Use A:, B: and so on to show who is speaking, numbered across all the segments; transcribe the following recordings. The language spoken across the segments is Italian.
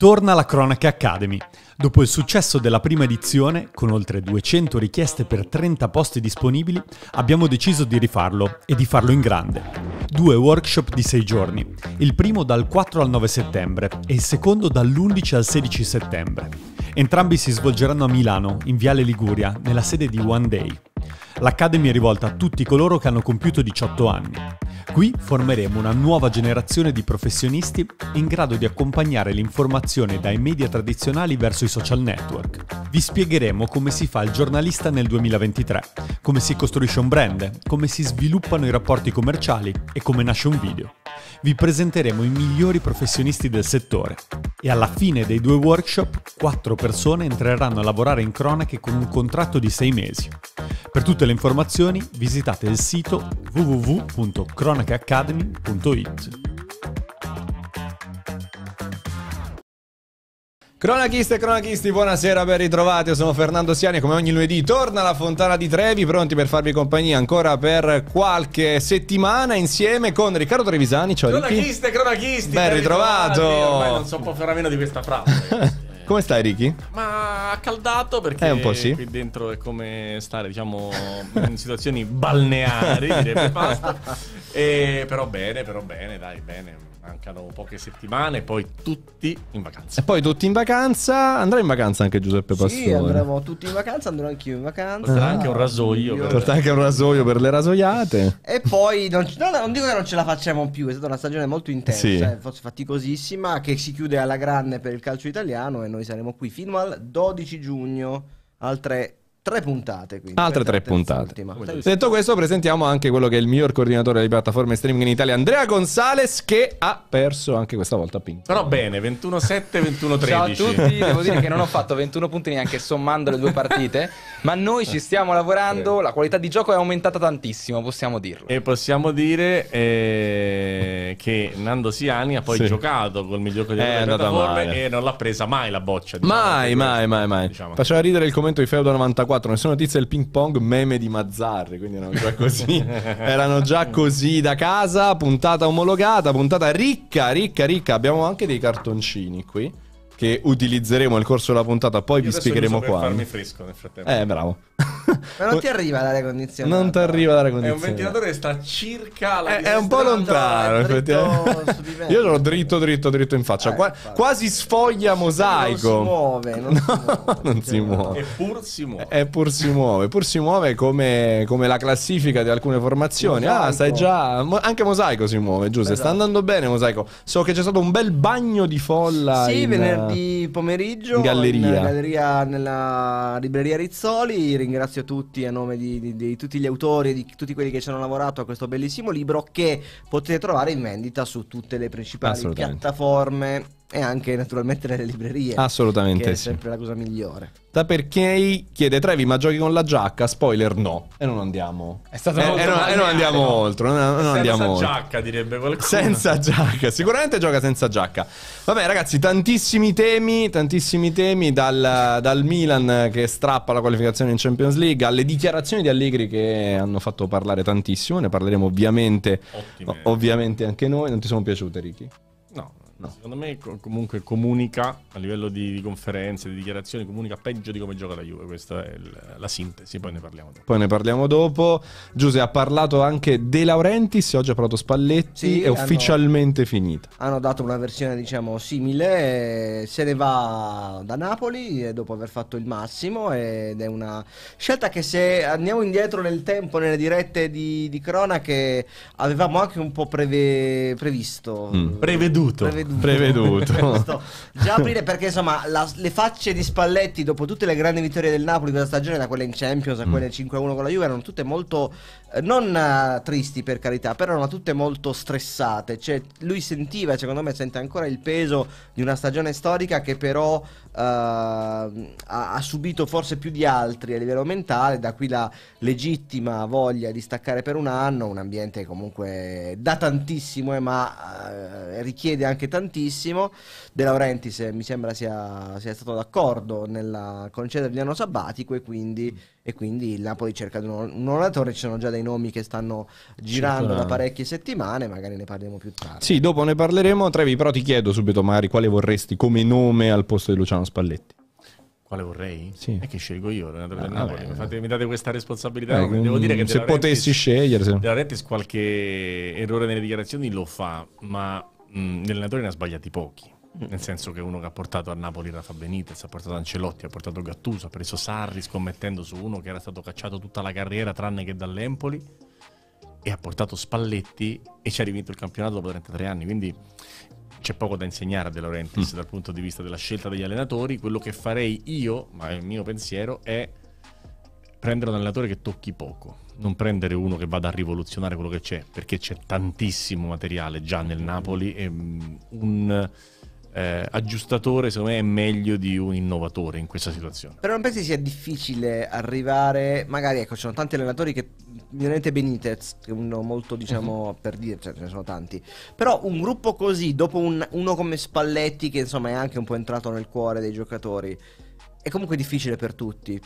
A: Torna la Cronaca Academy. Dopo il successo della prima edizione, con oltre 200 richieste per 30 posti disponibili, abbiamo deciso di rifarlo e di farlo in grande. Due workshop di 6 giorni, il primo dal 4 al 9 settembre e il secondo dall'11 al 16 settembre. Entrambi si svolgeranno a Milano, in Viale Liguria, nella sede di One Day. L'Academy è rivolta a tutti coloro che hanno compiuto 18 anni. Qui formeremo una nuova generazione di professionisti in grado di accompagnare l'informazione dai media tradizionali verso i social network. Vi spiegheremo come si fa il giornalista nel 2023, come si costruisce un brand, come si sviluppano i rapporti commerciali e come nasce un video. Vi presenteremo i migliori professionisti del settore e alla fine dei due workshop quattro persone entreranno a lavorare in cronache con un contratto di sei mesi. Per tutte le informazioni visitate il sito www.cronacheacademy.it.
B: Cronachiste e cronachisti, buonasera, ben ritrovati. Io sono Fernando Siani come ogni lunedì torna alla Fontana di Trevi, pronti per farvi compagnia ancora per qualche settimana insieme con Riccardo Trevisani. Ciao, Cronachiste
A: e cronachisti, ben, ben ritrovato. ritrovati. Ormai non so un po' meno di questa frase.
B: Come stai, Ricky? Ma
A: caldato perché è eh, un po sì. qui dentro è come stare, diciamo, in situazioni balneari. basta. E, eh, però bene, però bene, dai, bene. Mancano poche settimane, poi tutti in vacanza.
B: E poi tutti in vacanza. Andrà in vacanza anche Giuseppe Pastore. Sì, andremo
C: tutti in vacanza, andrò anch'io in vacanza.
B: Porterà ah, anche un rasoio. Per... Porterà anche un rasoio per le rasoiate.
C: E poi non, no, non, dico che non ce la facciamo più, è stata una stagione molto intensa, sì. eh, faticosissima, che si chiude alla grande per il calcio italiano e noi saremo qui fino al 12 giugno altre 3 Tre puntate, quindi.
A: Altre
B: tre puntate. Detto questo, presentiamo anche quello che è il miglior coordinatore di piattaforme streaming in Italia, Andrea Gonzales, che ha perso anche questa volta Pink. Però bene, 21-7,
D: 21-13. Ciao a tutti, devo dire che non ho fatto 21 punti neanche sommando le due partite, ma noi ci stiamo lavorando, la qualità di gioco è aumentata tantissimo, possiamo dirlo.
A: E possiamo dire eh, che Nando Siani ha poi sì. giocato col miglior coordinatore delle piattaforme e non l'ha presa mai la boccia.
B: Diciamo, mai, mai, mai, mai, mai. Diciamo. Faceva ridere il commento di Feudo 94 84, nessuna notizia del ping pong, meme di Mazzarri, quindi erano già così, erano già così da casa, puntata omologata, puntata ricca, ricca, ricca, abbiamo anche dei cartoncini qui che utilizzeremo nel corso della puntata, poi Io vi spiegheremo qua. Per farmi fresco nel frattempo. Eh, bravo.
C: Ma non ti arriva l'aria condizionata. Non ti arriva l'aria condizionata. È un ventilatore che sta circa
B: la È, è un po' lontano, effettivamente. Io l'ho dritto, dritto, dritto in faccia. Eh, Qua- quasi sfoglia mosaico. Non si muove, non si muove. non si muove. Eppur si muove. Eppur si muove. Eppur si muove come, come la classifica di alcune formazioni. Ah, mosaico. Ah, sai già. Anche mosaico si muove, giusto? Esatto. Sta andando bene mosaico. So che c'è stato un bel bagno di folla. Sì, in, venerdì
C: pomeriggio. In galleria. In galleria nella libreria Rizzoli. Ringrazio ringrazio tutti a nome di, di, di tutti gli autori e di tutti quelli che ci hanno lavorato a questo bellissimo libro che potete trovare in vendita su tutte le principali piattaforme e anche naturalmente nelle librerie. Assolutamente. Che è sempre la cosa migliore.
B: Da perché chiede Trevi, ma giochi con la giacca? Spoiler no. E non andiamo. È stata eh, eh e, e eh, non andiamo eh, no. oltre. Non, non senza andiamo giacca, oltre. direbbe qualcuno. Senza giacca, sicuramente gioca senza giacca. Vabbè, ragazzi, tantissimi temi, tantissimi temi dal, dal Milan che strappa la qualificazione in Champions League, alle dichiarazioni di Allegri che hanno fatto parlare tantissimo. Ne parleremo ovviamente, Ottime. ovviamente anche noi. Non ti sono piaciute, Ricky?
A: No. Secondo me comunque comunica a livello di, di, conferenze, di dichiarazioni, comunica peggio di come gioca la Juve. Questa è il, la sintesi,
B: poi ne parliamo dopo. Poi ne parliamo dopo. Giuse ha parlato anche De Laurenti, se oggi ha parlato Spalletti, sì, è hanno, ufficialmente finita.
C: Hanno dato una versione diciamo simile, eh, se ne va da Napoli eh, dopo aver fatto il massimo ed è una scelta che se andiamo indietro nel tempo, nelle dirette di, di cronache, avevamo anche un po' preve, previsto. Mm. Preveduto. preveduto preveduto. Preveduto. Già aprire perché insomma la, le facce di Spalletti dopo tutte le grandi vittorie del Napoli questa stagione, da quelle in Champions a quelle mm. 5-1 con la Juve, erano tutte molto, eh, non eh, tristi per carità, però erano tutte molto stressate. Cioè lui sentiva, secondo me sente ancora il peso di una stagione storica che però eh, ha, ha subito forse più di altri a livello mentale, da qui la legittima voglia di staccare per un anno, un ambiente comunque da tantissimo, eh, ma eh, richiede anche tantissimo tantissimo. De Laurentiis eh, mi sembra sia, sia stato d'accordo nel concedere l'anno sabbatico e quindi, e quindi, il Napoli cerca un, un allenatore. Ci sono già dei nomi che stanno girando C'è da parecchie settimane, magari ne parliamo più tardi.
B: Sì, dopo ne parleremo. Trevi, però ti chiedo subito, Mari, quale vorresti come nome al posto di Luciano Spalletti? Quale vorrei? Sì. È che scelgo io, l'allenatore ah, del Napoli.
A: Infatti, mi date questa responsabilità. Eh, Devo dire che se potessi scegliere. De Laurentiis qualche errore nelle dichiarazioni lo fa, ma mh, mm, gli allenatori ne ha sbagliati pochi. Mm. Nel senso che uno che ha portato a Napoli Rafa Benitez, ha portato Ancelotti, ha portato Gattuso, ha preso Sarri scommettendo su uno che era stato cacciato tutta la carriera tranne che dall'Empoli e ha portato Spalletti e ci ha rivinto il campionato dopo 33 anni. Quindi c'è poco da insegnare a De Laurentiis mm. dal punto di vista della scelta degli allenatori. Quello che farei io, ma è il mio pensiero, è prendere un allenatore che tocchi poco non prendere uno che vada a rivoluzionare quello che c'è, perché c'è tantissimo materiale già nel Napoli e mm, un eh, aggiustatore secondo me è meglio di un innovatore in questa situazione.
C: Però non pensi sia difficile arrivare, magari ecco, ci sono tanti allenatori che veramente Benitez, che uno molto diciamo uh-huh. per dire, cioè ce ne sono tanti, però un gruppo così, dopo un, uno come Spalletti che insomma è anche un po' entrato nel cuore dei giocatori, è comunque difficile per tutti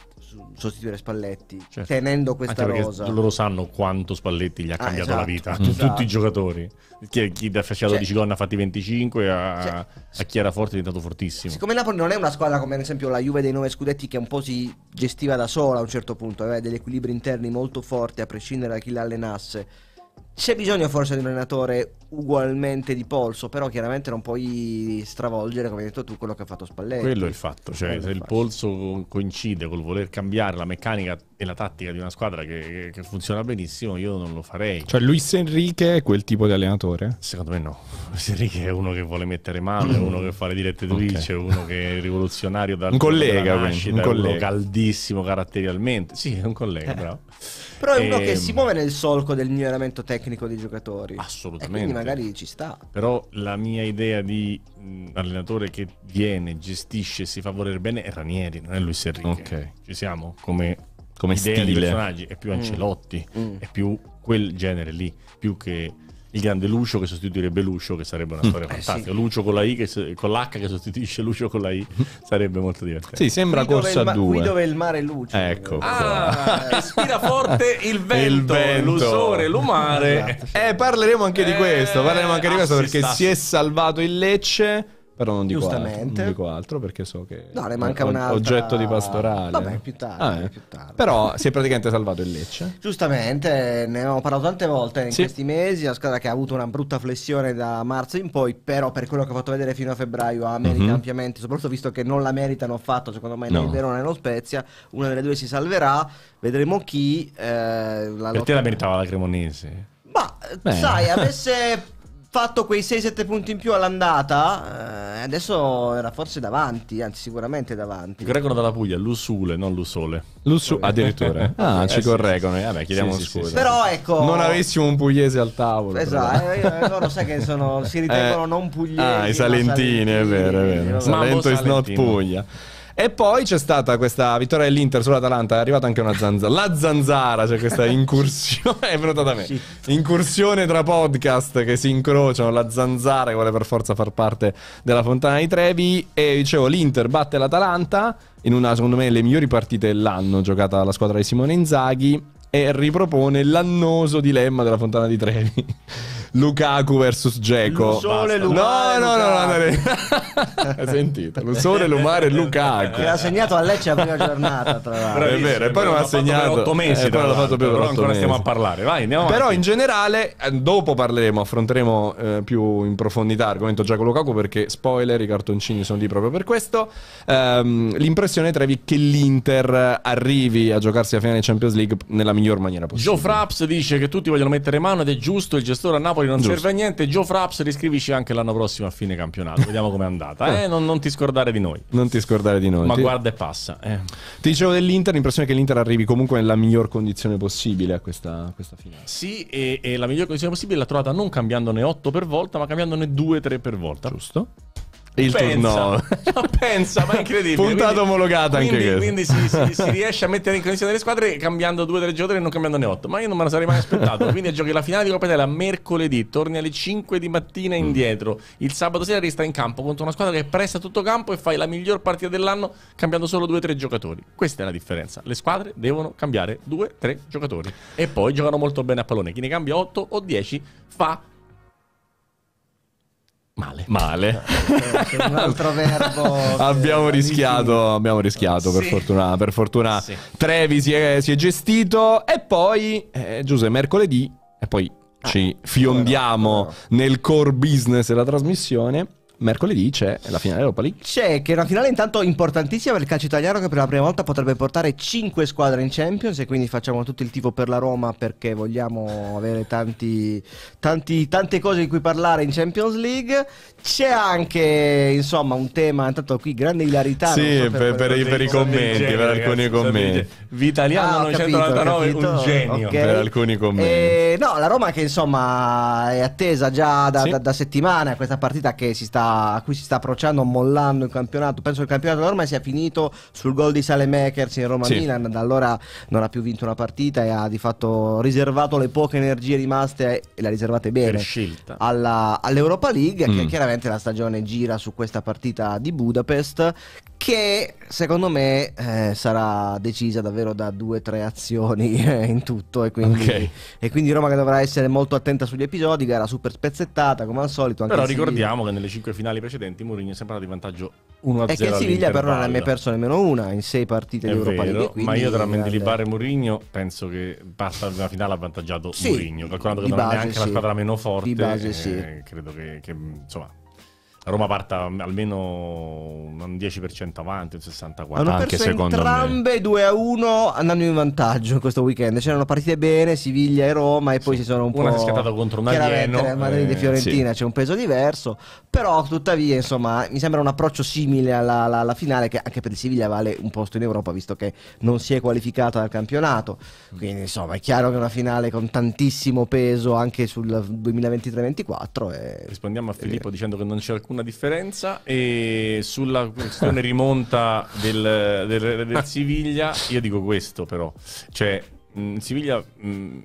C: sostituire Spalletti certo. tenendo questa Anche rosa. Loro
A: sanno quanto Spalletti gli ha ah, cambiato esatto, la vita. Mm. Esatto. Tutti i giocatori. Chi, chi da faceva 12 cioè, gol ha fatti 25, a, cioè, a, chi era forte è diventato fortissimo. Siccome
C: Napoli non è una squadra come ad esempio la Juve dei 9 scudetti che un po' si gestiva da sola a un certo punto, aveva degli equilibri interni molto forti a prescindere da chi la allenasse c'è bisogno forse di un allenatore ugualmente di polso, però chiaramente non puoi stravolgere, come hai detto tu, quello che ha fatto Spalletti.
A: Quello è il fatto, cioè Quello se il polso coincide col voler cambiare la meccanica e la tattica di una squadra che, che funziona benissimo, io non lo farei.
B: Cioè, Luis Enrique è quel tipo di allenatore? Secondo me no. Luis Enrique è uno
A: che vuole mettere mano, è uno che fa le dirette Twitch, è uno che è rivoluzionario dal Un collega, dalla nascita, un è uno collega. caldissimo caratterialmente. Sì, è un collega, eh. bravo. Però è uno ehm. che si
C: muove nel solco del miglioramento tecnico tecnico dei giocatori. Assolutamente. quindi magari ci sta.
A: Però la mia idea di mh, mm, allenatore che viene, gestisce, si fa volere bene è Ranieri, non è Luis Enrique. Ok. Ci siamo come, come idea stile. di personaggi, è più mm. Ancelotti, mm. è più quel genere lì, più che il grande Lucio che sostituirebbe Lucio, che sarebbe una mm. storia mm, fantastica. Eh sì. Lucio con, la I, che, con, l'H che sostituisce Lucio con la I, sarebbe molto divertente. Sì, sembra qui corsa ma- 2. Qui dove
B: il mare luce.
A: Ecco.
C: Ah, ispira
B: forte il vento, il vento. l'usore, l'umare. Esatto, sì. Eh, parleremo anche di eh, questo, parleremo anche di questo ah, perché si è salvato il Lecce però non dico, altro, non dico altro perché so che no, ne manca è un un'altra... oggetto di pastorale. Vabbè, più tardi, ah, eh. più tardi. Però si è praticamente salvato il Lecce.
C: Giustamente, ne abbiamo parlato tante volte in sì. questi mesi. La squadra che ha avuto una brutta flessione da marzo in poi, però per quello che ho fatto vedere fino a febbraio ha mhm. merita mm-hmm. ampiamente, soprattutto visto che non la meritano affatto, secondo me, né no. il Verona né lo Spezia. Una delle due si salverà, vedremo chi. Eh, la per lotta... te la meritava la Cremonese? Ma Beh. sai, avesse fatto quei 6-7 punti in più all'andata, eh, adesso era forse davanti, anzi sicuramente davanti.
A: Correggono dalla Puglia, Lusule, non Lusole. Lusu- addirittura.
B: ah, eh, ci sì, correggono. Eh, vabbè, chiediamo sì, scusa.
C: Però ecco... Non avessimo
B: un pugliese al tavolo.
C: Esatto, eh, eh, loro sai che sono, si ritengono eh, non pugliesi. Ah, i salentini,
B: salentini, è vero, è vero. Salento is not Puglia. E poi c'è stata questa vittoria dell'Inter sull'Atalanta, è arrivata anche una zanzara. La zanzara, cioè questa incursione, è venuta da me. Incursione tra podcast che si incrociano, la zanzara che vuole per forza far parte della Fontana di Trevi. E dicevo, l'Inter batte l'Atalanta in una, secondo me, le migliori partite dell'anno giocata dalla squadra di Simone Inzaghi e ripropone l'annoso dilemma della Fontana di Trevi. Lukaku versus Dzeko. Sole, no, no, no, no, no. Sentite, Lusole, Lumare e Lukaku. L'ha
C: segnato a Lecce la prima giornata,
B: tra l'altro. È vero, e poi non ha segnato. 8 mesi, però poi l'ha fatto per eh, però ancora mesi. stiamo a parlare. Vai, andiamo Però avanti. in generale, eh, dopo parleremo, affronteremo eh, più in profondità l'argomento Giacomo Lukaku perché, spoiler, i cartoncini sono lì proprio per questo. Um, l'impressione, Trevi, che l'Inter arrivi a giocarsi la finale di Champions League nella miglior maniera possibile. Joe Fraps dice che tutti vogliono mettere mano ed è giusto, il gestore a Napoli fuori non Giusto. serve
A: a niente. Joe Fraps, riscrivici anche l'anno prossimo a fine campionato.
B: Vediamo com'è andata. Eh? eh,
A: non, non, ti scordare di noi.
B: Non ti scordare di noi. Ma ti... guarda e passa. Eh. Ti dicevo dell'Inter, l'impressione è che l'Inter arrivi comunque nella miglior condizione possibile a questa, questa finale.
A: Sì, e, e, la miglior condizione possibile l'ha trovata non cambiandone 8 per volta, ma cambiandone 2-3 per volta. Giusto.
B: Il pensa,
A: turno. pensa, ma è incredibile. Puntata quindi, omologata quindi, anche quindi si, si, si, riesce a mettere in condizione le squadre cambiando due o tre giocatori e non cambiandone otto. Ma io non me lo sarei mai aspettato. quindi giochi la finale di Coppa Italia mercoledì, torni alle 5 di mattina mm. indietro. Il sabato sera resta in campo contro una squadra che presta tutto campo e fai la miglior partita dell'anno cambiando solo due o tre giocatori. Questa è la differenza. Le squadre devono cambiare due o tre giocatori. E poi giocano molto bene a pallone. Chi ne cambia 8 o 10 fa
B: Male. Male.
A: Eh, un
C: altro verbo.
B: abbiamo, rischiato, abbiamo rischiato, sì. per fortuna. Per fortuna sì. Trevi si è, si è, gestito e poi, eh, Giuseppe, mercoledì e poi ah, ci fiondiamo no, no. nel core business della trasmissione mercoledì c'è la finale Europa League. C'è,
C: che è una finale intanto importantissima per il calcio italiano che per la prima volta potrebbe portare 5 squadre in Champions e quindi facciamo tutto il tifo per la Roma perché vogliamo avere tanti, tanti, tante cose di cui parlare in Champions League. C'è anche, insomma, un tema, intanto qui grande hilarità. Sì, so per, per,
B: per, i, per i commenti, genio, per alcuni ragazzi, commenti. Vitaliano
A: ah,
C: 999, capito, un genio. Okay. Per alcuni commenti. E, eh, no, la Roma che insomma è attesa già da, sì. da, da settimane a questa partita che si sta a cui si sta approcciando mollando il campionato. Penso che il campionato ormai sia finito sul gol di Salemakers in Roma-Milan, sì. da allora non ha più vinto una partita e ha di fatto riservato le poche energie rimaste e le ha riservate bene alla, all'Europa League, mm. che chiaramente la stagione gira su questa partita di Budapest che secondo me eh, sarà decisa davvero da due o tre azioni eh, in tutto e quindi, okay. e quindi, Roma che dovrà essere molto attenta sugli episodi, gara super spezzettata come al solito. Però ricordiamo
A: che nelle cinque finali precedenti Mourinho è sempre andato in vantaggio
C: 1-0. E che Siviglia però non ha mai perso nemmeno una in sei partite è di Europa vero, League. Ma io tra Mendilibar
A: e Mourinho penso che basta una finale ha avvantaggiato sì, Mourinho, calcolando che non è neanche sì. la squadra meno forte. Di base eh, sì. Credo che, che insomma Roma parta almeno un 10% avanti, un 64%. Hanno anche perso secondo entrambe
C: me. 2 a 1 andando in vantaggio questo weekend. C'erano partite bene, Siviglia e Roma, e poi sì. si sono un Una po'. Una si è scattata contro un alieno. Madrid e eh, Fiorentina sì. c'è un peso diverso. Però, tuttavia, insomma, mi sembra un approccio simile alla, alla, alla, finale, che anche per il Siviglia vale un posto in Europa, visto che non si è qualificata dal campionato. Quindi, insomma, è chiaro che è una finale con tantissimo peso anche sul 2023-24. E... Rispondiamo a Filippo
A: e... dicendo che non c'è alcun una differenza e sulla questione rimonta del, del, del Siviglia io dico questo però, cioè il Siviglia mh,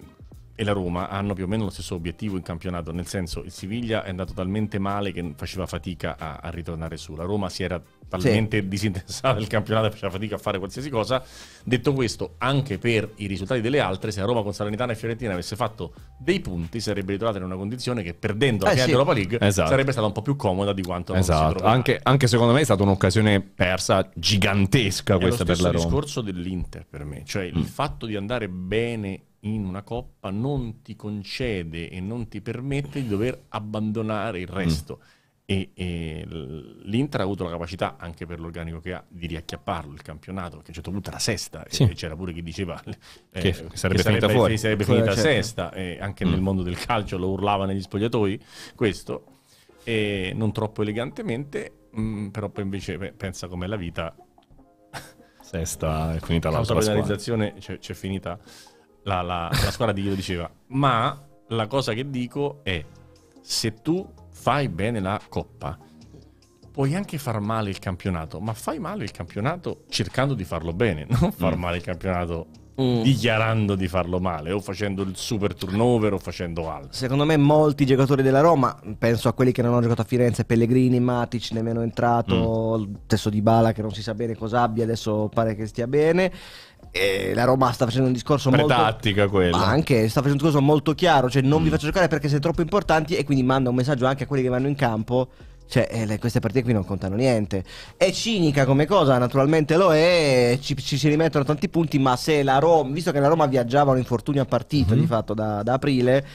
A: e la Roma hanno più o meno lo stesso obiettivo in campionato, nel senso il Siviglia è andato talmente male che faceva fatica a, a ritornare su, la Roma si era talmente sì. disinteressata del campionato faceva fatica a fare qualsiasi cosa. Detto questo, anche per i risultati delle altre, se la Roma con Salernitana e Fiorentina avesse fatto dei punti, sarebbe ritrovata in una condizione che
B: perdendo la eh, sì. Europa League esatto. sarebbe
A: stata un po' più comoda di quanto esatto. Anche,
B: anche, secondo me è stata un'occasione persa gigantesca è questa per la Roma. È il
A: discorso dell'Inter per me, cioè mm. il fatto di andare bene in una coppa non ti concede e non ti permette di dover abbandonare il mm. resto. Mm e, e l'Inter ha avuto la capacità, anche per l'organico che ha, di riacchiapparlo il campionato, perché a un certo punto era sesta, sì. e c'era pure chi diceva eh, che, sarebbe, che sarebbe fuori, sarebbe finita certo. sesta, e anche mm. nel mondo del calcio lo urlava negli spogliatoi, questo, e non troppo elegantemente, mh, mm, però poi invece beh, pensa com'è la vita.
B: Sesta, è finita la penalizzazione,
A: c'è, c'è finita la, la, la squadra di chi lo diceva, ma la cosa che dico è se tu fai bene la coppa, puoi anche far male il campionato, ma fai male il campionato cercando di farlo bene, non far mm. male il campionato mm. dichiarando di farlo male o facendo il super turnover o facendo altro.
C: Secondo me molti giocatori della Roma, penso a quelli che non hanno giocato a Firenze, Pellegrini, Matic nemmeno entrato, mm. il testo di Bala che non si sa bene cosa abbia, adesso pare che stia bene. E la Roma sta facendo un discorso Pretattica molto quello. Ma anche sta facendo un discorso molto chiaro, cioè non mm. vi faccio giocare perché siete troppo importanti e quindi manda un messaggio anche a quelli che vanno in campo cioè, eh, queste partite qui non contano niente. È cinica come cosa, naturalmente lo è. Ci, ci si rimettono tanti punti. Ma se la Roma, visto che la Roma viaggiava un infortunio a partito mm-hmm. di fatto da, da, aprile.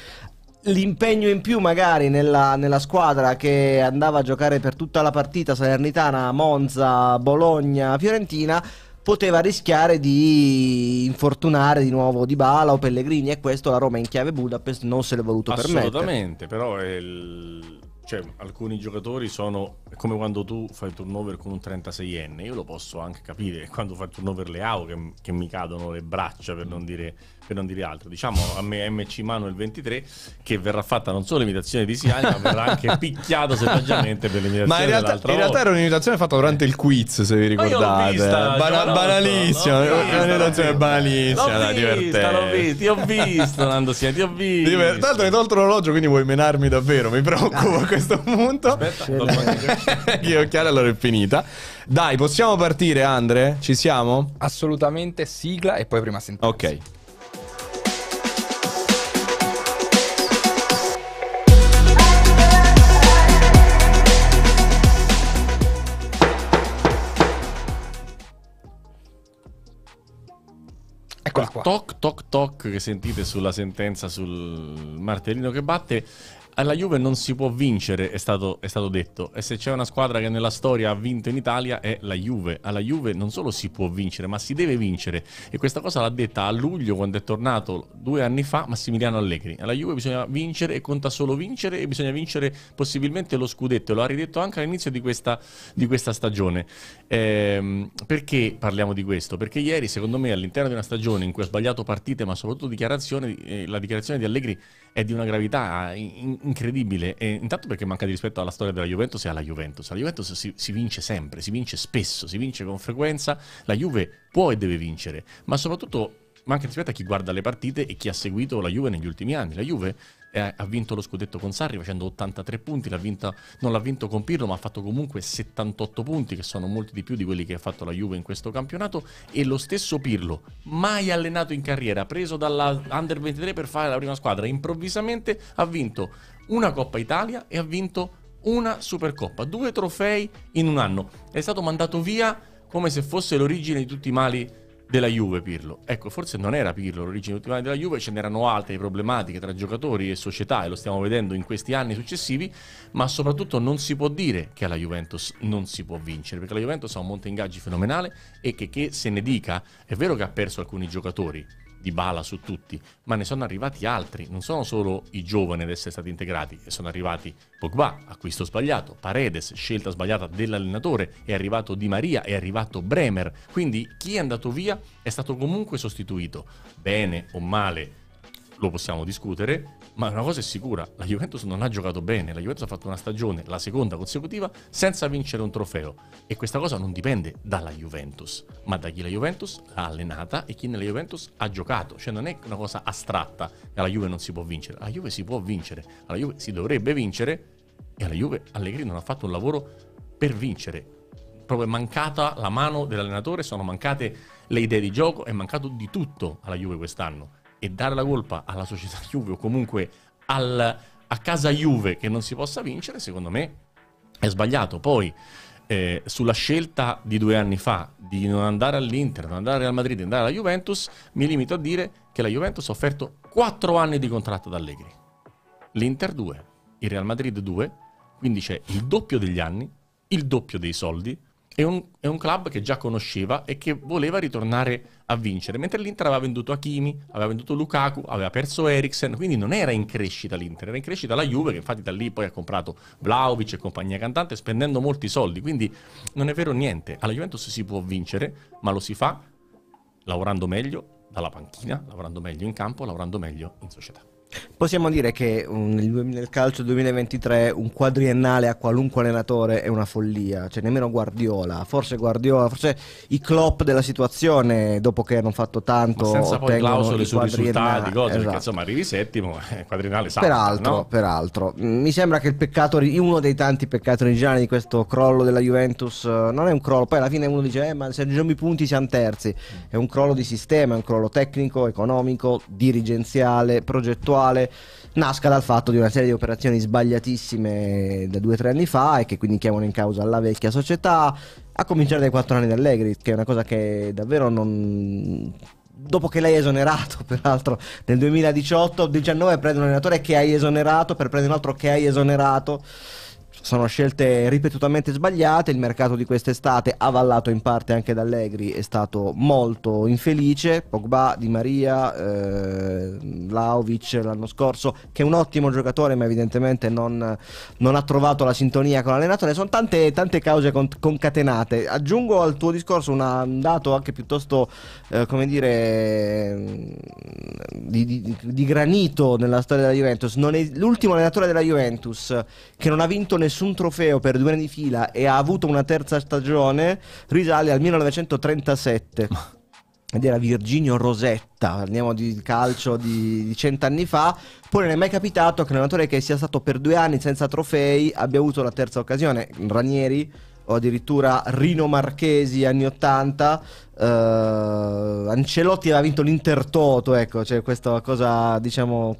C: L'impegno in più, magari, nella, nella, squadra che andava a giocare per tutta la partita, Salernitana, Monza, Bologna, Fiorentina, poteva rischiare di infortunare di nuovo Di Bala o Pellegrini e questo la Roma in chiave Budapest non se l'è voluto permettere.
A: Assolutamente, però il... cioè, alcuni giocatori sono è come quando tu fai il turnover con un 36enne, io lo posso anche capire, quando fai il turnover Leao che, che mi cadono le braccia per non dire per non dire altro, diciamo a me MC Manuel 23 che verrà fatta non solo l'imitazione
B: di Siani, ma verrà anche picchiato selvaggiamente per l'imitazione ma in realtà, in realtà era un'imitazione fatta durante il quiz, se vi ricordate. banalissima, un'imitazione banalissima, l'ho vista, ti ho visto, Nando Siani, ti ho visto. Diver- Tanto hai tolto l'orologio, quindi vuoi menarmi davvero, mi
D: preoccupo a questo punto.
B: Aspetta, io occhiali allora è finita. Dai, possiamo partire Andre? Ci siamo?
D: Assolutamente, sigla e poi prima sentire. Ok.
E: Eccola
A: qua. Toc toc toc che sentite sulla sentenza sul martellino che batte alla Juve non si può vincere, è stato, è stato, detto. E se c'è una squadra che nella storia ha vinto in Italia è la Juve. Alla Juve non solo si può vincere, ma si deve vincere. E questa cosa l'ha detta a luglio, quando è tornato due anni fa, Massimiliano Allegri. Alla Juve bisogna vincere e conta solo vincere e bisogna vincere possibilmente lo scudetto. Lo ha ridetto anche all'inizio di questa, di questa stagione. Ehm, perché parliamo di questo? Perché ieri, secondo me, all'interno di una stagione in cui ha sbagliato partite, ma soprattutto dichiarazioni, eh, la dichiarazione di Allegri è di una gravità in, incredibile, e intanto perché manca di rispetto alla storia della Juventus e alla Juventus. La Juventus si, si, vince sempre, si vince spesso, si vince con frequenza, la Juve può e deve vincere, ma soprattutto manca di rispetto a chi guarda le partite e chi ha seguito la Juve negli ultimi anni. La Juve è, eh, ha vinto lo scudetto con Sarri facendo 83 punti, l'ha vinta, non l'ha vinto con Pirlo ma ha fatto comunque 78 punti che sono molti di più di quelli che ha fatto la Juve in questo campionato e lo stesso Pirlo, mai allenato in carriera, preso dalla Under 23 per fare la prima squadra, improvvisamente ha vinto una Coppa Italia e ha vinto una Supercoppa, due trofei in un anno. È stato mandato via come se fosse l'origine di tutti i mali della Juve Pirlo. Ecco, forse non era Pirlo l'origine di tutti i mali della Juve, ce n'erano altre problematiche tra giocatori e società e lo stiamo vedendo in questi anni successivi, ma soprattutto non si può dire che alla Juventus non si può vincere, perché la Juventus ha un monte ingaggi fenomenale e che, che se ne dica, è vero che ha perso alcuni giocatori, di Bala su tutti, ma ne sono arrivati altri, non sono solo i giovani ad essere stati integrati, sono arrivati Pogba, acquisto sbagliato, Paredes, scelta sbagliata dell'allenatore, è arrivato Di Maria, è arrivato Bremer, quindi chi è andato via è stato comunque sostituito, bene o male lo possiamo discutere, ma una cosa è sicura, la Juventus non ha giocato bene, la Juventus ha fatto una stagione, la seconda consecutiva, senza vincere un trofeo e questa cosa non dipende dalla Juventus, ma da chi la Juventus ha allenata e chi nella Juventus ha giocato, cioè non è una cosa astratta, che alla Juve non si può vincere, alla Juve si può vincere, alla Juve si dovrebbe vincere e alla Juve Allegri non ha fatto un lavoro per vincere, proprio è mancata la mano dell'allenatore, sono mancate le idee di gioco, è mancato di tutto alla Juve quest'anno e dare la colpa alla società Juve o comunque al, a casa Juve che non si possa vincere, secondo me è sbagliato. Poi eh, sulla scelta di due anni fa di non andare all'Inter, non andare al Madrid, andare alla Juventus, mi limito a dire che la Juventus ha offerto quattro anni di contratto ad Allegri. L'Inter 2, il Real Madrid 2, quindi c'è il doppio degli anni, il doppio dei soldi, è un, è un, club che già conosceva e che voleva ritornare a vincere, mentre l'Inter aveva venduto Hakimi, aveva venduto Lukaku, aveva perso Eriksen, quindi non era in crescita l'Inter, era in crescita la Juve che infatti da lì poi ha comprato Vlaovic e compagnia cantante spendendo molti soldi, quindi non è vero niente, alla Juventus si può vincere, ma lo si fa lavorando meglio dalla panchina, lavorando meglio in campo, lavorando meglio in società.
C: Possiamo dire che mm, nel calcio 2023 un quadriennale a qualunque allenatore è una follia, cioè nemmeno Guardiola, forse Guardiola, forse i clop della situazione dopo che hanno fatto tanto Ma senza poi clausole sui risultati, cose, esatto.
A: insomma arrivi settimo, eh, quadriennale salta, peraltro, no?
C: peraltro, mm, mi sembra che il peccato uno dei tanti peccati originali di questo crollo della Juventus eh, non è un crollo, poi alla fine uno dice eh, ma se aggiungiamo i punti siamo terzi, è un crollo di sistema, è un crollo tecnico, economico, dirigenziale, progettuale attuale nasca dal fatto di una serie di operazioni sbagliatissime da due o tre anni fa e che quindi chiamano in causa la vecchia società, a cominciare dai quattro anni d'Allegri, che è una cosa che davvero non dopo che l'hai esonerato, peraltro, nel 2018-19 prende un allenatore che hai esonerato per prendere un altro che hai esonerato sono scelte ripetutamente sbagliate, il mercato di quest'estate, avallato in parte anche da Allegri, è stato molto infelice, Pogba, Di Maria, eh, Vlaovic l'anno scorso, che è un ottimo giocatore ma evidentemente non, non ha trovato la sintonia con l'allenatore, sono tante, tante cause con, concatenate. Aggiungo al tuo discorso una, un dato anche piuttosto, eh, come dire, mm, di, di, di, granito nella storia della Juventus, è, l'ultimo allenatore della Juventus che non ha vinto nessuno nessun trofeo per due anni di fila e ha avuto una terza stagione risale al 1937. Ed era Virginio Rosetta, parliamo di calcio di, di cent'anni fa. Poi non è mai capitato che un allenatore che sia stato per due anni senza trofei abbia avuto la terza occasione. Ranieri o addirittura Rino Marchesi anni 80 uh, eh, Ancelotti aveva vinto l'Intertoto ecco c'è cioè questa cosa diciamo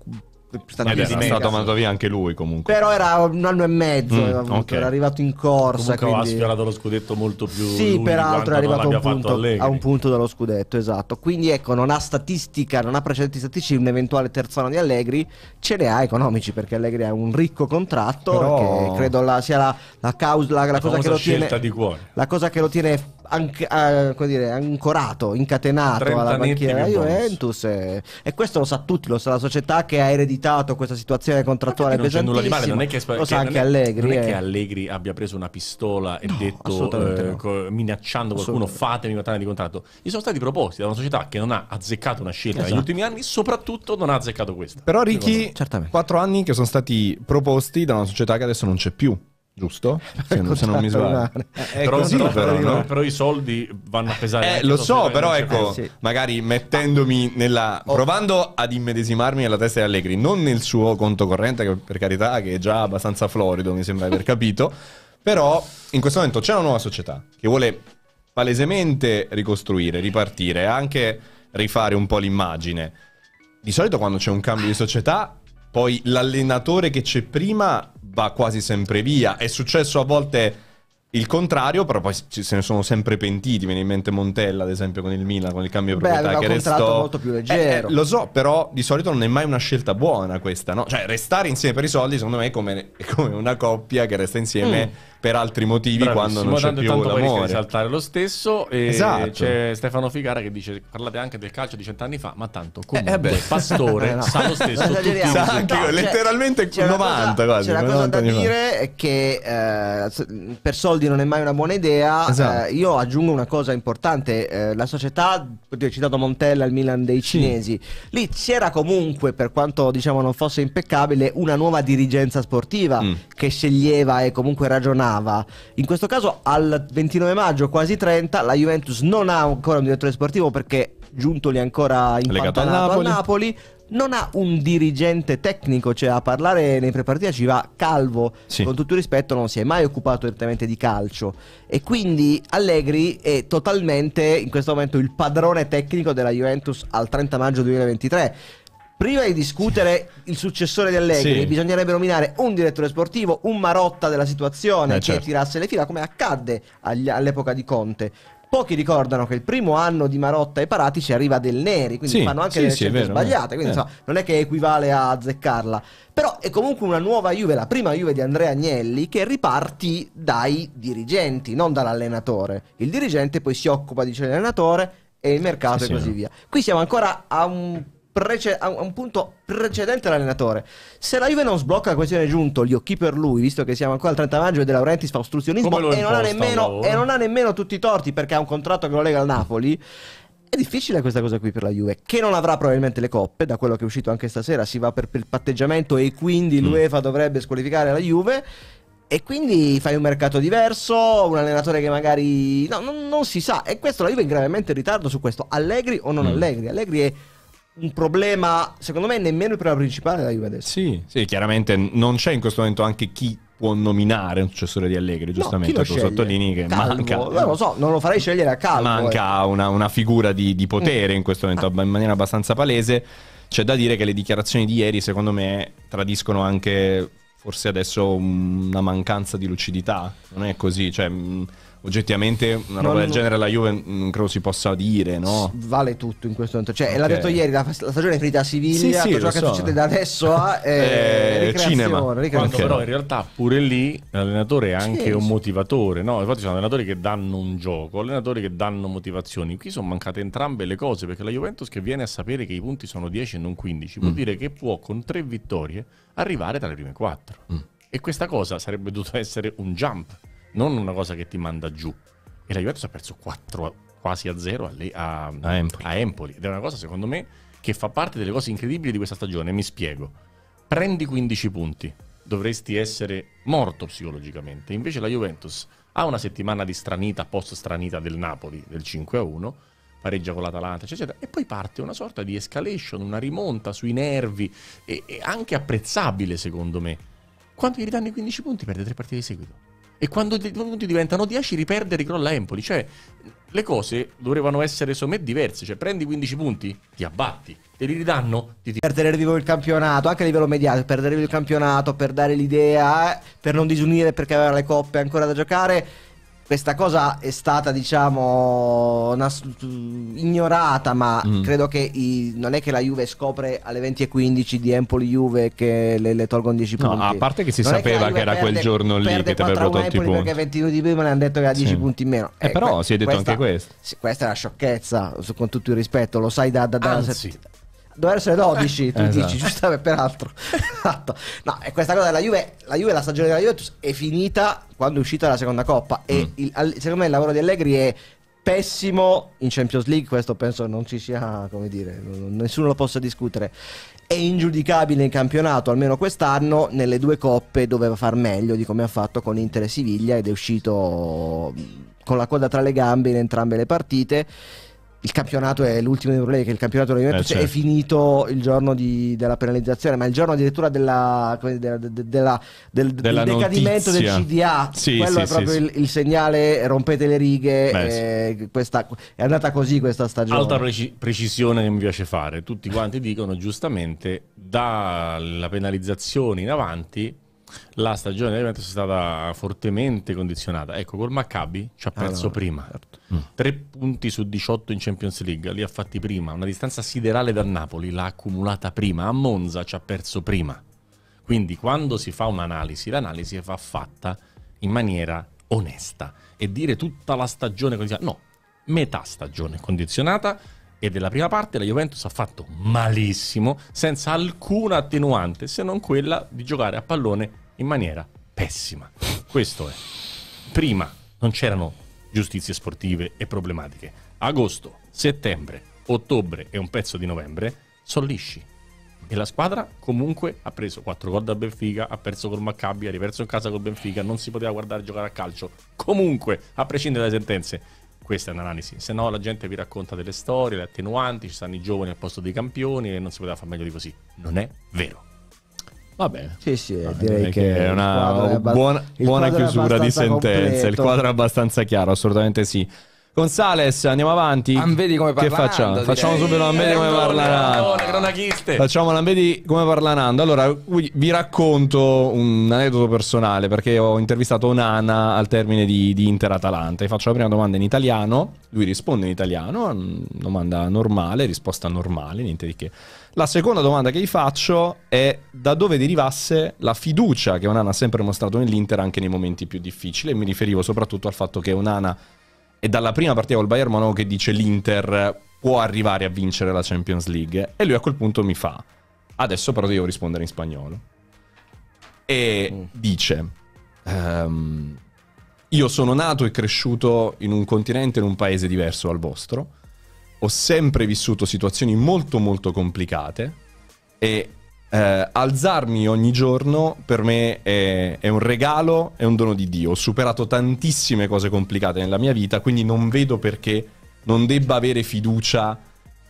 C: è Ed stato mandato
B: via anche lui comunque.
C: Però era un anno e mezzo, mm, avuto, okay. era arrivato in corsa. Comunque quindi... ha sfiorato
A: lo scudetto molto più. Sì, peraltro è arrivato un punto, a un
C: punto dallo scudetto, esatto. Quindi ecco, non ha statistica, non ha precedenti statistici, un eventuale terzo anno di Allegri, ce ne ha economici perché Allegri ha un ricco contratto Però... che credo la, sia la, la causa, la, la cosa che lo tiene... La cosa che lo tiene anche, eh, dire, ancorato, incatenato alla banchiera Juventus e, eh, e, questo lo sa tutti, lo sa la società che ha ereditato questa situazione contrattuale non c'è nulla di male, non è che, lo sa anche Allegri non è eh. che
A: Allegri abbia preso una pistola e no, detto eh, no. minacciando qualcuno fatemi una di contratto gli sono stati proposti da una società che non ha azzeccato una scelta esatto. negli ultimi anni soprattutto non ha azzeccato questa però Ricky,
B: certo. quattro anni che sono stati proposti da una società che adesso non c'è più giusto? Se non, se non mi sbaglio. Eh, però, così, eh, però, però, no? però, i soldi vanno a pesare. Eh, lo so, però ecco, sì. magari mettendomi nella... Oh. provando ad immedesimarmi nella testa di Allegri, non nel suo conto corrente, che per carità, che è già abbastanza florido, mi sembra di aver capito, però in questo momento c'è una nuova società che vuole palesemente ricostruire, ripartire, anche rifare un po' l'immagine. Di solito quando c'è un cambio di società, poi l'allenatore che c'è prima va quasi sempre via. È successo a volte il contrario, però poi se ne sono sempre pentiti. Viene in mente Montella, ad esempio, con il Milan, con il cambio di Beh, proprietà che restò. molto più eh, eh, leggero. Eh, lo so, però di solito non è mai una scelta buona questa, no? Cioè, restare insieme per i soldi, secondo me, è come, è come una coppia che resta insieme. Mm per altri motivi Bravissimo. quando non c'è tanto, più l'amore. saltare
A: lo stesso e esatto. c'è Stefano Figara che dice parlate anche del calcio di cent'anni fa, ma tanto eh, eh, comunque eh, beh. Pastore eh, no. sa lo stesso tutti sa anche, no, letteralmente c'è 90 cosa, quasi. C'è una cosa da dire
C: è che eh, per soldi non è mai una buona idea. Esatto. Eh, io aggiungo una cosa importante, la società, ho citato Montella, il Milan dei cinesi. Sì. Lì c'era comunque per quanto diciamo non fosse impeccabile una nuova dirigenza sportiva mm. che sceglieva e comunque ragionava tornava. In questo caso al 29 maggio, quasi 30, la Juventus non ha ancora un direttore sportivo perché Giuntoli è ancora impantanato a Napoli. Napoli non ha un dirigente tecnico, cioè a parlare nei prepartita ci va calvo, sì. con tutto il rispetto non si è mai occupato direttamente di calcio e quindi Allegri è totalmente in questo momento il padrone tecnico della Juventus al 30 maggio 2023 prima di discutere il successore di Allegri, sì. bisognerebbe nominare un direttore sportivo, un marotta della situazione eh, che certo. tirasse le fila, come accadde agli, all'epoca di Conte. Pochi ricordano che il primo anno di Marotta e Paratici arriva del Neri, quindi sì, fanno anche sì, delle scelte vero, sbagliate, quindi eh. insomma, non è che equivale a azzeccarla. Però è comunque una nuova Juve, la prima Juve di Andrea Agnelli, che riparti dai dirigenti, non dall'allenatore. Il dirigente poi si occupa di allenatore e il mercato sì, e così via. Qui siamo ancora a un prece- a un punto precedente all'allenatore. Se la Juve non sblocca la questione giunto, gli occhi per lui, visto che siamo ancora al 30 maggio e De Laurentiis fa ostruzionismo e non, nemmeno, e non ha nemmeno tutti i torti perché ha un contratto che lo lega al Napoli. È difficile questa cosa qui per la Juve, che non avrà probabilmente le coppe, da quello che è uscito anche stasera si va per, per il patteggiamento e quindi mm. l'UEFA dovrebbe squalificare la Juve. E quindi fai un mercato diverso, un allenatore che magari... No, non, non si sa. E questo la Juve è gravemente in ritardo su questo. Allegri o non mm. Allegri? Allegri è un problema, secondo me, nemmeno il problema principale della Juve adesso.
B: Sì, sì, chiaramente non c'è in questo momento anche chi può nominare un successore di Allegri, giustamente, no, tu sottolinei che Calvo. manca... non lo so,
C: non lo farei scegliere a caso. Manca
B: eh. una, una, figura di, di potere mm. in questo momento, ah. in maniera abbastanza palese. C'è da dire che le dichiarazioni di ieri, secondo me, tradiscono anche forse adesso una mancanza di lucidità. Non è così, cioè mm, oggettivamente una roba non, del genere la Juve non mm, credo si possa dire, no? Vale tutto in questo momento. Cioè, okay. l'ha detto
C: ieri, la, la stagione è finita a Siviglia, sì, sì, ciò che so. succede da adesso a eh, eh, cinema. Quando però in
A: realtà pure lì l'allenatore è anche sì, un motivatore, no? Infatti sono allenatori che danno un gioco, allenatori che danno motivazioni. Qui sono mancate entrambe le cose, perché la Juventus che viene a sapere che i punti sono 10 e non 15, mm. vuol dire che può con tre vittorie arrivare tra le prime quattro Mm. E questa cosa sarebbe dovuta essere un jump non una cosa che ti manda giù. E la Juventus ha perso 4 quasi a 0 a, a, a, Empoli. a Empoli. Ed è una cosa, secondo me, che fa parte delle cose incredibili di questa stagione. Mi spiego. Prendi 15 punti, dovresti essere morto psicologicamente. Invece la Juventus ha una settimana di stranita, post stranita del Napoli, del 5-1, a pareggia con l'Atalanta, eccetera, e poi parte una sorta di escalation, una rimonta sui nervi, e, e anche apprezzabile secondo me. Quando gli ridanno i 15 punti perde tre partite di seguito. E quando i punti diventano 10, riperde e ricrolla Empoli. Cioè, le cose dovevano essere somme diverse. Cioè, prendi 15 punti, ti abbatti, te li ridanno,
C: ti, ti... Perdere vivo il campionato, anche a livello mediatico, perdere vivo il campionato, per dare l'idea, eh, per non disunire perché aveva le coppe ancora da giocare questa cosa è stata diciamo ignorata ma mm. credo che i, non è che la Juve scopre alle 20.15 di Empoli Juve che le, le tolgono 10 punti no a parte che si non
B: sapeva che, che, era perde, quel giorno lì che ti avrebbero tolto i punti perché
C: 20 minuti prima le hanno detto che era 10 sì. punti in meno eh, eh però que- si è detto questa, anche questo sì, questa è una sciocchezza con tutto il rispetto lo sai da, da, da Anzi, sett- doveva essere 12, tu esatto. dici, giusto peraltro. esatto. No, è questa cosa della Juve, la Juve, la stagione della Juventus è finita quando è uscita la seconda coppa mm. e il, secondo me il lavoro di Allegri è pessimo in Champions League, questo penso non ci sia, come dire, nessuno lo possa discutere. È ingiudicabile in campionato, almeno quest'anno, nelle due coppe doveva far meglio di come ha fatto con Inter e Siviglia ed è uscito mm, con la coda tra le gambe in entrambe le partite il campionato è l'ultimo Eurolega, il campionato della Juventus eh, certo. è finito il giorno di, della penalizzazione, ma il giorno addirittura della, della, della, del, del, decadimento notizia. del CDA. Sì, Quello sì, è proprio sì, il, il, segnale, rompete le righe, Beh, eh, questa, è andata così questa stagione. altra
A: preci- precisione che mi piace fare, tutti quanti dicono giustamente dalla penalizzazione in avanti la stagione della Juventus è stata fortemente condizionata. Ecco, col Maccabi ci ha perso ah, prima. Certo. Mm. 3 punti su 18 in Champions League, li ha fatti prima. Una distanza siderale dal Napoli l'ha accumulata prima. A Monza ci ha perso prima. Quindi quando si fa un'analisi, l'analisi va fatta in maniera onesta e dire tutta la stagione condizionata. No, metà stagione condizionata e della prima parte la Juventus ha fatto malissimo senza alcuna attenuante se non quella di giocare a pallone in maniera pessima. Questo è. Prima non c'erano giustizie sportive e problematiche. Agosto, settembre, ottobre e un pezzo di novembre sono lisci. E la squadra comunque ha preso 4 gol da Benfica, ha perso col Maccabi, ha riperso in casa col Benfica, non si poteva guardare giocare a calcio. Comunque, a prescindere dalle sentenze, questa è un'analisi. Se no, la gente vi racconta delle storie, le attenuanti, ci stanno i giovani al posto dei campioni e non si poteva fare meglio di così.
C: Non è vero. Va bene. Sì, sì, Va
A: direi che, è una buona, buona chiusura di sentenza. Completo. Il quadro è
B: abbastanza chiaro, assolutamente sì. Gonzales, andiamo avanti. Anvedi ah, come parlando. Che facciamo? Direi. Facciamo subito l'anvedi come parla Nando. Facciamo l'anvedi come parla Allora, vi racconto un aneddoto personale perché ho intervistato Nana al termine di, di Inter-Atalanta. E faccio la prima domanda in italiano. Lui risponde in italiano, mm, domanda normale, risposta normale, niente di che. La seconda domanda che gli faccio è da dove derivasse la fiducia che Onana ha sempre mostrato nell'Inter anche nei momenti più difficili. E mi riferivo soprattutto al fatto che Onana è dalla prima partita col Bayern Monaco che dice l'Inter può arrivare a vincere la Champions League. E lui a quel punto mi fa, adesso però devo rispondere in spagnolo. E mm. dice, ehm, io sono nato e cresciuto in un continente, in un paese diverso dal vostro ho sempre vissuto situazioni molto molto complicate e eh, alzarmi ogni giorno per me è, è, un regalo, è un dono di Dio. Ho superato tantissime cose complicate nella mia vita, quindi non vedo perché non debba avere fiducia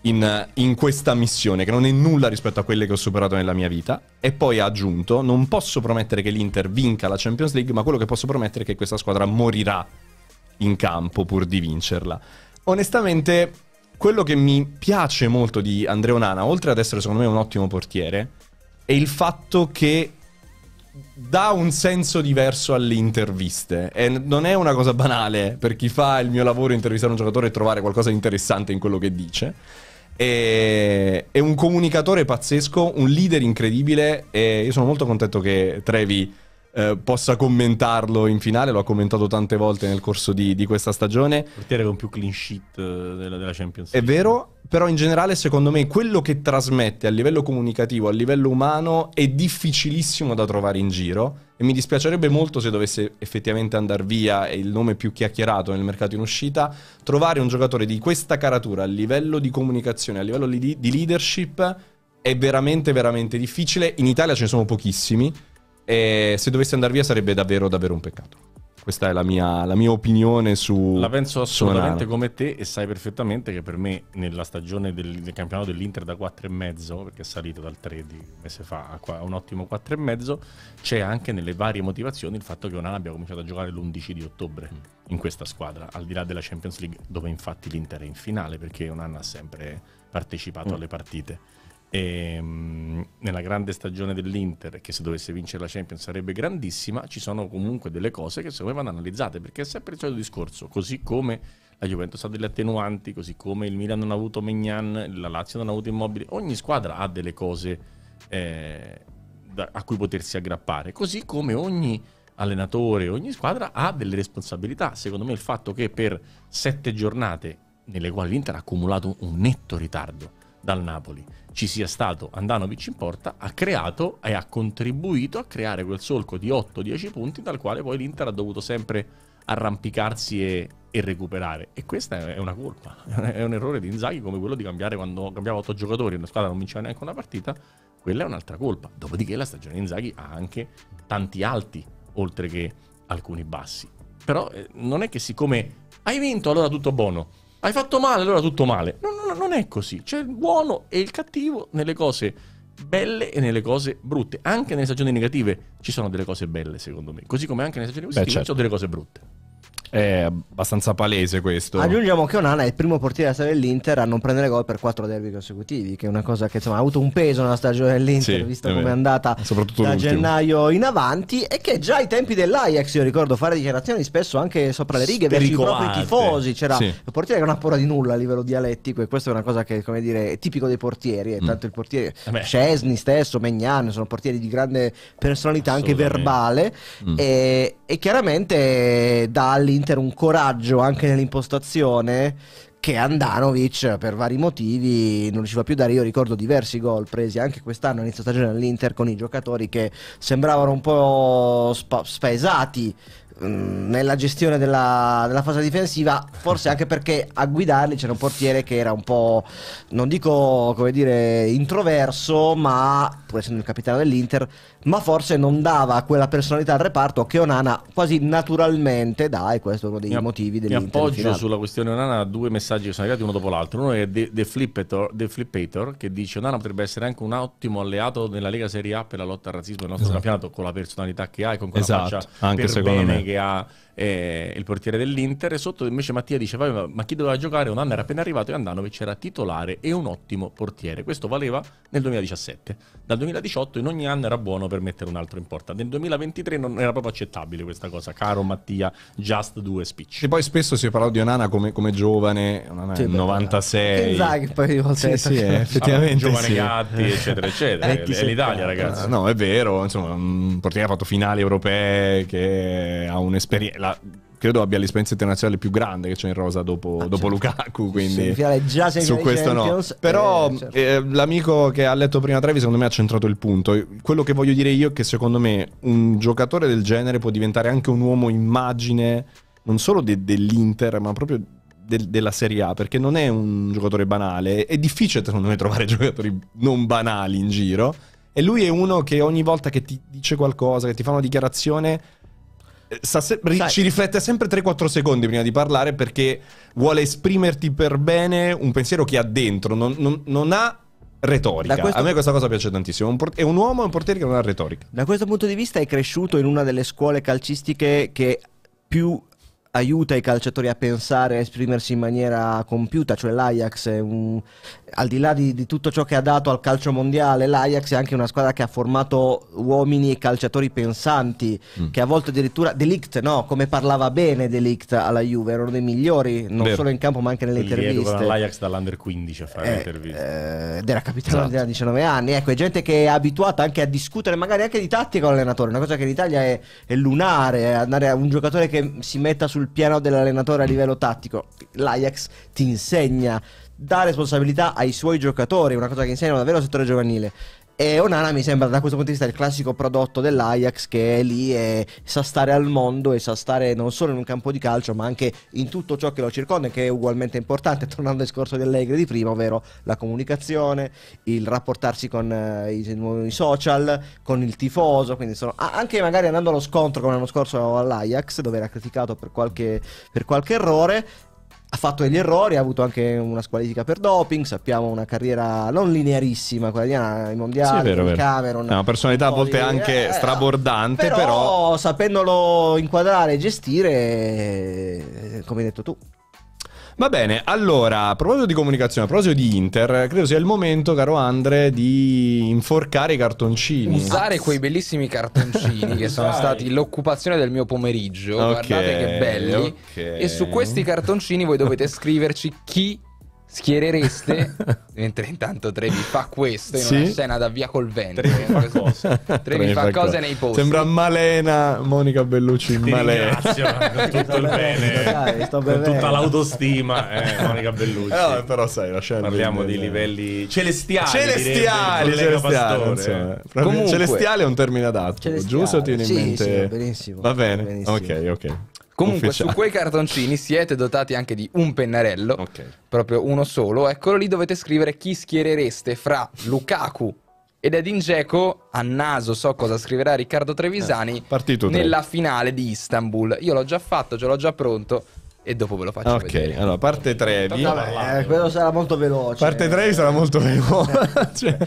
B: in, in questa missione, che non è nulla rispetto a quelle che ho superato nella mia vita. E poi ha aggiunto, non posso promettere che l'Inter vinca la Champions League, ma quello che posso promettere è che questa squadra morirà in campo pur di vincerla. Onestamente quello che mi piace molto di Andrea Onana, oltre ad essere secondo me un ottimo portiere, è il fatto che dà un senso diverso alle interviste. E non è una cosa banale per chi fa il mio lavoro intervistare un giocatore e trovare qualcosa di interessante in quello che dice. È, è un comunicatore pazzesco, un leader incredibile e io sono molto contento che Trevi eh, possa commentarlo in finale. Lo ha commentato tante volte nel corso di, di questa stagione. Il portiere con più clean sheet eh, della, della Champions League. È vero, però in generale secondo me quello che trasmette a livello comunicativo, a livello umano, è difficilissimo da trovare in giro. E mi dispiacerebbe molto se dovesse effettivamente andare via, è il nome più chiacchierato nel mercato in uscita, trovare un giocatore di questa caratura a livello di comunicazione, a livello di leadership, è veramente, veramente difficile. In Italia ce ne sono pochissimi e se dovesse andare via sarebbe davvero, davvero un peccato. Questa è la mia, la mia opinione su. La penso assolutamente
A: come te e sai perfettamente che per me nella stagione del, del campionato dell'Inter da 4,5, perché è salito dal 3 di mese fa a un ottimo 4,5, c'è anche nelle varie motivazioni il fatto che Onana abbia cominciato a giocare l'11 di ottobre in questa squadra, al di là della Champions League, dove infatti l'Inter è in finale, perché Onana ha sempre partecipato mm. alle partite e, ehm, nella grande stagione dell'Inter, che se dovesse vincere la Champions sarebbe grandissima, ci sono comunque delle cose che secondo me vanno analizzate, perché è sempre il solito discorso, così come la Juventus ha delle attenuanti, così come il Milan non ha avuto Mignan, la Lazio non ha avuto Immobile, ogni squadra ha delle cose eh, da, a cui potersi aggrappare, così come ogni allenatore, ogni squadra ha delle responsabilità. Secondo me il fatto che per sette giornate, nelle quali l'Inter ha accumulato un netto ritardo dal Napoli, ci sia stato Andanovic in porta, ha creato e ha contribuito a creare quel solco di 8-10 punti dal quale poi l'Inter ha dovuto sempre arrampicarsi e, e recuperare. E questa è una colpa, è un errore di Inzaghi come quello di cambiare quando cambiava 8 giocatori e una squadra non vinceva neanche una partita, quella è un'altra colpa. Dopodiché la stagione di Inzaghi ha anche tanti alti, oltre che alcuni bassi. Però eh, non è che siccome hai vinto allora tutto buono hai fatto male, allora tutto male. No, no, no, non è così. C'è il buono e il cattivo nelle cose belle e nelle cose brutte. Anche nelle stagioni negative ci sono delle cose belle, secondo me. Così come anche nelle stagioni positive Beh, certo. ci sono
B: delle cose brutte. È abbastanza palese questo.
C: Aggiungiamo che Onana è il primo portiere della storia dell'Inter a non prendere gol per quattro derby consecutivi, che è una cosa che insomma, ha avuto un peso nella stagione dell'Inter, sì, visto come è andata da l'ultimo. gennaio in avanti, e che già ai tempi dell'Ajax, io ricordo fare dichiarazioni spesso anche sopra le righe, verso i propri tifosi, c'era sì. il portiere che non ha paura di nulla a livello dialettico, e questa è una cosa che come dire, è tipico dei portieri, e mm. tanto il portiere eh Cesni stesso, Megnan, sono portieri di grande personalità anche verbale, mm. e, e chiaramente eh, Dalli dell'Inter un coraggio anche nell'impostazione che Andanovic per vari motivi non riusciva più a dare. Io ricordo diversi gol presi anche quest'anno inizio stagione all'Inter con i giocatori che sembravano un po' spa- spaesati mm, nella gestione della, della, fase difensiva, forse anche perché a guidarli c'era un portiere che era un po', non dico come dire, introverso, ma pur essendo il capitano dell'Inter, ma forse non dava quella personalità al reparto che Onana quasi naturalmente dà e questo è uno dei mi motivi dell'Inter. Mi appoggio finale. sulla
A: questione Onana a due messaggi che sono arrivati uno dopo l'altro. Uno è The, The, Flippator, che dice Onana potrebbe essere anche un ottimo alleato nella Lega Serie A per la lotta al razzismo del nostro esatto. campionato con la personalità che ha e con quella esatto, faccia anche per bene me. che ha eh, il portiere dell'Inter, e sotto invece Mattia dice, ma, ma chi doveva giocare? Un anno era appena arrivato e Andanovic era titolare e un ottimo portiere. Questo valeva nel 2017. Dal 2018 in ogni anno era buono per mettere un altro in porta. Nel 2023 non
B: era proprio accettabile questa cosa, caro Mattia, just due speech. E poi spesso si è parlato di Onana come, come giovane, Onana sì, 96. Che
C: poi sì, sì, effettivamente. Giovane sì.
B: Gatti, eccetera, eccetera. è, è l'Italia, ragazzi. No, è vero, insomma, un portiere ha fatto finali europee che ha un'esperienza la, credo abbia l'esperienza internazionale più grande che c'è in rosa dopo, ah, dopo certo. Lukaku. Quindi già su questo Champions, no. Eh, Però eh, certo. eh, l'amico che ha letto prima Trevi, secondo me, ha centrato il punto. Quello che voglio dire io è che secondo me un giocatore del genere può diventare anche un uomo immagine non solo de- dell'Inter, ma proprio della Serie A, perché non è un giocatore banale. È difficile, secondo me, trovare giocatori non banali in giro. E lui è uno che ogni volta che ti dice qualcosa, che ti fa una dichiarazione se- ri- ci riflette sempre 3-4 secondi prima di parlare perché vuole esprimerti per bene un pensiero che ha dentro, non, non, non ha retorica. Questo... A me questa cosa piace tantissimo. Un port- è un uomo, è un portiere che non ha retorica.
C: Da questo punto di vista è cresciuto in una delle scuole calcistiche che più aiuta i calciatori a pensare, a esprimersi in maniera compiuta, cioè l'Ajax è un, al di là di, di, tutto ciò che ha dato al calcio mondiale, l'Ajax è anche una squadra che ha formato uomini e calciatori pensanti, mm. che a volte addirittura Delict, no, come parlava bene Delict alla Juve, era uno dei migliori, non Vero. solo in campo ma anche nelle interviste. Era L'Ajax
A: dall'Under 15 a fare eh, le interviste.
C: Eh, ed era capitano esatto. a 19 anni, ecco, è gente che è abituata anche a discutere magari anche di tattica con l'allenatore, una cosa che in Italia è, è lunare, è andare a un giocatore che si metta sul piano dell'allenatore a livello tattico. L'Ajax ti insegna dà responsabilità ai suoi giocatori, una cosa che insegna davvero al settore giovanile. E Onana mi sembra da questo punto di vista il classico prodotto dell'Ajax che è lì e sa stare al mondo e sa stare non solo in un campo di calcio ma anche in tutto ciò che lo circonda che è ugualmente importante, tornando al discorso di Allegri di prima, ovvero la comunicazione, il rapportarsi con eh, i, i, social, con il tifoso, quindi sono, anche magari andando allo scontro come l'anno scorso all'Ajax dove era criticato per qualche, per qualche errore, ha fatto degli errori, ha avuto anche una squalifica per doping, sappiamo una carriera non linearissima, quella di Anna, i mondiali, sì, vero, vero. Cameron. È una personalità a volte anche eh,
B: strabordante, però, però,
C: sapendolo inquadrare e gestire, eh, come hai detto tu,
B: Va bene, allora, a proposito di comunicazione, a proposito di Inter, credo sia il momento, caro Andre, di inforcare i cartoncini. Usare
D: quei bellissimi cartoncini che sono stati l'occupazione del mio pomeriggio. Okay, guardate che belli. Okay. E su questi cartoncini voi dovete scriverci chi schierereste, mentre intanto Trevi fa questo in sì? una scena da via col vento. Trevi fa cioè, cose, Trevi fa cose nei posti. Sembra
B: Malena, Monica Bellucci in Malena. con tutto il bene, dai, con tutta
D: l'autostima,
B: eh, Monica Bellucci. No, eh, però sai, la scena Parliamo di livelli celestiali. Celestiali, celestiali. Cioè, Comunque, celestiale
D: è un termine adatto. Giusto? Tieni sì, in mente. Sì, benissimo.
B: Va bene. Benissimo. Ok, ok.
D: Comunque, Ufficiale. su quei cartoncini siete dotati anche di un pennarello, okay. proprio uno solo. Eccolo lì, dovete scrivere chi schierereste fra Lukaku ed Edin Dzeko. A naso so cosa scriverà Riccardo Trevisani eh, nella finale di Istanbul. Io l'ho già fatto, ce l'ho già pronto e dopo ve lo faccio Ok, vedere. allora parte Trevi. Vabbè,
C: eh, quello sarà molto veloce. Parte Trevi sarà molto
D: veloce.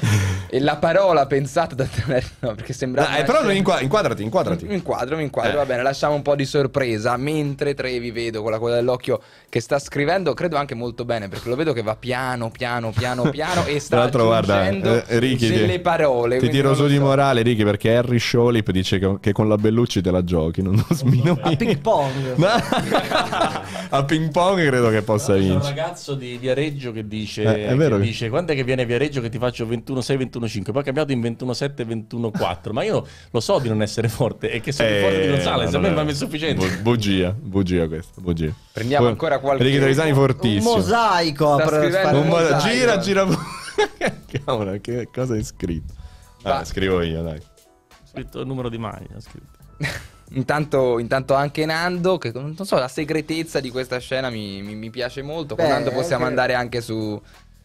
D: e la parola pensata da te, no, perché sembrava Dai, però inqua- inquadrati, inquadrati. Mi inquadro, mi inquadro, eh. va bene, lasciamo un po' di sorpresa mentre Trevi vedo con la coda dell'occhio che sta scrivendo, credo anche molto bene perché lo vedo che va piano piano piano piano e sta Tra guarda, eh, eh, Ricky, delle parole. Ti tiro su so. di
B: morale Ricky perché Harry Sholip dice che, che, con la Bellucci te la giochi, non lo smino. A ping pong. No a ping pong credo che possa no, vincere. C'è un
A: ragazzo di Viareggio che dice, eh, che che... dice quando è che viene Viareggio che ti faccio 21-6, 21-5, poi ha cambiato in 21-7, 21-4, ma io lo so di non essere forte e che sono eh, più forte di eh, Gonzales, no, no, a me va insufficiente.
B: Bu- bugia, bugia questa, bugia. Prendiamo Poi, ancora qualche... Enrico Trevisani fortissimo. Un
C: mosaico.
B: Per un mo- gira, gira. Cavolo, che cosa hai scritto? Ah, scrivo io, dai. Ho
D: scritto il numero di maglia, ho scritto. Intanto, intanto, anche Nando, che non so, la segretezza di questa scena mi, mi, mi piace molto. Beh, Con Nando possiamo che... andare anche su,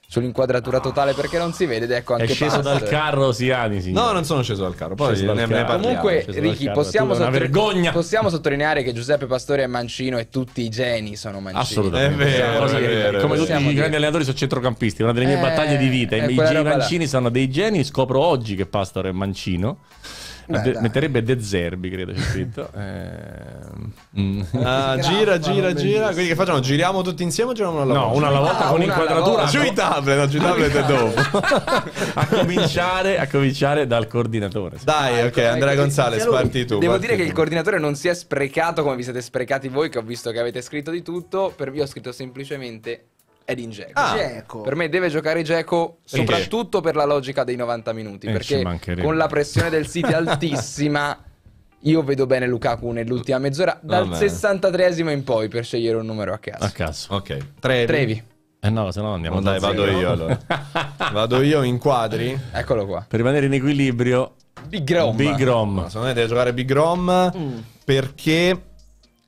D: sull'inquadratura ah. totale perché non si vede ed ecco anche è sceso Paz. dal carro
B: Siani signore. no non sono sceso dal carro poi dal ne, carro. ne parliamo comunque Ricky possiamo,
D: sotto... possiamo, sottolineare che Giuseppe Pastore è mancino e tutti i geni sono mancini assolutamente è vero, è vero, come tutti i grandi
A: allenatori sono centrocampisti una delle mie eh, battaglie di vita i eh, geni mancini sono dei geni scopro oggi che Pastore è mancino Beh, metterebbe De Zerbi, credo c'è scritto. eh,
B: ah, gira, gira, gira. Quindi che facciamo? Giriamo tutti insieme o giriamo una alla volta? No, una alla volta ah, con inquadratura. Sui tablet, sui tablet dopo.
A: a, cominciare, a cominciare dal coordinatore. Dai, ah, ok, ecco, Andrea ecco, ecco. Gonzalez, parti tu. Devo parti dire tu. che il
D: coordinatore non si è sprecato come vi siete sprecati voi, che ho visto che avete scritto di tutto. Per vi ho scritto semplicemente è di Dzeko. Ah, Dzeko. Per me deve giocare Dzeko soprattutto per la logica dei 90 minuti, eh, perché con la pressione del City altissima io vedo bene Lukaku nell'ultima mezz'ora dal 63esimo in poi per scegliere un numero a caso.
B: A caso. Ok. Trevi. Trevi. Eh no, se no andiamo. dai, vado io allora. vado io in quadri. Eccolo qua. Per rimanere in equilibrio
D: Big Rom. Big
B: Rom. No, secondo me deve giocare Big Rom mm. perché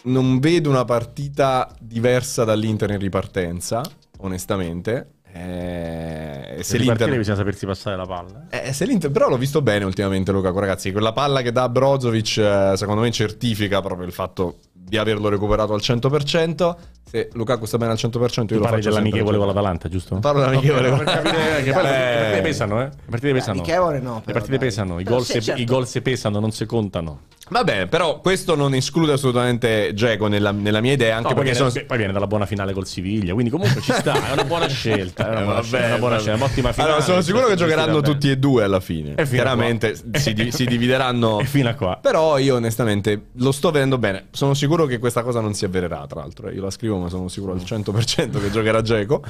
B: non vedo una partita diversa dall'Inter in ripartenza onestamente. Eh, se l'Inter... bisogna
A: sapersi passare la
B: palla. Eh. eh, se l'Inter... Però l'ho visto bene ultimamente Lukaku, ragazzi. Quella palla che dà Brozovic, eh, secondo me, certifica proprio il fatto di averlo recuperato al 100%. Se Lukaku sta bene al 100%, io lo faccio dell'amichevole con l'Atalanta, giusto? Parlo dell'amichevole con l'Atalanta. le partite eh. pesano, eh? Le
A: partite pesano. le partite pesano. I gol, se, I certo. gol se pesano, non se contano. Va bene, però
B: questo non esclude assolutamente Dzeko nella, nella mia idea, anche no, perché poi viene, sono... poi viene dalla buona finale col Siviglia, quindi comunque ci sta, è una buona scelta, è una eh, buona, vabbè, scelta, una buona scelta, un'ottima finale. Allora, sono sicuro che giocheranno tutti e due alla fine. Chiaramente
A: si, si, divideranno e fino a qua.
B: Però io onestamente lo sto vedendo bene. Sono sicuro che questa cosa non si avvererà, tra l'altro. Io la scrivo, ma sono sicuro al 100% che giocherà Dzeko.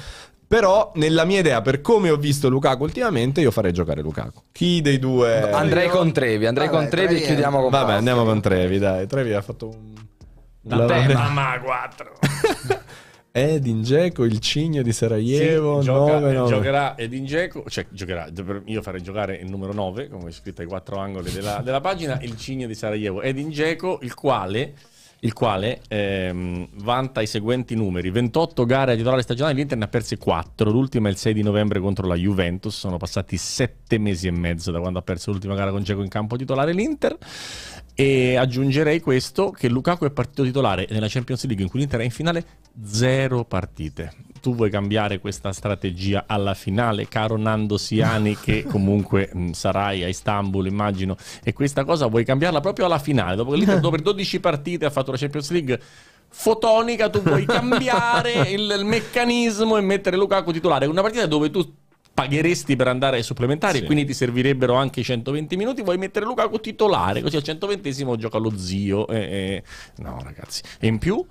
B: Però nella mia idea, per come ho visto Lukaku ultimamente, io farei giocare Lukaku. Chi dei due?
D: No, andrei con Trevi, andrei Vabbè, con Trevi e chiudiamo con Vabbè, Passi. andiamo con Trevi,
B: dai. Trevi ha fatto un... Vabbè, La... mamma, 4. Edin Dzeko, il cigno di Sarajevo. Sì, gioca, 9, 9.
A: Giocherà Edin Dzeko, cioè giocherà, io farei giocare il numero 9, come è scritto ai quattro angoli della, della pagina, il cigno di Sarajevo. Edin Dzeko, il quale il quale ehm, vanta i seguenti numeri. 28 gare a titolare stagionale l'Inter ne ha perse 4, l'ultima è il 6 di novembre contro la Juventus, sono passati 7 mesi e mezzo da quando ha perso l'ultima gara con Geco in campo titolare l'Inter. E aggiungerei questo, che Lukaku è partito titolare nella Champions League in cui l'Inter è in finale, zero partite. Tu vuoi cambiare questa strategia alla finale, caro Nando Siani, che comunque mh, mm, sarai a Istanbul, immagino, e questa cosa vuoi cambiarla proprio alla finale, dopo che l'Inter dopo 12 partite ha fatto la Champions League fotonica, tu vuoi cambiare il, il meccanismo e mettere Lukaku titolare. Una partita dove tu pagheresti per andare ai supplementari, sì. quindi ti servirebbero anche i 120 minuti. Vuoi mettere Lukaku titolare, così al 120 esimo gioca lo zio. Eh, eh. No, ragazzi. E in più,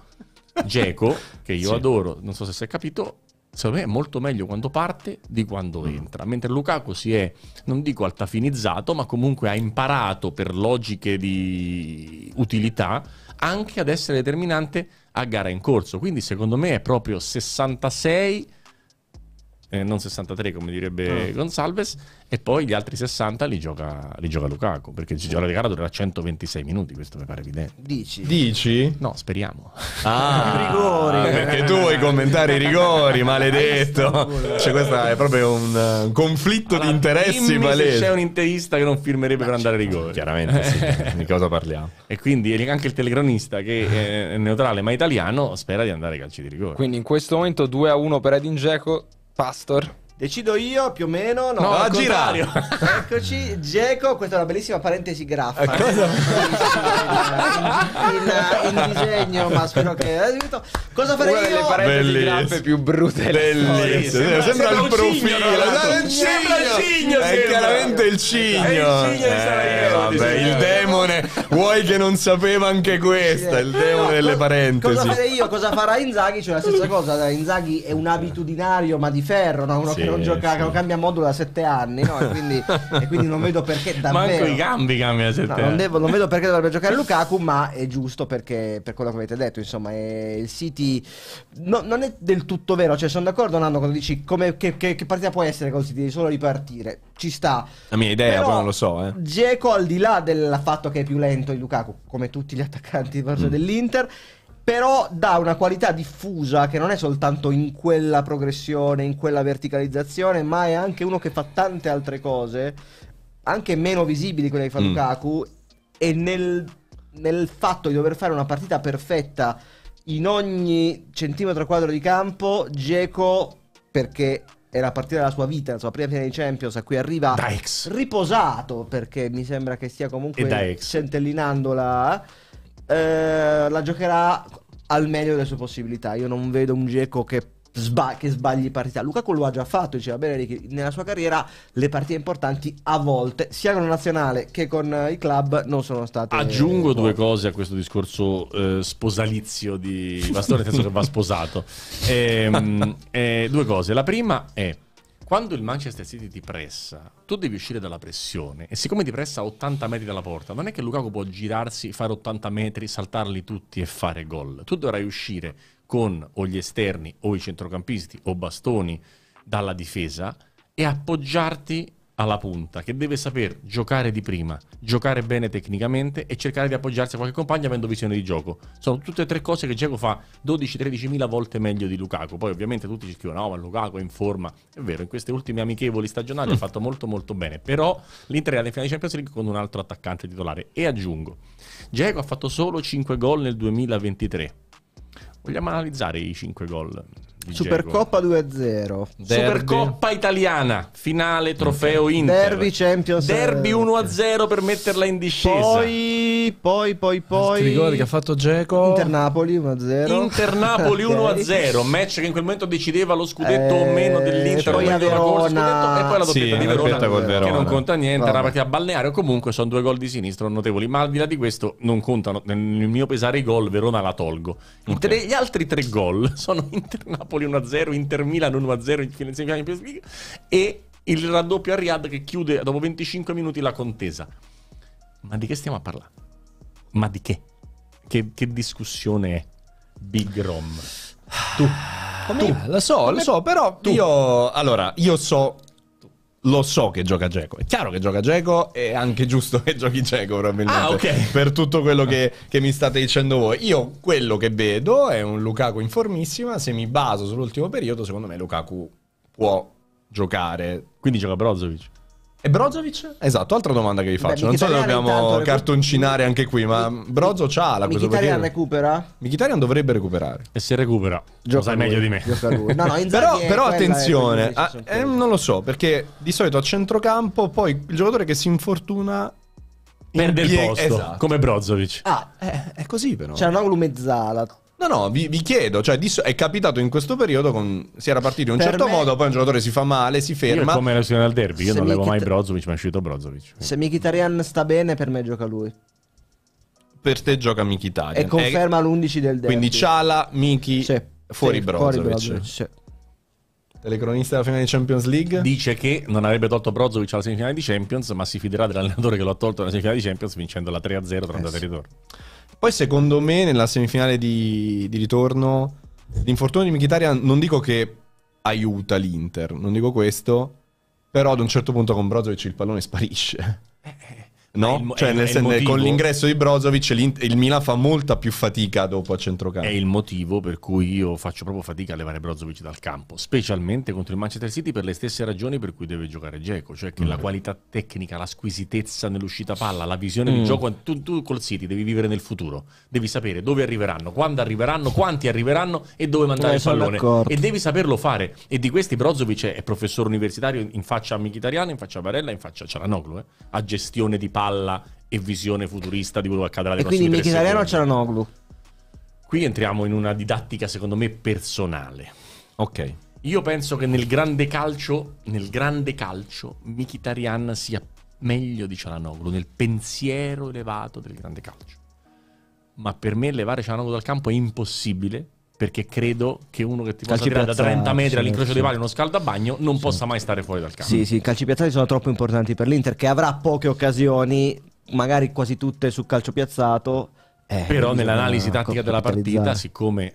A: Geco, che io sì. adoro, non so se si è capito. Secondo me è molto meglio quando parte di quando mm. entra, mentre Lukaku si è, non dico altafinizzato, ma comunque ha imparato per logiche di utilità anche ad essere determinante a gara in corso. Quindi secondo me è proprio 66 eh, non 63 come direbbe mm. Ah. Gonsalves, e poi gli altri 60 li gioca, li gioca Lukaku, perché il la gara durerà 126 minuti, questo mi pare
B: evidente. Dici? Dici? No, speriamo. Ah, rigori! Ah, perché tu vuoi commentare i rigori, maledetto! cioè questo è proprio un conflitto allora, di interessi palese. c'è un
A: interista che non firmerebbe Ma per andare a rigori. Chiaramente sì,
B: di cosa parliamo.
A: E quindi anche il telecronista che è neutrale ma italiano spera di andare ai calci di rigore.
D: Quindi in questo momento 2 a 1 per Edin Dzeko, pastor. Decido io più o meno. No, no a girare.
C: Eccoci, Geco, questa è una bellissima parentesi grafica. Eh, cosa? In, in, in, disegno, ma
D: spero che. Eh,
B: cosa farei Una io? Una
D: parentesi grafiche più brutte. Bellissimo. Sembra, sembra, il profilo.
C: Sembra il cigno.
D: È
B: chiaramente il cigno. il cigno eh, vabbè, il demone. Vuoi che non sapeva anche questa? Il demone delle parentesi. Cosa farei
C: io? Cosa farà Inzaghi? Cioè la stessa cosa. Inzaghi è un abitudinario, ma di ferro, no? Uno sì. che non eh, giocare, sì. cambia modulo da sette anni, no? E quindi, e quindi non vedo perché davvero... Manco i gambi
A: cambia da sette no, anni. Non, devo,
C: non, vedo perché dovrebbe giocare Lukaku, ma è giusto perché, per quello che avete detto, insomma, è, il City no, non è del tutto vero, cioè sono d'accordo Nando quando dici come, che, che, che, partita può essere con il City, devi solo ripartire, ci sta.
B: La mia idea, Però, poi non lo so. Eh.
C: Dzeko al di là del fatto che è più lento di Lukaku, come tutti gli attaccanti mm. dell'Inter però dà una qualità diffusa che non è soltanto in quella progressione, in quella verticalizzazione, ma è anche uno che fa tante altre cose, anche meno visibili quelle che fa mm. Lukaku, e nel, nel fatto di dover fare una partita perfetta in ogni centimetro quadro di campo, Geco, perché era a partire dalla sua vita, la sua prima finale di Champions, a cui arriva riposato, perché mi sembra che stia comunque centellinandola eh, la giocherà al meglio delle sue possibilità. Io non vedo un Geco che Sba- che sbagli partita. Lukaku lo ha già fatto, diceva bene Ricky, nella sua carriera le partite importanti a volte, sia con la nazionale che con eh, i club, non sono state... Aggiungo
A: due cose a questo discorso eh, sposalizio di Bastone, nel senso che va sposato. E, ehm, eh, due cose. La prima è quando il Manchester City ti pressa, tu devi uscire dalla pressione e siccome ti pressa a 80 metri dalla porta, non è che Lukaku può girarsi, fare 80 metri, saltarli tutti e fare gol. Tu dovrai uscire con o gli esterni o i centrocampisti o bastoni dalla difesa e appoggiarti alla punta, che deve saper giocare di prima, giocare bene tecnicamente e cercare di appoggiarsi a qualche compagno avendo visione di gioco. Sono tutte e tre cose che Dzeko fa 12-13 mila volte meglio di Lukaku. Poi ovviamente tutti ci scrivono, no ma Lukaku è in forma. È vero, in queste ultime amichevoli stagionali mm. ha fatto molto molto bene, però l'Inter è in finale di Champions League con un altro attaccante titolare. E aggiungo, Dzeko ha fatto solo 5 gol nel 2023. Vogliamo analizzare i 5 gol Supercoppa
C: 2-0. Supercoppa
A: italiana, finale trofeo okay. Inter. Derby
C: Champions. Derby
A: 1-0 eh, per metterla in discesa. Poi, poi, poi, poi. Il rigore che ha
C: fatto Geco. Inter-Napoli 1-0. Inter-Napoli 1-0.
A: Match che in quel momento decideva lo scudetto o meno eh, dell'Inter. Poi la Verona. E poi la doppietta sì, di Verona, Verona, Verona, Che non conta niente, era perché a balneare. Comunque sono due gol di sinistra notevoli. Ma al di là di questo non contano. Nel mio pesare i gol Verona la tolgo. Okay. Tre, gli altri tre gol sono Inter-Napoli. Napoli 1-0, Inter Milan 1-0 in semifinale di e il raddoppio a Riyadh che chiude dopo 25 minuti la contesa. Ma di che stiamo a parlare? Ma di che? Che, che discussione è? Big Rom. Tu.
B: Tu. Ah, lo so, Come lo so, però tu. io... Allora, io so lo so che gioca Geco. È chiaro che gioca Geco, è anche giusto che giochi Geco, probabilmente. Ah, okay. Per tutto quello che, ah. che, mi state dicendo voi. Io quello che vedo è un Lukaku in formissima. Se mi baso sull'ultimo periodo, secondo me Lukaku può giocare. Quindi gioca Brozovic. E Brozovic? Esatto, altra domanda che vi faccio. Beh, non so se dobbiamo cartoncinare anche qui, ma Brozo c'ha la cosa Mkhitaryan perché... recupera? Mkhitaryan dovrebbe recuperare. E se recupera, lo sai lui. meglio di me. No, no, però, però eh, attenzione, a, ah, eh, non lo so, perché di solito a centrocampo poi il giocatore che si infortuna
A: perde il posto, esatto.
B: come Brozovic. Ah, è, eh, è così però. C'è una volumezzala. No, no, vi, vi chiedo, cioè è capitato in questo periodo, con, si era partito in un per certo me... modo, poi un giocatore si fa male, si ferma. Io come la relazione al derby, io se non Michita... mai Brozovic, ma è uscito Brozovic.
C: Se Mkhitaryan sta bene, per me gioca lui.
B: Per te gioca Mkhitaryan. E conferma
C: è... Eh, l'11 del derby. Quindi
B: Ciala, Miki, sì. fuori sì, Brozovic. Fuori Brozovic, sì telecronista della finale di Champions League. Dice che non avrebbe tolto Brozovic alla semifinale
A: di Champions, ma si fiderà dell'allenatore che lo ha tolto alla semifinale di Champions vincendo la 3-0 tra andata e eh ritorno.
B: Poi secondo me nella semifinale di, di ritorno l'infortunio di Mkhitaryan non dico che aiuta l'Inter, non dico questo, però ad un certo punto con Brozovic il pallone sparisce. Eh, eh No? Il, cioè, nel, nel, con l'ingresso di Brozovic il Milan fa molta più fatica dopo a centrocampo. È il motivo per cui io faccio proprio fatica a levare Brozovic
A: dal campo, specialmente contro il Manchester City per le stesse ragioni per cui deve giocare Geco, cioè che mm. la qualità tecnica, la squisitezza nell'uscita palla, la visione mm. di gioco, tu, tu col City devi vivere nel futuro, devi sapere dove arriveranno, quando arriveranno, quanti arriveranno e dove mandare eh, il pallone e devi saperlo fare e di questi Brozovic è professore universitario in faccia a Mkhitaryan, in faccia a Varella, in faccia a Cialanoglu, eh? a gestione di palla palla e visione futurista di quello che accadrà alle e prossime quindi Mkhitaryan o Noglu qui entriamo in una didattica secondo me personale ok io penso che nel grande calcio nel grande calcio Mkhitaryan sia meglio di Cialanoglu nel pensiero elevato del grande calcio ma per me levare Cialanoglu dal campo è impossibile perché credo che uno che ti calci possa da 30 metri all'incrocio sì. dei pali uno scaldabagno non sì. possa mai stare fuori dal campo. Sì,
C: sì, i calci piazzati sono troppo importanti per l'Inter che avrà poche occasioni, magari quasi tutte su calcio piazzato. Eh, Però nell'analisi tattica della partita,
A: siccome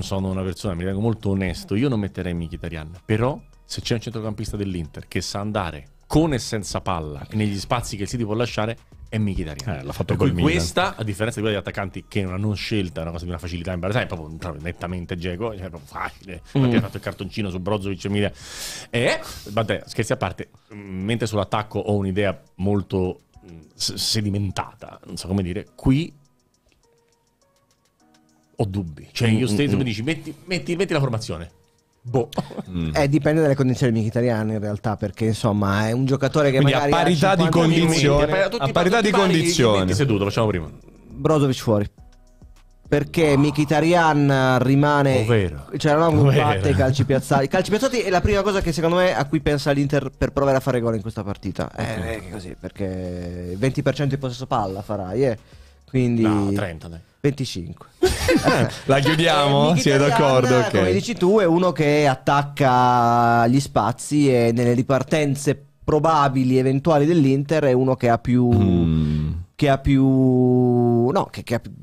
A: sono una persona, mi ritengo molto onesto, io non metterei Mkhitaryan. Però se c'è un centrocampista dell'Inter che sa andare con e senza palla negli spazi che il City può lasciare, e Mkhitaryan. Eh, l'ha fatto per cui questa, a differenza di quella degli attaccanti che non hanno scelta, è una cosa di una facilità in imbarazzante, è proprio, nettamente Geco, è cioè, proprio facile, mm. ha fatto il cartoncino su Brozovic e Milia. E, vabbè, scherzi a parte, mentre sull'attacco ho un'idea molto mm, sedimentata, non so come dire, qui
C: ho dubbi. Cioè, mm, io stesso mm, mi mm.
A: dici, metti, metti, metti la formazione.
C: Boh. Mm. Eh, dipende dalle condizioni di michitariane in realtà, perché insomma è un giocatore che Quindi magari... A parità di condizioni... a
B: parità di condizioni... Seduto, facciamo prima.
C: Brozovic fuori perché oh. Mkhitaryan rimane Ovvero. Oh, cioè non ha un oh, batte i calci piazzati i calci piazzati è la prima cosa che secondo me a cui pensa l'Inter per provare a fare gol in questa partita eh, okay. è così perché 20% di possesso palla farai eh. quindi no 30 dai 25. La chiudiamo? Eh, Siete d'accordo? Okay. Come dici tu, è uno che attacca gli spazi e nelle ripartenze probabili, eventuali dell'Inter, è uno che ha più... Mm. Che ha più... No, che, che ha più...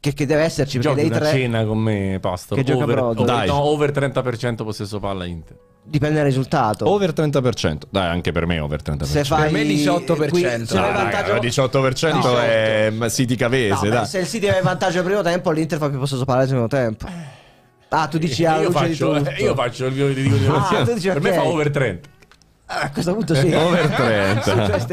C: Che, che, deve esserci
A: perché Giochi dei una tre
B: cena con me, Pasto. Che over, gioca Brodo. Dai. No,
A: over 30% possesso palla Inter.
B: Dipende dal risultato. Over 30%, dai, anche per me over 30%. Se fai... Per me 18%. Qui, se vantaggio... raga, 18% no, è City Cavese, no, dai. Se il
C: City aveva vantaggio al primo tempo, l'Inter fa più possesso palla al secondo tempo. Ah, tu dici alla io luce faccio, eh, Io
A: faccio il mio dico di ah, Per okay. me fa over 30.
C: Ah, a questo punto sì. Over 30.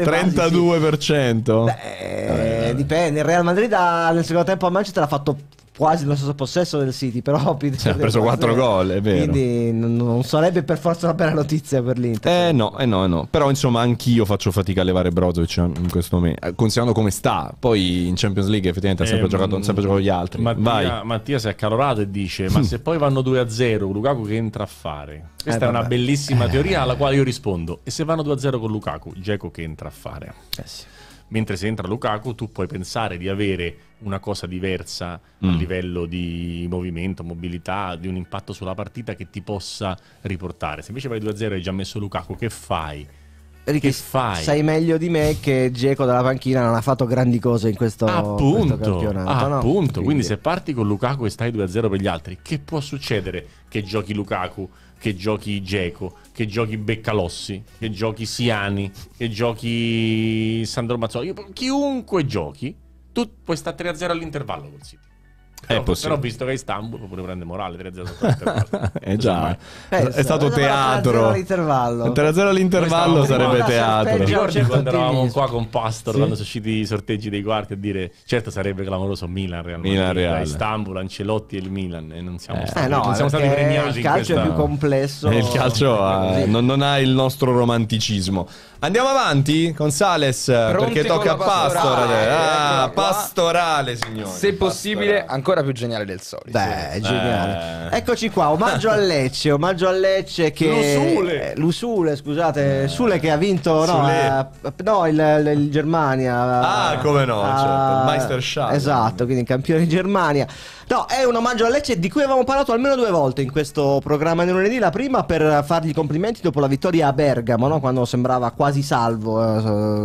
C: 32%. Beh, eh. dipende. Il Real Madrid ha, nel secondo tempo a Manchester ha fatto quasi lo stesso possesso del City, però ha preso 4 gol, è vero. Quindi non sarebbe per forza una bella notizia per
B: l'Inter. Eh no, eh no, eh no. Però insomma anch'io faccio fatica a levare Brozovic in questo momento, considerando come sta. Poi in Champions League effettivamente ha sempre, eh, giocato, sempre giocato gli altri. Mattia,
A: Mattia si è accalorato e dice, ma hmm. se poi vanno 2-0, Lukaku che entra a fare? Questa eh, è una bellissima eh. teoria alla quale io rispondo. E se vanno 2-0 con Lukaku, Geco che entra a fare? Eh sì mentre se entra Lukaku tu puoi pensare di avere una cosa diversa mm. a livello di movimento, mobilità, di un impatto sulla partita che ti possa riportare. Se invece vai 2-0 e hai già messo Lukaku, che fai? Perché che fai? Sai
C: meglio di me che Geco dalla panchina non ha fatto grandi cose in questo, appunto, questo campionato. Appunto,
A: no? quindi. se parti con Lukaku e stai 2-0 per gli altri, che può succedere che giochi Lukaku, che giochi Geco, che giochi Beccalossi, che giochi Siani, che giochi Sandro Mazzoli, chiunque giochi, tu puoi stare 3-0 all'intervallo col City. Però, però visto che è Istanbul pure prende morale 3-0 eh, eh già
C: Penso, è stato teatro 3-0 all'intervallo 3-0 all'intervallo sarebbe teatro ricordi quando certo eravamo
A: qua con Pastor sì? quando sono usciti i sorteggi dei quarti a dire certo sarebbe clamoroso Milan Real Milan Real. Istanbul Ancelotti e il Milan e non siamo, eh, stati, eh no, non siamo stati premiati eh, il calcio questa... è più complesso
B: il calcio ha, non, non ha il nostro romanticismo Andiamo avanti con Sales Pronti perché tocca a Pastorale. Ah, ecco
D: pastorale, signore. Se possibile, pastorale. ancora più geniale del solito. Beh, eh. Eccoci qua, omaggio a Lecce,
C: omaggio a Lecce che Lusule, eh, Lusule scusate, eh. Sule che ha vinto no, a, no il, il, Germania. Ah, come no, a, ah, certo. Meisterschaft. Esatto, quindi campione in Germania. No, è un omaggio a Lecce di cui avevamo parlato almeno due volte in questo programma di lunedì. La prima per fargli complimenti dopo la vittoria a Bergamo, no? quando sembrava quasi salvo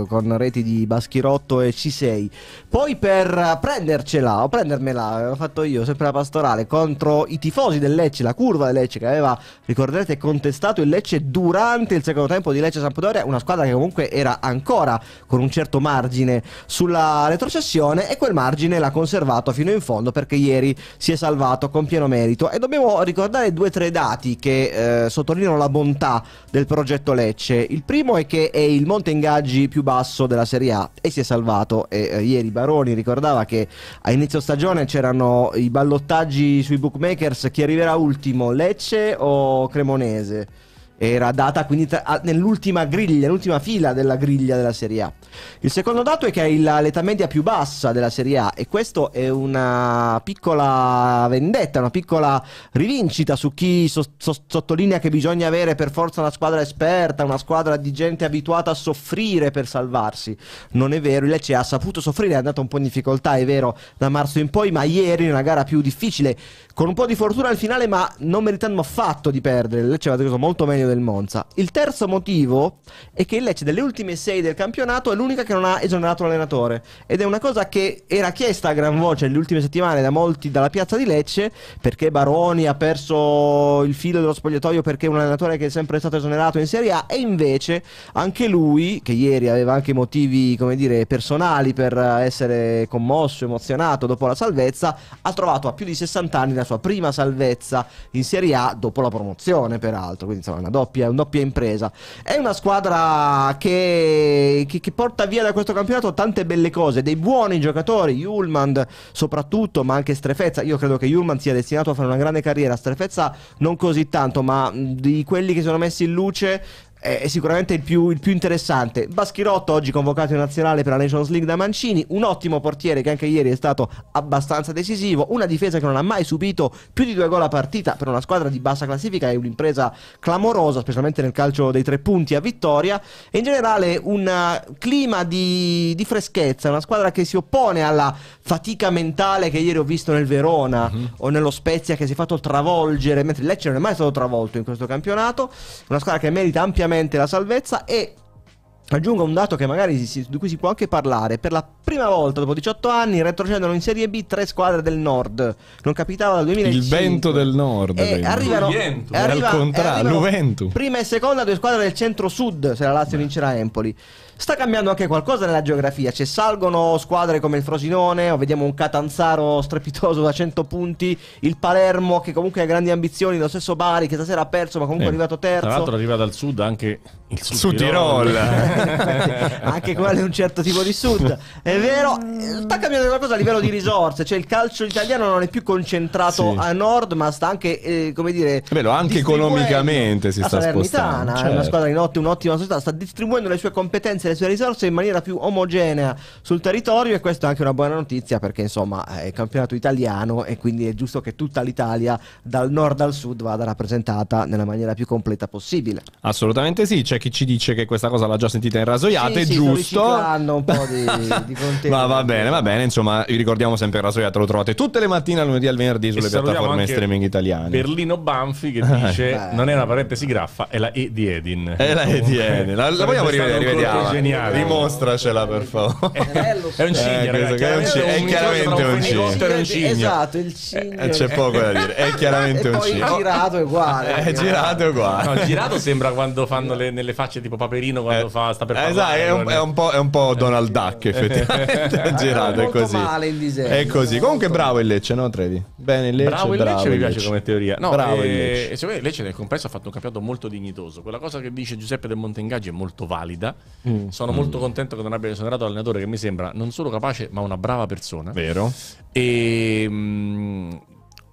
C: eh, con reti di Baschirotto e C6. Poi per prendercela, o prendermela, l'ho fatto io, sempre la pastorale, contro i tifosi del Lecce, la curva del Lecce che aveva, ricorderete, contestato il Lecce durante il secondo tempo di Lecce-Sampdoria, una squadra che comunque era ancora con un certo margine sulla retrocessione e quel margine l'ha conservato fino in fondo perché ieri si è salvato con pieno merito. E dobbiamo ricordare due o tre dati che eh, sottolineano la bontà del progetto Lecce. Il primo è che è il monte ingaggi più basso della Serie A e si è salvato. E, eh, ieri Baroni ricordava che a inizio stagione c'erano i ballottaggi sui bookmakers chi arriverà ultimo, Lecce o Cremonese? era data quindi tra, nell'ultima griglia, nell'ultima fila della griglia della Serie A. Il secondo dato è che ha l'età media più bassa della Serie A e questo è una piccola vendetta, una piccola rivincita su chi so, so, sottolinea che bisogna avere per forza una squadra esperta, una squadra di gente abituata a soffrire per salvarsi. Non è vero, il Lecce ha saputo soffrire, è andato un po' in difficoltà, è vero, da marzo in poi, ma ieri in una gara più difficile, con un po' di fortuna al finale, ma non meritando affatto di perdere. Il Lecce aveva preso molto meglio del Monza. Il terzo motivo è che il Lecce delle ultime sei del campionato è l'unica che non ha esonerato l'allenatore ed è una cosa che era chiesta a gran voce nelle ultime settimane da molti dalla piazza di Lecce perché Baroni ha perso il filo dello spogliatoio perché è un allenatore che è sempre stato esonerato in Serie A e invece anche lui che ieri aveva anche motivi come dire personali per essere commosso, emozionato dopo la salvezza, ha trovato a più di 60 anni la sua prima salvezza in Serie A dopo la promozione peraltro, quindi insomma è una donna doppia, un doppia impresa. È una squadra che, che, che, porta via da questo campionato tante belle cose, dei buoni giocatori, Julmand soprattutto, ma anche Strefezza. Io credo che Julmand sia destinato a fare una grande carriera, Strefezza non così tanto, ma di quelli che sono messi in luce è sicuramente il più, il più, interessante. Baschirotto oggi convocato in nazionale per la Nations League da Mancini, un ottimo portiere che anche ieri è stato abbastanza decisivo, una difesa che non ha mai subito più di due gol a partita per una squadra di bassa classifica è un'impresa clamorosa, specialmente nel calcio dei tre punti a vittoria e in generale un uh, clima di, di freschezza, una squadra che si oppone alla fatica mentale che ieri ho visto nel Verona mm -hmm. o nello Spezia che si è fatto travolgere, mentre il Lecce non è mai stato travolto in questo campionato, una squadra che merita ampiamente seriamente la salvezza e Aggiungo un dato che magari si, di cui si può anche parlare. Per la prima volta dopo 18 anni retrocedono in Serie B tre squadre del nord. Non capitava dal 2005. Il vento del
B: nord. E beh. arrivano, L'Uventus. Arriva, al contrario, l'Uventus.
C: Prima e seconda due squadre del centro-sud, se la Lazio Beh. vincerà Empoli. Sta cambiando anche qualcosa nella geografia, cioè salgono squadre come il Frosinone, o vediamo un Catanzaro strepitoso da 100 punti, il Palermo che comunque ha grandi ambizioni, lo stesso Bari che stasera ha perso ma comunque eh, è arrivato terzo. Tra l'altro
A: arriva dal sud anche il Sud, sud Tirol. Tirol. anche quello è
C: un certo tipo di sud, è vero, sta cambiando qualcosa a livello di risorse, cioè il calcio italiano non è più concentrato sì. a nord ma sta anche, eh, come dire... Bello, anche economicamente si sta spostando. Certo. È una squadra in ottima, un'ottima società, sta distribuendo le sue competenze le sue risorse in maniera più omogenea sul territorio e questa è anche una buona notizia perché insomma è eh, il campionato italiano e quindi è giusto che tutta l'Italia dal nord al sud vada rappresentata nella maniera più completa possibile.
B: Assolutamente sì, c'è chi ci dice che questa cosa l'ha già sentita in rasoiata, sì, è sì, giusto.
C: Hanno un po' di, di
B: contenuti. Ma va bene, va bene, insomma, vi ricordiamo sempre il rasoiate, lo trovate tutte le mattine al lunedì al venerdì sulle piattaforme streaming italiane.
A: Berlino Banfi che dice non è una parentesi graffa, è la E di Edin. È la E di Edin. La, la vogliamo rivedere, rivediamo geniale.
B: Dimostracela per favore. È un cigno, eh, ragazzi, è chiaramente un cigno. Esatto, è un cigno. Esatto,
C: il cigno. Eh, c'è poco da dire. È chiaramente un cigno. Poi girato è uguale. È eh, girato è
A: uguale. No, girato sembra quando fanno le, nelle facce tipo Paperino quando eh, fa sta per parlare. Esatto, è un, è
B: un, po', è un po' Donald Duck effettivamente. È girato è così. male il disegno. È così. Comunque bravo il Lecce, no Trevi? Bene il Lecce, bravo il Lecce bravo mi piace Lecce. come teoria. No, bravo e, il Lecce.
A: secondo me Lecce nel complesso ha fatto un campionato molto dignitoso. Quella cosa che dice Giuseppe del Montengaggi è molto valida. Mm. Mm. Sono mm. molto contento che non abbia esonerato l'allenatore che mi sembra non solo capace ma una brava persona. Vero. E... Ehm, mh,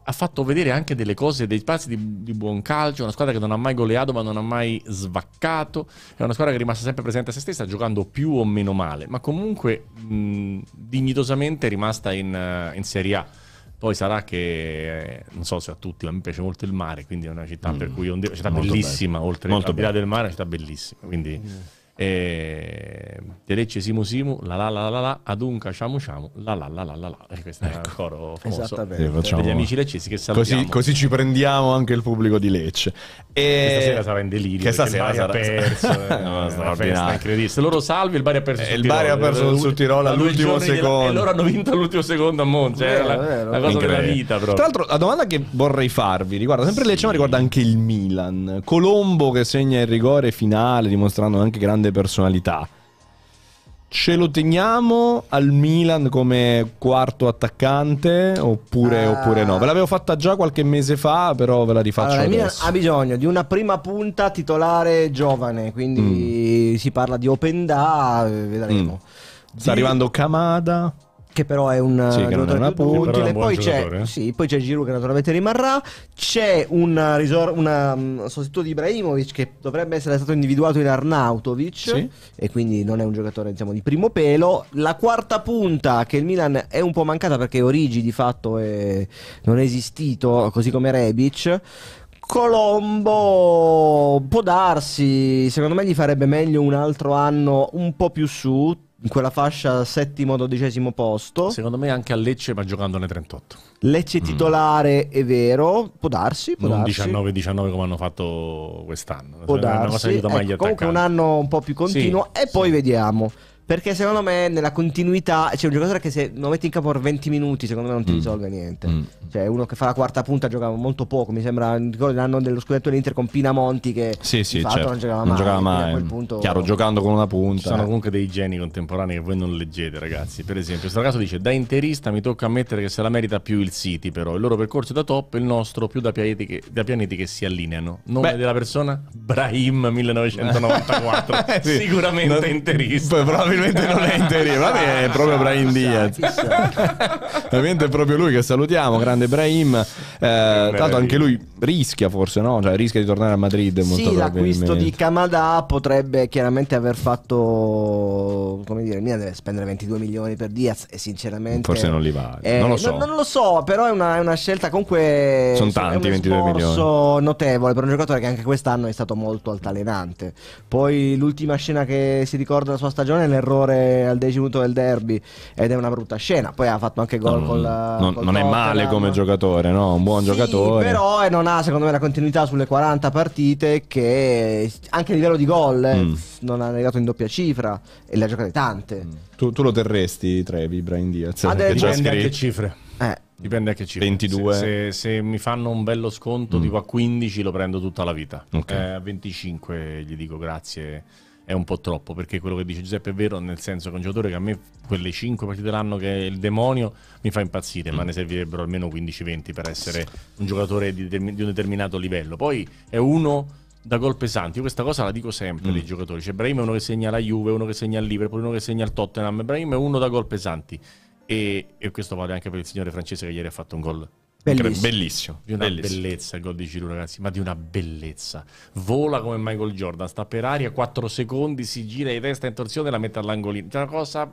A: ha fatto vedere anche delle cose, dei passi di, di, buon calcio, una squadra che non ha mai goleato ma non ha mai svaccato, è una squadra che è rimasta sempre presente a se stessa giocando più o meno male, ma comunque mh, dignitosamente è rimasta in, in Serie A. Poi sarà che, non so se a tutti, ma mi piace molto il mare, quindi è una città mm. per cui è una città molto bellissima, bello. oltre molto al di là del mare, è una città bellissima. Quindi... Mm e... Eh, Lecce Simu Simu, la la la la la, adunca ciamo ciamo, la la la la la la. E eh, questo ecco. è un coro famoso eh, degli amici leccesi che salutiamo. Così, così,
B: ci prendiamo anche il pubblico di Lecce. E... Questa sera sarà in delirio. Che stasera sarà perso.
A: eh, no, straordinario. Se loro salvi, il Bari ha perso il Bari ha perso su Tirolo all'ultimo secondo. Della... E loro hanno vinto all'ultimo secondo a Monza. Cioè, la, la cosa della vita proprio. Tra
B: l'altro, la domanda che vorrei farvi riguarda sempre sì. Lecce ma riguarda anche il Milan. Colombo che segna il rigore finale dimostrando anche grande grande personalità. Ce lo teniamo al Milan come quarto attaccante oppure, ah. oppure, no? Ve l'avevo fatta già qualche mese fa, però ve la rifaccio allora, Milan ha
C: bisogno di una prima punta titolare giovane, quindi mm. si parla di Open Da, eh, vedremo. Mm. Sta di... arrivando Kamada che però è un sì, giocatore più utile. Poi c'è, eh. sì, poi c'è Giroud che naturalmente rimarrà. C'è un risor- um, sostituto di Ibrahimovic che dovrebbe essere stato individuato in Arnautovic sì. e quindi non è un giocatore diciamo, di primo pelo. La quarta punta che il Milan è un po' mancata perché Origi di fatto è... non è esistito, così come Rebic. Colombo può darsi, secondo me gli farebbe meglio un altro anno un po' più su, in quella fascia settimo, dodicesimo posto. Secondo me anche a Lecce, ma giocandone 38. Lecce mm. titolare mm. è vero, può darsi. Può non 19-19 come hanno
A: fatto quest'anno. Può darsi. Cioè, è una cosa che ecco, comunque un
C: anno un po' più continuo sì, e poi sì. vediamo. Perché secondo me nella continuità c'è un giocatore che se lo metti in campo per 20 minuti, secondo me non ti mm. risolve niente. Mm. Cioè, uno che fa la quarta punta giocava molto poco. Mi sembra ricordo l'anno dello scudetto dell'Inter con Pinamonti che sì, sì, certo. non giocava mai. giocava mai. A quel punto, Chiaro,
B: giocando con una punta. Ci sono eh. comunque
A: dei geni contemporanei che voi non leggete, ragazzi. Per esempio, questo caso dice: Da interista mi tocca ammettere che se la merita più il City, però il loro percorso è da top, il nostro più da pianeti che, da pianeti che si allineano. Nome Beh. della persona? Brahim 1994. sì. Sicuramente non, interista. Probabilmente probabilmente non
B: è in teoria. è proprio Brahim Diaz. Ovviamente è proprio lui che salutiamo, grande Brahim. Eh, tanto anche lui rischia forse, no? Cioè rischia di tornare a Madrid. Molto sì, l'acquisto di
C: Kamada potrebbe chiaramente aver fatto, come dire, Milan deve spendere 22 milioni per Diaz e sinceramente... Forse non li vale. Eh, non lo so. No, non lo so, però è una, è una scelta comunque... Sono tanti 22 milioni. notevole per un giocatore che anche quest'anno è stato molto altalenante. Poi l'ultima scena che si ricorda della sua stagione è nel errore al decimuto del derby ed è una brutta scena. Poi ha fatto anche gol no, mm, col, non,
B: col non è male come giocatore, no? Un buon sì, giocatore. Però
C: eh, non ha secondo me la continuità sulle 40 partite che anche a livello di gol eh, mm. non ha negato in doppia cifra e le ha giocate tante.
B: Mm. Tu, tu, lo terresti Trevi, Brian Diaz? Adesso ah, dipende a che cifre. Eh. Dipende a che cifra. 22. Se,
A: se, se, mi fanno un bello sconto, mm. tipo a 15, lo prendo tutta la vita. Okay. Eh, a 25 gli dico grazie è un po' troppo, perché quello che dice Giuseppe è vero, nel senso che un giocatore che a me quelle 5 partite dell'anno che è il demonio mi fa impazzire, mm. ma ne servirebbero almeno 15-20 per essere un giocatore di, di, un determinato livello. Poi è uno da gol pesanti, io questa cosa la dico sempre mm. dei giocatori, c'è Brahim è uno che segna la Juve, uno che segna il Liverpool, uno che segna il Tottenham, Brahim è uno da gol pesanti. E, e questo vale anche per il signore francese che ieri ha fatto un gol Bellissimo. bellissimo. Di una bellissimo. bellezza il gol di Giroud, ragazzi, ma di una bellezza. Vola come Michael Jordan, sta per aria, 4 secondi, si gira di testa in torsione e la mette all'angolino. C'è una cosa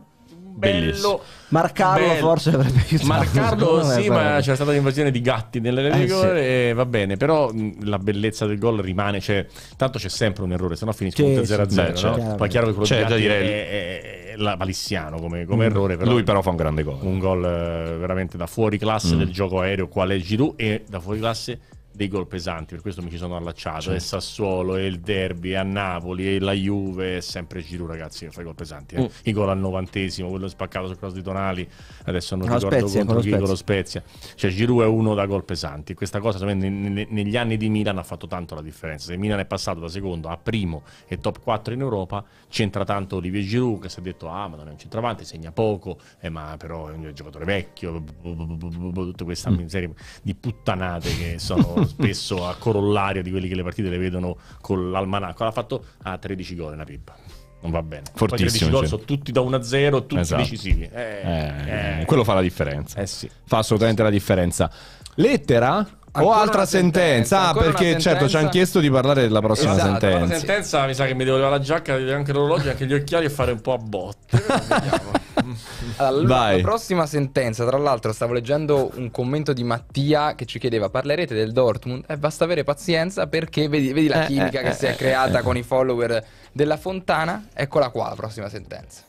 A: bellissimo.
C: Marcarlo forse avrebbe aiutato. Marcarlo sì, ma
A: c'era stata l'invasione di gatti nelle eh, rigore sì. e va bene, però la bellezza del gol rimane, cioè, tanto c'è sempre un errore, se no finisce 1-0-0, sì, sì, ma chiaro che quello cioè, di gatti è, è, è la Valissiano come, come mm. errore. Però lui però fa un grande gol. Un gol eh, veramente da fuori classe mm. del gioco aereo, qual è Giroud, e da fuori classe dei gol pesanti, per questo mi ci sono allacciato. Certo. È Sassuolo, è il derby, è a Napoli, è la Juve, è sempre Giroud ragazzi, che fa i gol pesanti. Eh. Mm. I gol al novantesimo, quello spaccato sul cross di Tonali, adesso non no, ricordo Spezia, contro chi, con lo Spezia. Cioè Giro è uno da gol pesanti. Questa cosa me, ne, ne, negli anni di Milan ha fatto tanto la differenza. Se Milan è passato da secondo a primo e top 4 in Europa, c'entra tanto Olivier Giroud che si è detto ah ma non è un centravanti, segna poco, eh, ma però è un giocatore vecchio, tutta questa mm. miseria di puttanate che sono spesso a corollario di quelli che le partite le vedono con l'almanacco. L'ha fatto a ah, 13 gol, una pippa non va bene. Fortissimo. Poi 13 cioè. tutti da 1 a 0,
B: tutti esatto. decisivi. Eh, eh, eh. Quello fa la differenza. Eh, sì. Fa assolutamente la differenza. Lettera? Ancora o altra sentenza, sentenza. Ah, perché sentenza. certo ci hanno chiesto di parlare della prossima esatto, sentenza. La
A: sentenza mi sa che mi devo levare la giacca, anche l'orologio, anche gli occhiali e fare un po' a
B: botte. Vediamo. allora, la
D: prossima sentenza, tra l'altro, stavo leggendo un commento di Mattia che ci chiedeva: parlerete del Dortmund? Eh, basta avere pazienza perché vedi, vedi la eh, chimica eh, che si è eh, creata con i follower della Fontana. Eccola qua la prossima sentenza.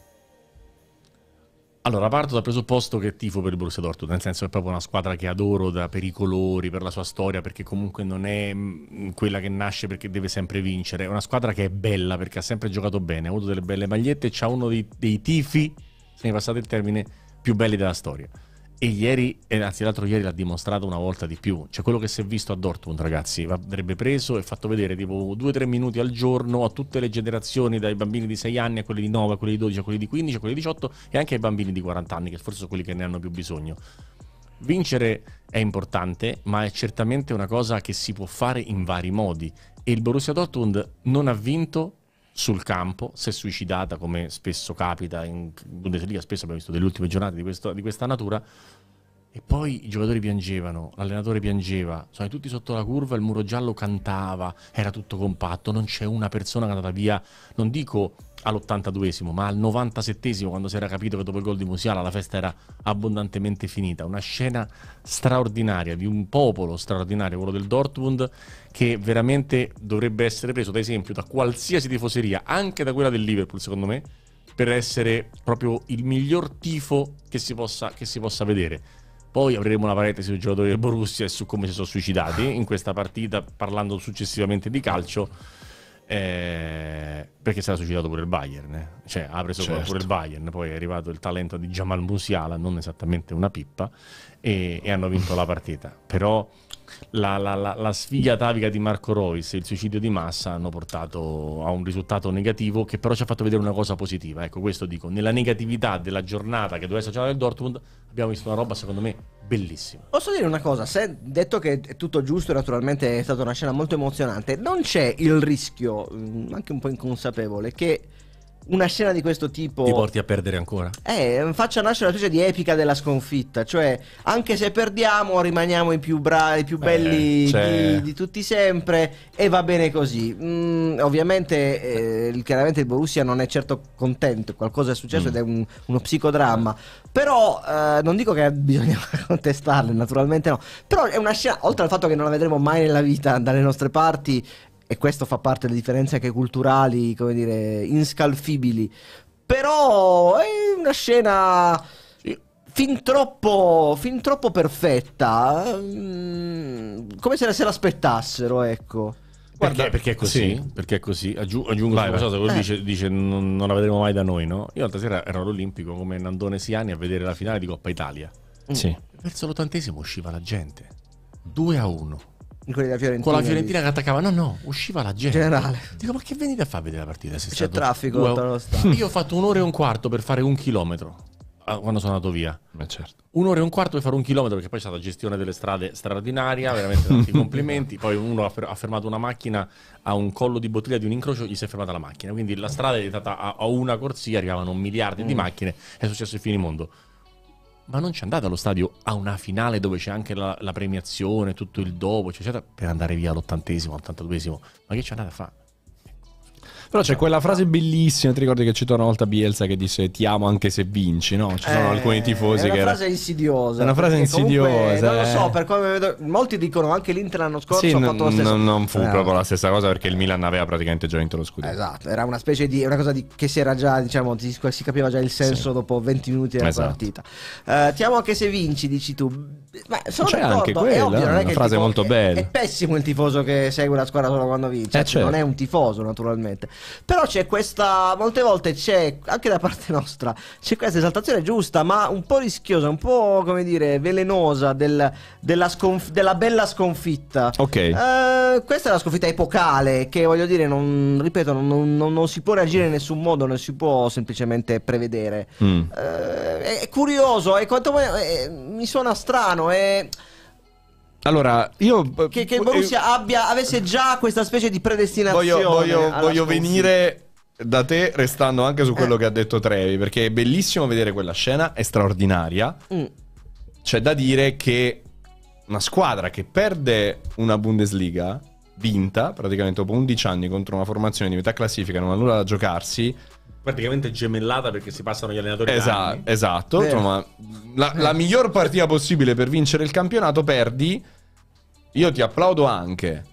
A: Allora, parto dal presupposto che tifo per il Borussia Dortmund, nel senso che è proprio una squadra che adoro da, per i colori, per la sua storia, perché comunque non è mm, quella che nasce perché deve sempre vincere. È una squadra che è bella perché ha sempre giocato bene, ha avuto delle belle magliette, c'ha uno dei, dei tifi se mi passate il termine, più belli della storia. E ieri, e anzi l'altro ieri l'ha dimostrato una volta di più, cioè quello che si è visto a Dortmund ragazzi, andrebbe preso e fatto vedere tipo 2-3 minuti al giorno a tutte le generazioni, dai bambini di 6 anni a quelli di 9, a quelli di 12, a quelli di 15, a quelli di 18 e anche ai bambini di 40 anni, che forse sono quelli che ne hanno più bisogno. Vincere è importante, ma è certamente una cosa che si può fare in vari modi e il Borussia Dortmund non ha vinto sul campo, si è suicidata come spesso capita in Bundesliga, spesso abbiamo visto delle ultime giornate di, questo, di questa natura, e poi i giocatori piangevano, l'allenatore piangeva, sono cioè tutti sotto la curva, il muro giallo cantava, era tutto compatto, non c'è una persona che è andata via, non dico all'82esimo, ma al 97esimo, quando si era capito che dopo il gol di Musiala la festa era abbondantemente finita. Una scena straordinaria di un popolo straordinario, quello del Dortmund, che veramente dovrebbe essere preso da esempio da qualsiasi tifoseria, anche da quella del Liverpool, secondo me, per essere proprio il miglior tifo che si possa, che si possa vedere. Poi avremo una parentesi sui giocatori del Borussia e su come si sono suicidati in questa partita, parlando successivamente di calcio eh, perché si era suicidato pure il Bayern, eh? cioè ha preso certo. pure il Bayern, poi è arrivato il talento di Jamal Musiala, non esattamente una pippa, e, e hanno vinto la partita. Però la, la, la, la, sfiga atavica di Marco Royce e il suicidio di Massa hanno portato a un risultato negativo che però ci ha fatto vedere una cosa positiva. Ecco, questo dico, nella negatività della giornata che doveva essere giornata del Dortmund abbiamo visto una roba secondo me bellissima.
C: Posso dire una cosa, se detto che è tutto giusto naturalmente è stata una scena molto emozionante, non c'è il rischio, mm, anche un po' inconsapevole, che una scena di questo tipo ti porti
A: a perdere ancora
C: eh, faccia nascere una specie di epica della sconfitta cioè anche se perdiamo rimaniamo i più bravi i più eh, belli eh, cioè... di, di, certo. tutti sempre e va bene così mm, ovviamente eh, chiaramente il Borussia non è certo contento qualcosa è successo mm. ed è un, uno psicodramma però eh, non dico che bisogna contestarle naturalmente no però è una scena oltre al fatto che non la vedremo mai nella vita dalle nostre parti e questo fa parte delle differenze anche culturali, come dire, inscalfibili. Però è una scena fin troppo, fin troppo perfetta, mm, come se se l'aspettassero, ecco. Guarda,
A: perché, perché, è così, sì. perché è così. Aggiu- aggiungo vai, una cosa, eh. dice, dice non, non, la vedremo mai da noi, no? Io l'altra sera ero all'Olimpico come Nandone Siani a vedere la finale di Coppa Italia. Sì. Verso l'ottantesimo usciva la gente, 2 a 1 di quelli della Fiorentina. Con la Fiorentina che attaccava, no, no, usciva la gente. Generale. Dico, ma che venite a fare a vedere la partita? Sei C'è stato... traffico. Wow. Io ho fatto un'ora e un quarto per fare un chilometro ah, quando sono andato via. Eh certo. Un'ora e un quarto per fare un chilometro, perché poi c'è stata gestione delle strade straordinaria, veramente tanti complimenti. Poi uno ha fermato una macchina a un collo di bottiglia di un incrocio, gli si è fermata la macchina. Quindi la strada è diventata a, una corsia, arrivavano miliardi mm. di macchine, è successo il finimondo ma non c'è andata allo stadio a una finale dove c'è anche la, la premiazione, tutto il dopo, eccetera, per andare via all'ottantesimo, all'ottantaduesimo, ma che c'è andata a fare?
B: Però c'è quella frase bellissima, ti ricordi che citò una volta Bielsa che disse ti amo anche se vinci, no? Ci sono eh, alcuni tifosi che... È una che frase
C: era... insidiosa. È una frase insidiosa. Comunque, eh. Non lo eh. so, per come vedo... Molti dicono anche l'Inter l'anno scorso sì, ha fatto la stessa cosa. Non fu eh, proprio
B: la stessa cosa perché il Milan aveva praticamente già vinto lo scudetto.
C: Esatto, era una specie di... una cosa di... che si era già, diciamo, si, capiva già il senso sì. dopo 20 minuti della esatto. partita. Uh, ti amo anche se vinci, dici tu. Ma sono C'è anche quella, è, ovvio, è una frase molto bella. È, è, pessimo il tifoso che segue la squadra solo quando vince, eh, cioè, certo. non è un tifoso naturalmente. Però c'è questa, molte volte c'è, anche da parte nostra, c'è questa esaltazione giusta, ma un po' rischiosa, un po' come dire, velenosa del, della, sconf- della, bella sconfitta. Ok. Eh, questa è una sconfitta epocale che voglio dire, non, ripeto, non, non, non si può reagire in nessun modo, non si può semplicemente prevedere.
D: Mm. Eh,
C: è, è, curioso, è quanto, è, eh, mi suona strano, è...
D: Allora, io eh, che, che il Borussia
C: eh, abbia, avesse già questa specie di predestinazione. Voglio, voglio, voglio venire
B: da te restando anche su quello eh. che ha detto Trevi, perché è bellissimo vedere quella scena, è straordinaria. Mm. C'è da dire che una squadra che perde una Bundesliga vinta, praticamente dopo 11 anni contro una formazione di metà classifica, non ha nulla da giocarsi, praticamente gemellata
A: perché si passano gli allenatori. Esa-
B: esatto, Beh. insomma, la, la, miglior partita possibile per vincere il campionato perdi io ti applaudo anche.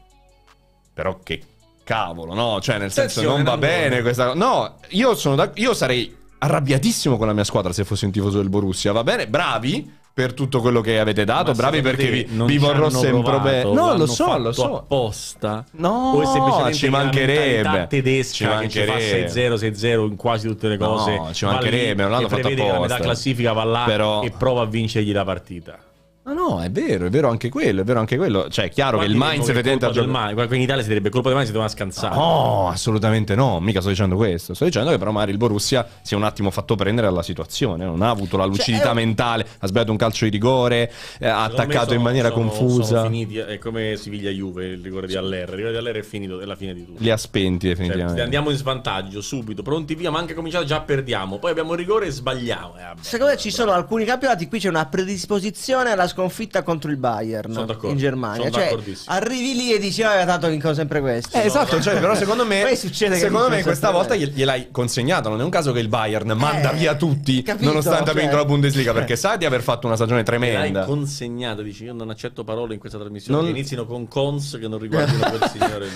B: Però che cavolo, no? Cioè, nel senso, Attenzione, non va bene buono. questa cosa. No, io, sono da... io sarei arrabbiatissimo con la mia squadra se fossi un tifoso del Borussia. Va bene, bravi per tutto quello che avete dato. Ma bravi perché vi, vi vorrò sempre bene. No, lo so, lo so.
A: Apposta. No, o semplicemente ci mancherebbe. tedesca ci mancherebbe. che ci fa 6-0, 6-0 in quasi tutte le cose. No, ci mancherebbe. Non l'hanno fatto apposta. La classifica va là Però... e
B: prova a vincergli la partita. No, no, è vero, è vero anche quello, è vero anche quello. Cioè, è chiaro Quanti che il mindset che entra del male,
A: in Italia si direbbe colpa del male
B: si doveva scansare. No, assolutamente no, mica sto dicendo questo. Sto dicendo che però magari il Borussia si è un attimo fatto prendere alla situazione, non ha avuto la cioè, lucidità cioè, mentale, ha sbagliato un calcio di rigore, eh, ha attaccato sono, in maniera sono, confusa. Sono finiti,
A: è come Siviglia Juve, il rigore di Aller, il rigore di Aller è finito, è la fine di
B: tutto. Li ha spenti cioè, definitivamente. Cioè,
A: andiamo in svantaggio subito, pronti via, ma anche cominciato già perdiamo, poi abbiamo il rigore e sbagliamo. Eh, vabbè,
C: Secondo me ci sono alcuni campionati qui c'è una predisposizione alla sconfitta contro il Bayern in Germania. Cioè, arrivi lì e dici, vabbè, oh, tanto vincono sempre questo. Eh, esatto, cioè, però secondo me, secondo me questa volta
B: questo. gliel'hai consegnato. Non è un caso che il Bayern eh, manda eh, via tutti, capito, nonostante abbia vinto la cioè. Bundesliga, perché sa di aver fatto una stagione tremenda. L'hai consegnato,
A: dici, io non accetto parole in questa trasmissione non... che inizino con cons che non riguardano quel signore.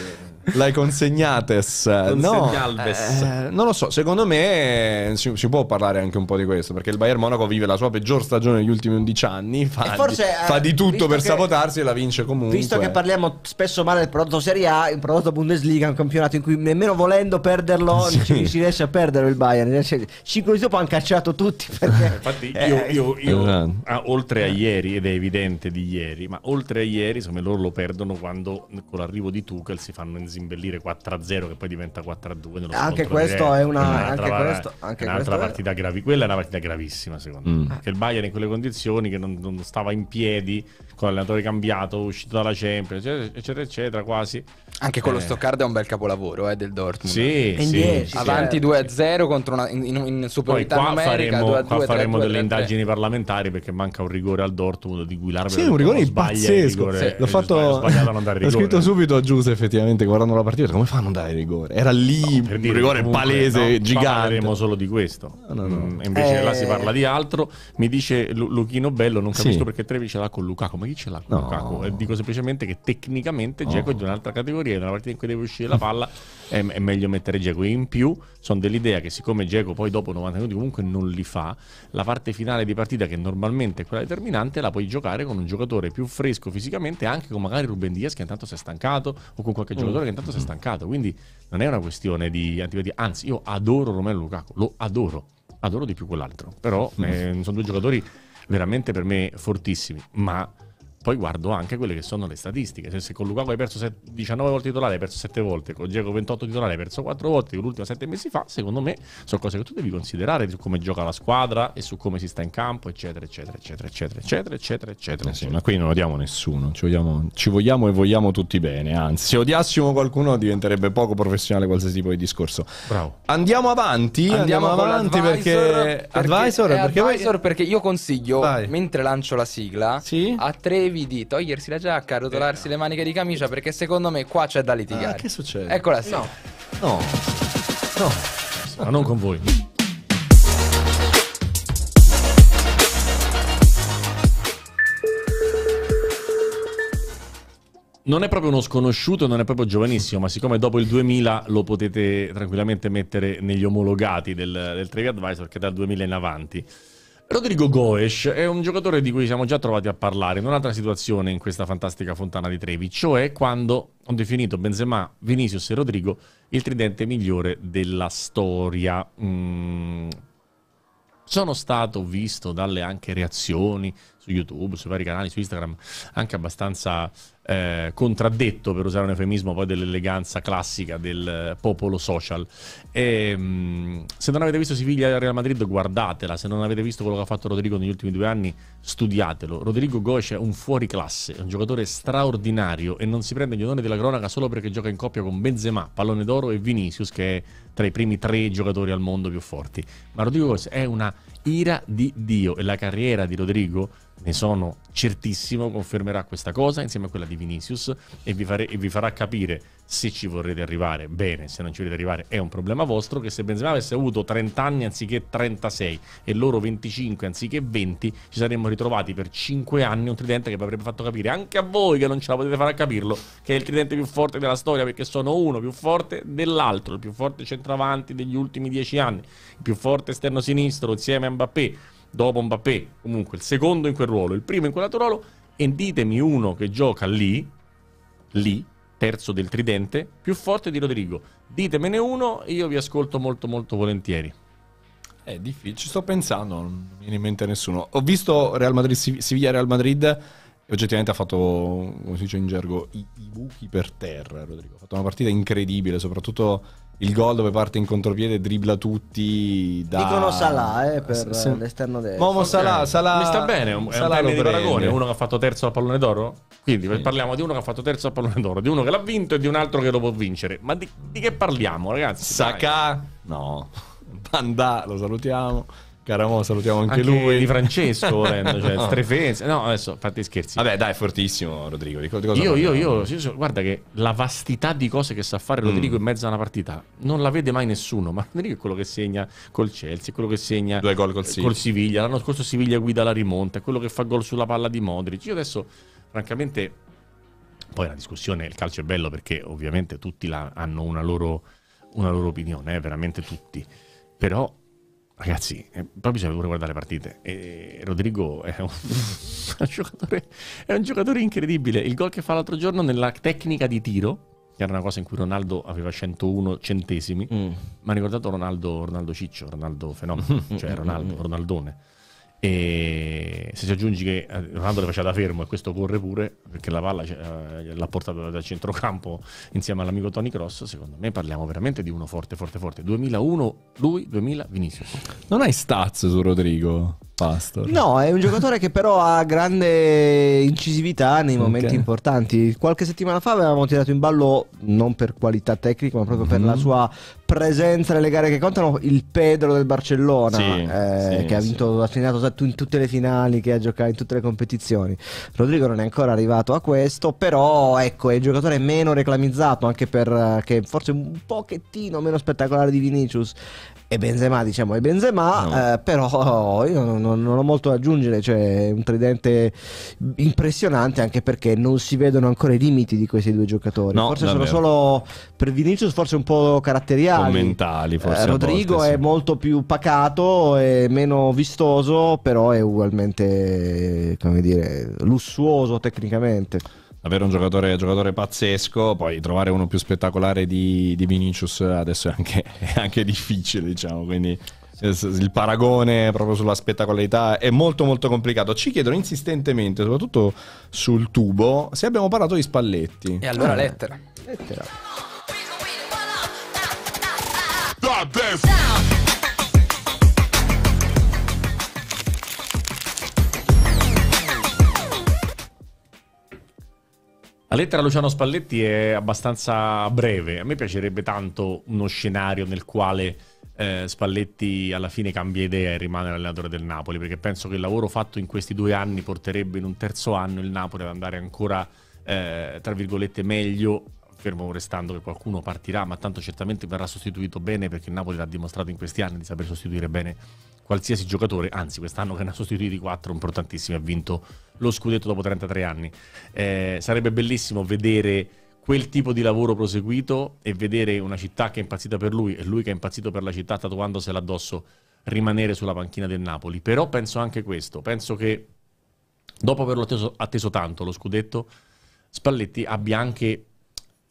B: L'hai consegnates. Eh, no, eh, non lo so, secondo me eh, si, si, può parlare anche un po' di questo, perché il Bayern Monaco vive la sua peggior stagione degli ultimi 11 anni. Fa forse, fa eh, di tutto per sabotarsi e la vince comunque. Visto che
C: parliamo spesso male del prodotto Serie A, il prodotto Bundesliga è un campionato in cui nemmeno volendo perderlo sì. si riesce a perdere il Bayern. Cinque minuti dopo hanno cacciato tutti. Eh, perché,
A: Infatti io, eh, io, io eh. Ah, oltre a ieri, ed è evidente di ieri, ma oltre a ieri, insomma, loro lo perdono quando con l'arrivo di Tuchel si fanno inzimbellire 4-0 che poi diventa 4-2. Anche questo è una... una anche questo, anche un'altra partita grave. Quella è una partita gravissima secondo mm. me. Che il Bayern in quelle condizioni che non, non stava in in piedi con l'allenatore cambiato, uscito dalla Champions, eccetera, eccetera,
D: eccetera quasi. Anche con eh. Stoccarda è un bel capolavoro eh, del Dortmund. Sì, sì, sì, sì. Avanti 2-0 contro una, in, in superiorità Poi qua numerica. Faremo, 2 2, qua faremo 3, 2, delle 3, indagini
A: parlamentari perché manca un rigore al Dortmund di cui l'arbitro Sì, un rigore pazzesco. Rigore, l'ho
B: fatto a non dare rigore. L'ho scritto subito a Giuse effettivamente guardando la partita come fa a non dare rigore? Era lì no, per dire, un rigore comunque, palese, no, gigante. Parleremo
A: solo di questo. No, mm, invece eh... là si eh. parla di altro. Mi dice Lu- Luchino Bello, non capisco perché Trevi ce l'ha con Lukaku, ma chi ce l'ha con Lukaku? Eh, dico semplicemente che tecnicamente Dzeko è di un'altra categoria teoria nella partita in cui deve uscire la palla è, è meglio mettere Geco. In più sono dell'idea che siccome Geco poi dopo 90 minuti comunque non li fa, la parte finale di partita che normalmente è quella determinante la puoi giocare con un giocatore più fresco fisicamente anche con magari Ruben Diaz che intanto si è stancato o con qualche mm. giocatore che intanto si è mm. stancato. Quindi non è una questione di antipatia. Anzi, io adoro Romero Lukaku, lo adoro. Adoro di più quell'altro. Però eh, sono due giocatori veramente per me fortissimi. Ma poi guardo anche quelle che sono le statistiche. Cioè, se con Lukaku hai perso set- 19 volte titolare, hai perso 7 volte, con Diego 28 titolare, hai perso 4 volte, l'ultima 7 mesi fa, secondo me sono cose che tu devi considerare su come gioca la squadra e su come si sta in campo, eccetera, eccetera, eccetera, eccetera, eccetera, eccetera, eccetera. Eh sì, ma
B: qui non odiamo nessuno, ci vogliamo, ci vogliamo, e vogliamo tutti bene, anzi, se odiassimo qualcuno diventerebbe poco professionale qualsiasi tipo di discorso. Bravo. Andiamo avanti, andiamo, andiamo avanti perché... Perché, advisor, perché, perché, advisor,
D: perché, io consiglio, Vai. mentre lancio la sigla, sì? a Trevi consigli di togliersi la giacca, rotolarsi eh, le maniche di camicia perché secondo me qua c'è da litigare. Ah, che succede? Eccola sì. No.
A: No. No. Ma ah, non con voi. Non è proprio uno sconosciuto, non è proprio giovanissimo, ma siccome dopo il 2000 lo potete tranquillamente mettere negli omologati del, del Advisor, che dal 2000 in avanti. Rodrigo Goes è un giocatore di cui siamo già trovati a parlare in un'altra situazione in questa fantastica fontana di Trevi, cioè quando ho definito Benzema, Vinicius e Rodrigo il tridente migliore della storia. Mm. Sono stato visto dalle anche reazioni, su YouTube, sui vari canali, su Instagram, anche abbastanza eh, contraddetto, per usare un eufemismo, poi dell'eleganza classica del eh, popolo social. E, ehm, se non avete visto Siviglia Real Madrid, guardatela. Se non avete visto quello che ha fatto Rodrigo negli ultimi due anni, studiatelo. Rodrigo Goes è un fuoriclasse, è un giocatore straordinario e non si prende gli onori della cronaca solo perché gioca in coppia con Benzema, Pallone d'Oro e Vinicius, che è tra i primi tre giocatori al mondo più forti. Ma Rodrigo Goes è una ira di Dio e la carriera di Rodrigo ne sono certissimo, confermerà questa cosa insieme a quella di Vinicius e vi, fare, e vi, farà capire se ci vorrete arrivare bene, se non ci volete arrivare è un problema vostro, che se Benzema avesse avuto 30 anni anziché 36 e loro 25 anziché 20, ci saremmo ritrovati per 5 anni un tridente che vi avrebbe fatto capire anche a voi che non ce la potete fare a capirlo, che è il tridente più forte della storia perché sono uno più forte dell'altro, il più forte centravanti degli ultimi 10 anni, il più forte esterno sinistro insieme a Mbappé dopo Mbappé, comunque il secondo in quel ruolo, il primo in quell'altro ruolo, e ditemi uno che gioca lì, lì, terzo del tridente, più
B: forte di Rodrigo. Ditemene uno, e io vi ascolto molto molto volentieri. È difficile, ci sto pensando, non mi viene in mente nessuno. Ho visto Real Madrid, Siviglia Real Madrid e oggettivamente ha fatto, come si dice in gergo, i, i buchi per terra, Rodrigo. Ha fatto una partita incredibile, soprattutto il gol dove parte in contropiede, dribbla tutti. Da... Dicono Salah
C: eh, eh per S- l'esterno destro. Momo Salah, Salah. Mi sta bene, è
B: un Salah di paragone. Uno
A: che ha fatto terzo al pallone d'oro. Quindi sì. parliamo di uno che ha fatto terzo al pallone d'oro, di uno che l'ha vinto e di un altro che lo può vincere.
B: Ma di, di che parliamo, ragazzi? Saka, no. Pandà, lo salutiamo. Caramo, salutiamo anche, anche lui. Di Francesco, volendo, cioè, no.
A: strefenze. No, adesso fatti scherzi.
B: Vabbè, dai, è fortissimo, Rodrigo. Di cosa io, io, io,
A: io, guarda che la vastità di cose che sa fare Rodrigo mm. in mezzo a una partita non la vede mai nessuno. Ma Rodrigo è quello che segna col Chelsea, è quello che segna due gol col, eh, col Siviglia. L'anno scorso Siviglia guida la rimonta, è quello che fa gol sulla palla di Modric. Io adesso, francamente, poi la discussione. Il calcio è bello perché ovviamente tutti la, hanno una loro, una loro opinione, eh, veramente tutti. Però Ragazzi, eh, poi bisogna pure guardare le partite. E Rodrigo è un, è un, giocatore, incredibile. Il gol che fa l'altro giorno nella tecnica di tiro, che era una cosa in cui Ronaldo aveva 101 centesimi, mm. mi ha ricordato Ronaldo, Ronaldo Ciccio, Ronaldo Fenomeno, cioè Ronaldo, Ronaldone. E se si aggiungi che eh, Ronaldo le faceva da fermo e questo corre pure perché la palla cioè, eh, l'ha portata dal centrocampo insieme all'amico Tony Cross, secondo me parliamo veramente di uno forte, forte, forte. 2001 lui, 2000 Vinicius.
B: Non hai stazzo su Rodrigo? Pastor. No, è un giocatore
C: che però ha grande incisività nei momenti okay. importanti. Qualche settimana fa avevamo tirato in ballo, non per qualità tecnica, ma proprio per mhm. la sua presenza nelle gare che contano, il Pedro del Barcellona, sì, eh, sì, che ha vinto, sì. ha segnato in tutte le finali, che ha giocato in tutte le competizioni. Rodrigo non è ancora arrivato a questo, però ecco, è il giocatore meno reclamizzato, anche perché eh, forse un pochettino meno spettacolare di Vinicius e Benzema diciamo è Benzema no. eh, però io non, non, ho molto da aggiungere cioè un tridente impressionante anche perché non si vedono ancora i limiti di questi due giocatori no, forse davvero. sono solo per Vinicius forse un po' caratteriali commentali eh, forse eh, Rodrigo volte, sì. è molto più pacato e meno vistoso però è ugualmente come dire lussuoso
B: tecnicamente avere un giocatore, giocatore, pazzesco, poi trovare uno più spettacolare di, di Vinicius adesso è anche, è anche difficile, diciamo, quindi eh, il paragone proprio sulla spettacolarità è molto molto complicato. Ci chiedono insistentemente, soprattutto sul tubo, se abbiamo parlato di Spalletti. E allora eh. lettera lettera.
D: Lettera.
A: La lettera a Luciano Spalletti è abbastanza breve. A me piacerebbe tanto uno scenario nel quale eh, Spalletti alla fine cambia idea e rimane l'allenatore del Napoli, perché penso che il lavoro fatto in questi due anni porterebbe in un terzo anno il Napoli ad andare ancora, eh, tra virgolette, meglio fermo restando che qualcuno partirà, ma tanto certamente verrà sostituito bene perché Napoli l'ha dimostrato in questi anni di saper sostituire bene qualsiasi giocatore, anzi quest'anno che ne ha sostituiti quattro, importantissimi, ha vinto lo scudetto dopo 33 anni. Eh, sarebbe bellissimo vedere quel tipo di lavoro proseguito e vedere una città che è impazzita per lui e lui che è impazzito per la città tatuandosela addosso rimanere sulla panchina del Napoli. Però penso anche questo, penso che dopo averlo atteso, atteso tanto lo scudetto, Spalletti abbia anche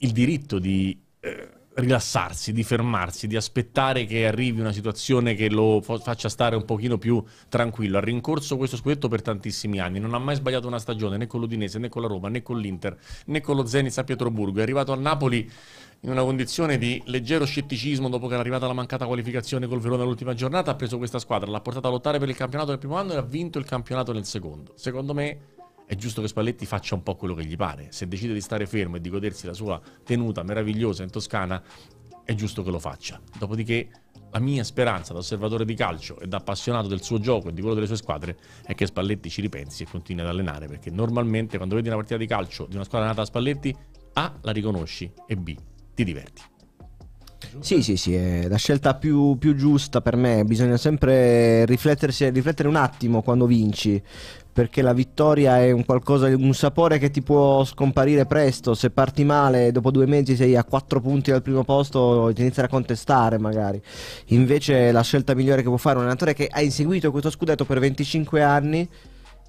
A: il diritto di eh, rilassarsi, di fermarsi, di aspettare che arrivi una situazione che lo faccia stare un pochino più tranquillo. Ha rincorso questo scudetto per tantissimi anni, non ha mai sbagliato una stagione né con l'Udinese, né con la Roma, né con l'Inter, né con lo Zenit a Pietroburgo. È arrivato a Napoli in una condizione di leggero scetticismo dopo che era arrivata la mancata qualificazione col Verona all'ultima giornata, ha preso questa squadra, l'ha portata a lottare per il campionato nel primo anno e ha vinto il campionato nel secondo. Secondo me è giusto che Spalletti faccia un po' quello che gli pare. Se decide di stare fermo e di godersi la sua tenuta meravigliosa in Toscana, è giusto che lo faccia. Dopodiché la mia speranza da osservatore di calcio e da appassionato del suo gioco e di quello delle sue squadre è che Spalletti ci ripensi e continui ad allenare, perché normalmente quando vedi una partita di calcio di una squadra nata da Spalletti, A la riconosci e B ti diverti.
C: Sì, sì, sì, è la scelta più, più giusta per me. Bisogna sempre riflettere un attimo quando vinci, perché la vittoria è un, qualcosa, un sapore che ti può scomparire presto. Se parti male, dopo due mesi sei a quattro punti dal primo posto, ti iniziano a contestare magari. Invece la scelta migliore che può fare un allenatore che ha inseguito questo scudetto per 25 anni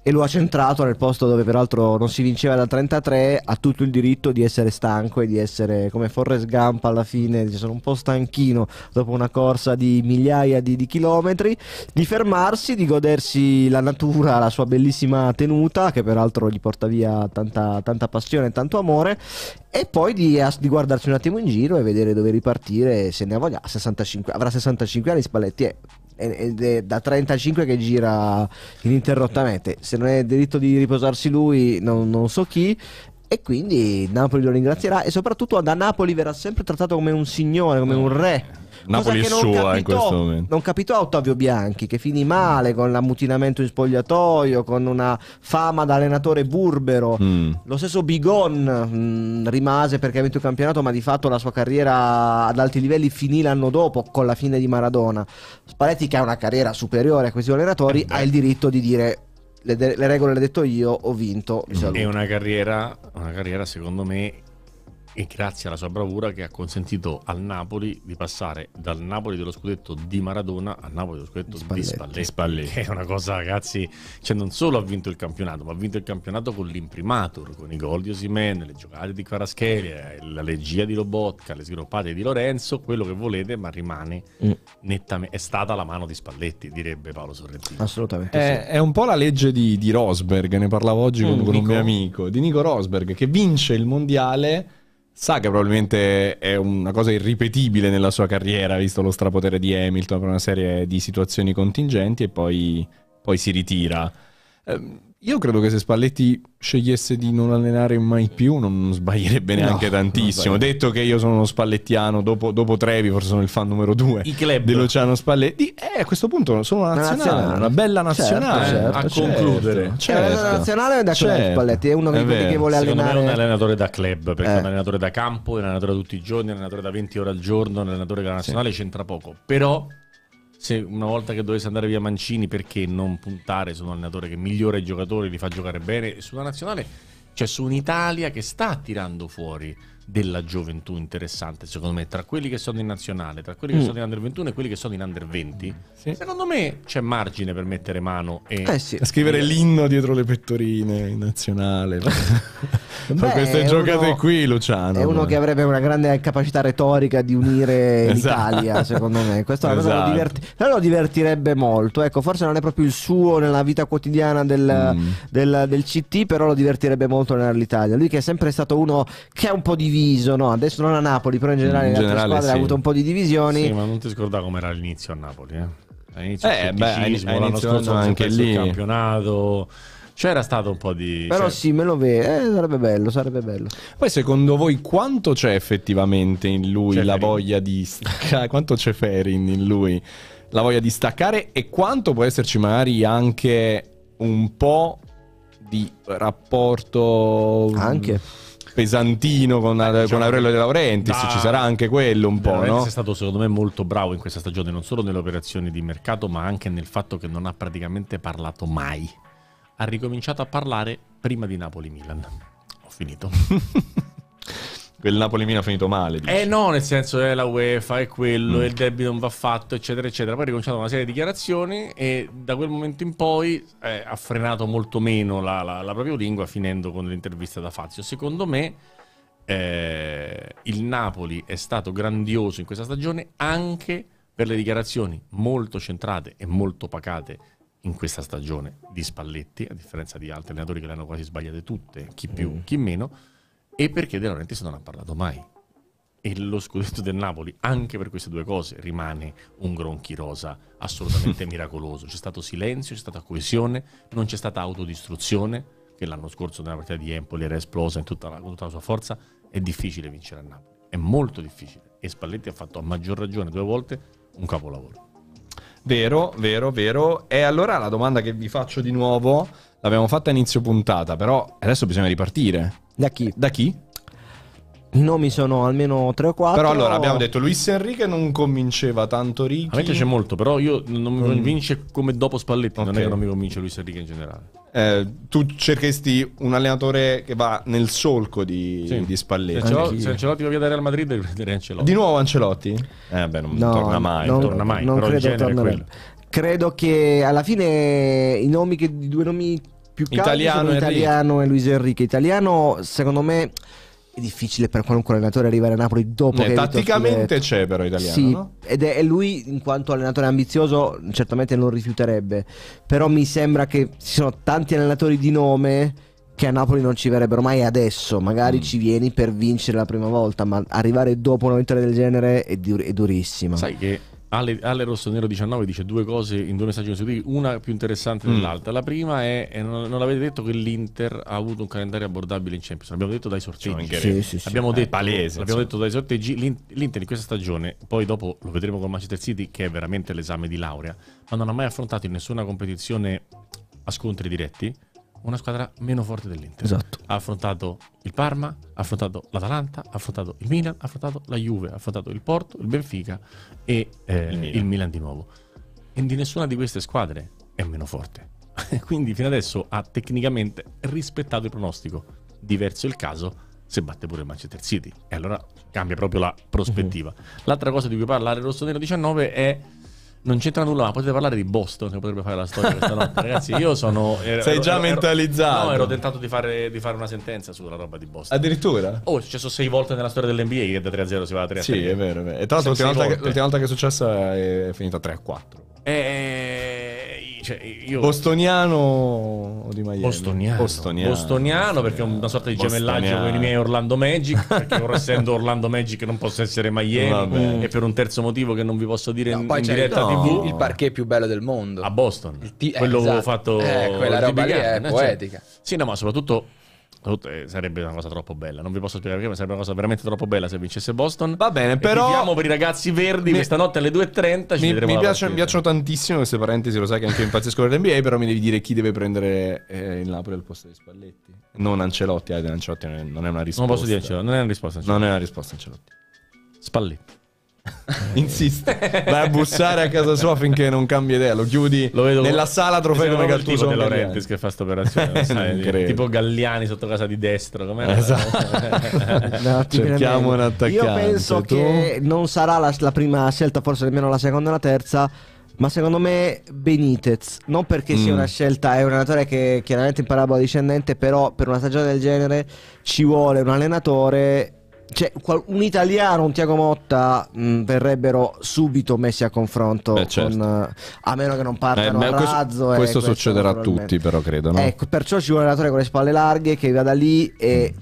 C: e lo ha centrato nel posto dove peraltro non si vinceva da 33, ha tutto il diritto di essere stanco e di essere come Forrest Gump alla fine, dice, sono un po' stanchino dopo una corsa di migliaia di, di, chilometri, di fermarsi, di godersi la natura, la sua bellissima tenuta, che peraltro gli porta via tanta, tanta passione e tanto amore, e poi di, di, guardarsi un attimo in giro e vedere dove ripartire se ne ha voglia. 65, avrà 65 anni, Spalletti è eh ed è da 35 che gira ininterrottamente. Se non è diritto di riposarsi lui, non, non so chi e quindi Napoli lo ringrazierà e soprattutto da Napoli verrà sempre trattato come un signore, come un re. Eh,
B: Napoli è sua capitò, in questo momento.
C: Non capitò a Ottavio Bianchi che finì male con l'ammutinamento in spogliatoio, con una fama da allenatore burbero. Mm. Lo stesso Bigon mh, mm, rimase perché ha vinto il campionato, ma di fatto la sua carriera ad alti livelli finì l'anno dopo con la fine di Maradona. Spalletti che ha una carriera superiore a questi allenatori eh ha il diritto di dire le, le regole le ho detto io, ho vinto. È
A: mm. una carriera, una carriera secondo me e grazie alla sua bravura che ha consentito al Napoli di passare dal Napoli dello scudetto di Maradona al Napoli dello scudetto Spalletti. di Spalletti, Spalletti. è una cosa, ragazzi, cioè non solo ha vinto il campionato, ma ha vinto il campionato con l'imprimatur, con i gol di Osimen, le giocate di Caraschelia, la regia di Lobotka, le sviluppate di Lorenzo, quello che volete, ma rimane mm. nettamente è stata la mano di Spalletti,
C: direbbe Paolo Sorrentino.
B: Assolutamente. È, sì. è un po' la legge di, di Rosberg, ne parlavo oggi mm, con, con un mio amico, di Nico Rosberg che vince il mondiale sa che probabilmente è una cosa irripetibile nella sua carriera, visto lo strapotere di Hamilton per una serie di situazioni contingenti e poi, poi si ritira. Eh, io credo che se Spalletti scegliesse di non allenare mai più non sbaglierebbe neanche no, tantissimo. Detto che io sono uno spallettiano, dopo, dopo, Trevi forse sono il fan numero due I club. dell'Oceano Spalletti. Eh, a questo punto sono una nazionale, nazionale. una bella certo, nazionale certo, certo, a certo, concludere. Certo. Cioè, certo. È una nazionale da club certo. Spalletti,
C: è uno dei quelli che vuole Secondo allenare. Secondo me è un
A: allenatore da club, perché eh. è un eh. allenatore da campo, è un allenatore tutti i giorni, è un allenatore da 20 ore al giorno, è un allenatore della nazionale, sì. c'entra poco. Però se una volta che dovesse andare via Mancini, perché non puntare su un allenatore che migliora i giocatori, li fa giocare bene? Sulla nazionale, cioè su un'Italia che sta tirando fuori della gioventù interessante, secondo me, tra quelli che sono in nazionale, tra quelli che mm. sono in under 21 e quelli che sono in under 20. Mm. Sì. Secondo me c'è margine per mettere mano e eh sì. scrivere eh.
B: l'inno dietro le pettorine in nazionale. Beh, queste giocate uno, qui, Luciano. È uno che
C: avrebbe una grande capacità retorica di unire esatto. l'Italia, secondo me. Questo esatto. lo, diverti- lo, divertirebbe molto. Ecco, forse non è proprio il suo nella vita quotidiana del, mm. del, del CT, però lo divertirebbe molto nell'Italia. Lui che è sempre stato uno che ha un po' di vita diviso, no, adesso non a Napoli, però in generale, mm, in generale squadra sì. ha avuto un po' di divisioni. Sì, ma
A: non ti scordavo com'era all'inizio a Napoli, eh? All'inizio eh, beh, l'anno scorso anche lì. il campionato. C'era stato un po' di. Però cioè... sì, me
C: lo vede. Eh, sarebbe bello, sarebbe
B: bello. Poi secondo voi quanto c'è effettivamente in lui c'è la Ferin. voglia di staccare? quanto c'è Ferin in lui? La voglia di staccare e quanto può esserci magari anche un po' di rapporto. Anche pesantino con, eh, diciamo, con Aurelio De Laurentiis, da... ci sarà anche quello un po'. No? è
A: stato secondo me molto bravo in questa stagione, non
B: solo nelle operazioni di mercato, ma anche nel
A: fatto che non ha praticamente parlato mai. Ha ricominciato a parlare prima di Napoli-Milan.
B: Ho finito. Quel Napoli-Mina ha finito male. Dici.
A: Eh no, nel senso è eh, la UEFA, è quello, mm. il debito non va fatto, eccetera, eccetera. Poi ha ricominciato una serie di dichiarazioni e da quel momento in poi eh, ha frenato molto meno la, la, la, propria lingua, finendo con l'intervista da Fazio. Secondo me eh, il Napoli è stato grandioso in questa stagione anche per le dichiarazioni molto centrate e molto pacate in questa stagione di Spalletti, a differenza di altri allenatori che le hanno quasi sbagliate tutte, chi più, mm. chi meno e perché De Laurentiis non ha parlato mai. E lo scudetto del Napoli, anche per queste due cose, rimane un gronchi rosa assolutamente miracoloso. C'è stato silenzio, c'è stata coesione, non c'è stata autodistruzione, che l'anno scorso nella partita di Empoli era esplosa in tutta la, con tutta la sua forza. È difficile vincere a Napoli, è molto difficile. E
B: Spalletti ha fatto a maggior ragione due volte un capolavoro. Vero, vero, vero. E allora la domanda che vi faccio di nuovo, l'abbiamo fatta a inizio puntata, però adesso bisogna ripartire da chi? Da chi?
C: I nomi sono almeno 3 o 4. Però allora
B: abbiamo detto Luis Enrique non convinceva tanto Ricky. A me piace molto, però io non mi mm. convince come dopo Spalletti, okay. non è che non mi
A: convince Luis Enrique in generale.
B: Eh, tu cerchesti un allenatore che va nel solco di, sì. di Spalletti. Se, Ancelotti, se
A: Ancelotti va via da Real Madrid, devi prendere Ancelotti.
B: Di nuovo Ancelotti? Eh beh, non no, torna mai, non, torna mai, non però credo Credo
C: che alla fine i nomi che, i due nomi più italiano, Enrique. italiano e Luis Enrique. Italiano, secondo me è difficile per qualunque allenatore arrivare a Napoli dopo eh, che tatticamente
B: c'è però italiano sì, no?
C: ed è lui in quanto allenatore ambizioso certamente non rifiuterebbe però mi sembra che ci sono tanti allenatori di nome che a Napoli non ci verrebbero mai adesso magari mm. ci vieni per vincere la prima volta ma arrivare dopo una vittoria del genere è, dur- è durissima sai che
A: Ale, Ale Rossonero 19 dice due cose in due messaggi consecutivi, una più interessante mm. dell'altra. La prima è, è non, non, avete detto che l'Inter ha avuto un calendario abbordabile in Champions, l'abbiamo detto dai sorteggi. Cioè, sì, sì, sì. Abbiamo, eh, detto, palese, l'abbiamo detto dai sorteggi, l'Inter in questa stagione, poi dopo lo vedremo con Manchester City che è veramente l'esame di laurea, ma non ha mai affrontato in nessuna competizione a scontri diretti una squadra meno forte dell'Inter. Esatto. Ha affrontato il Parma, ha affrontato l'Atalanta, ha affrontato il Milan, ha affrontato la Juve, ha affrontato il Porto, il Benfica e eh, il, Milan. il, Milan. di nuovo. E di nessuna di queste squadre è meno forte. Quindi fino adesso ha tecnicamente rispettato il pronostico. Diverso il caso se batte pure il Manchester City. E allora cambia proprio la prospettiva. Uh-huh. L'altra cosa di cui parla Rossonero 19 è non c'entra nulla, ma potete parlare di Boston che potrebbe fare la storia questa notte. Ragazzi, io sono. Ero, Sei ero, già ero, mentalizzato. no, ero tentato di fare, di fare, una sentenza sulla roba di Boston. Addirittura? Oh, è successo sei volte nella storia dell'NBA che da 3-0 si va a 3-3. Sì, è vero, è vero. E tra l'altro l'ultima
B: volta, che, è successa è finita 3-4.
A: E... Eh, cioè,
B: io... Bostoniano o di Miami? Bostoniano. Bostoniano,
A: Bostoniano perché è una sorta di gemellaggio con i miei Orlando Magic, perché pur essendo Orlando Magic non posso essere Miami Vabbè. e per un terzo motivo che non vi posso dire no, in, in diretta no. TV. Il
D: parquet più bello del mondo. A Boston. T- eh, quello esatto. fatto... Eh, quella roba lì è eh, cioè, poetica. Cioè.
A: Sì, no, ma soprattutto eh, sarebbe una cosa troppo bella. Non vi posso spiegare perché, ma sarebbe una cosa veramente troppo bella se vincesse Boston. Va bene, però. Chiediamo per i
B: ragazzi verdi mi... questa notte
A: alle 2.30. mi, mi, piace, mi
B: piacciono tantissimo queste parentesi. Lo sai che anche io impazzisco per l'NBA. Però mi devi dire chi deve prendere eh, il Napoli al posto di Spalletti. Non Ancelotti. Eh, Ancelotti non è, non è una risposta. Non posso dire Ancelotti. Non è una risposta. Ancelotti. Non è una risposta, Ancelotti. Spalletti. Insiste, vai a bussare a casa sua finché non cambia idea. Lo chiudi lo vedo nella sala trofeo come Gattuso. Tipo Laurentiis
A: che fa questa operazione, tipo Galliani sotto casa di destra. Com'è? Esatto. no, Cerchiamo un attaccante. Io penso tu? che
C: non sarà la, la prima scelta, forse nemmeno la seconda o la terza. Ma secondo me Benitez, non perché sia mm. una scelta, è un allenatore che chiaramente in parabola discendente, però per una stagione del genere ci vuole un allenatore cioè, un italiano, un Tiago Motta mh, mm, verrebbero subito messi a confronto Beh, certo. con, a meno che non eh, partano eh, a razzo. Questo, questo succederà a tutti, però
B: credo. No? Ecco,
C: perciò ci vuole un allenatore con le spalle larghe che vada lì e mm.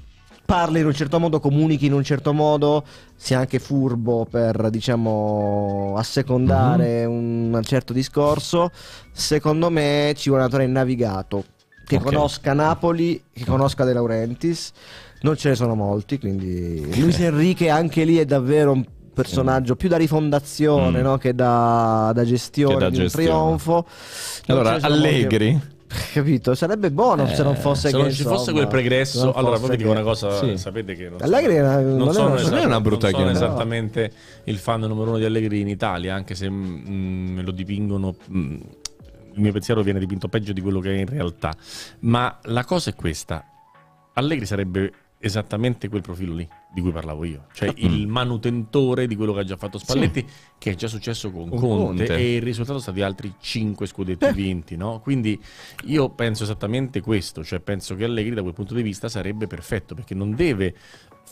C: parli in un certo modo, comunichi in un certo modo, sia anche furbo per diciamo assecondare mm-hmm. un certo discorso. Secondo me ci vuole un allenatore navigato che okay. conosca Napoli, che conosca De Laurentiis non ce ne sono molti, quindi Luis Enrique anche lì è davvero un personaggio più da rifondazione mm. no? che da, da gestione, che da di gestione. trionfo. Non allora, Allegri. Molti... Capito? Sarebbe buono eh, se non eh, fosse se non che, ci fosse quel pregresso. Allora, poi vi dico una cosa: sì. sapete che non, Allegri sono, una, non, non, sono, esatto, è una brutta non sono
A: esattamente il fan numero uno di Allegri in Italia, anche se mh, mm, mm, me lo dipingono. Mh, mm, il mio pensiero viene dipinto peggio di quello che è in realtà. Ma la cosa è questa: Allegri sarebbe esattamente quel profilo lì di cui parlavo io, cioè ah, il mm. manutentore di quello che ha già fatto Spalletti, sì. che è già successo con, Conte, Conte, e il risultato è stato di altri 5 scudetti eh. vinti, no? Quindi io penso esattamente questo, cioè penso che Allegri da quel punto di vista sarebbe perfetto, perché non deve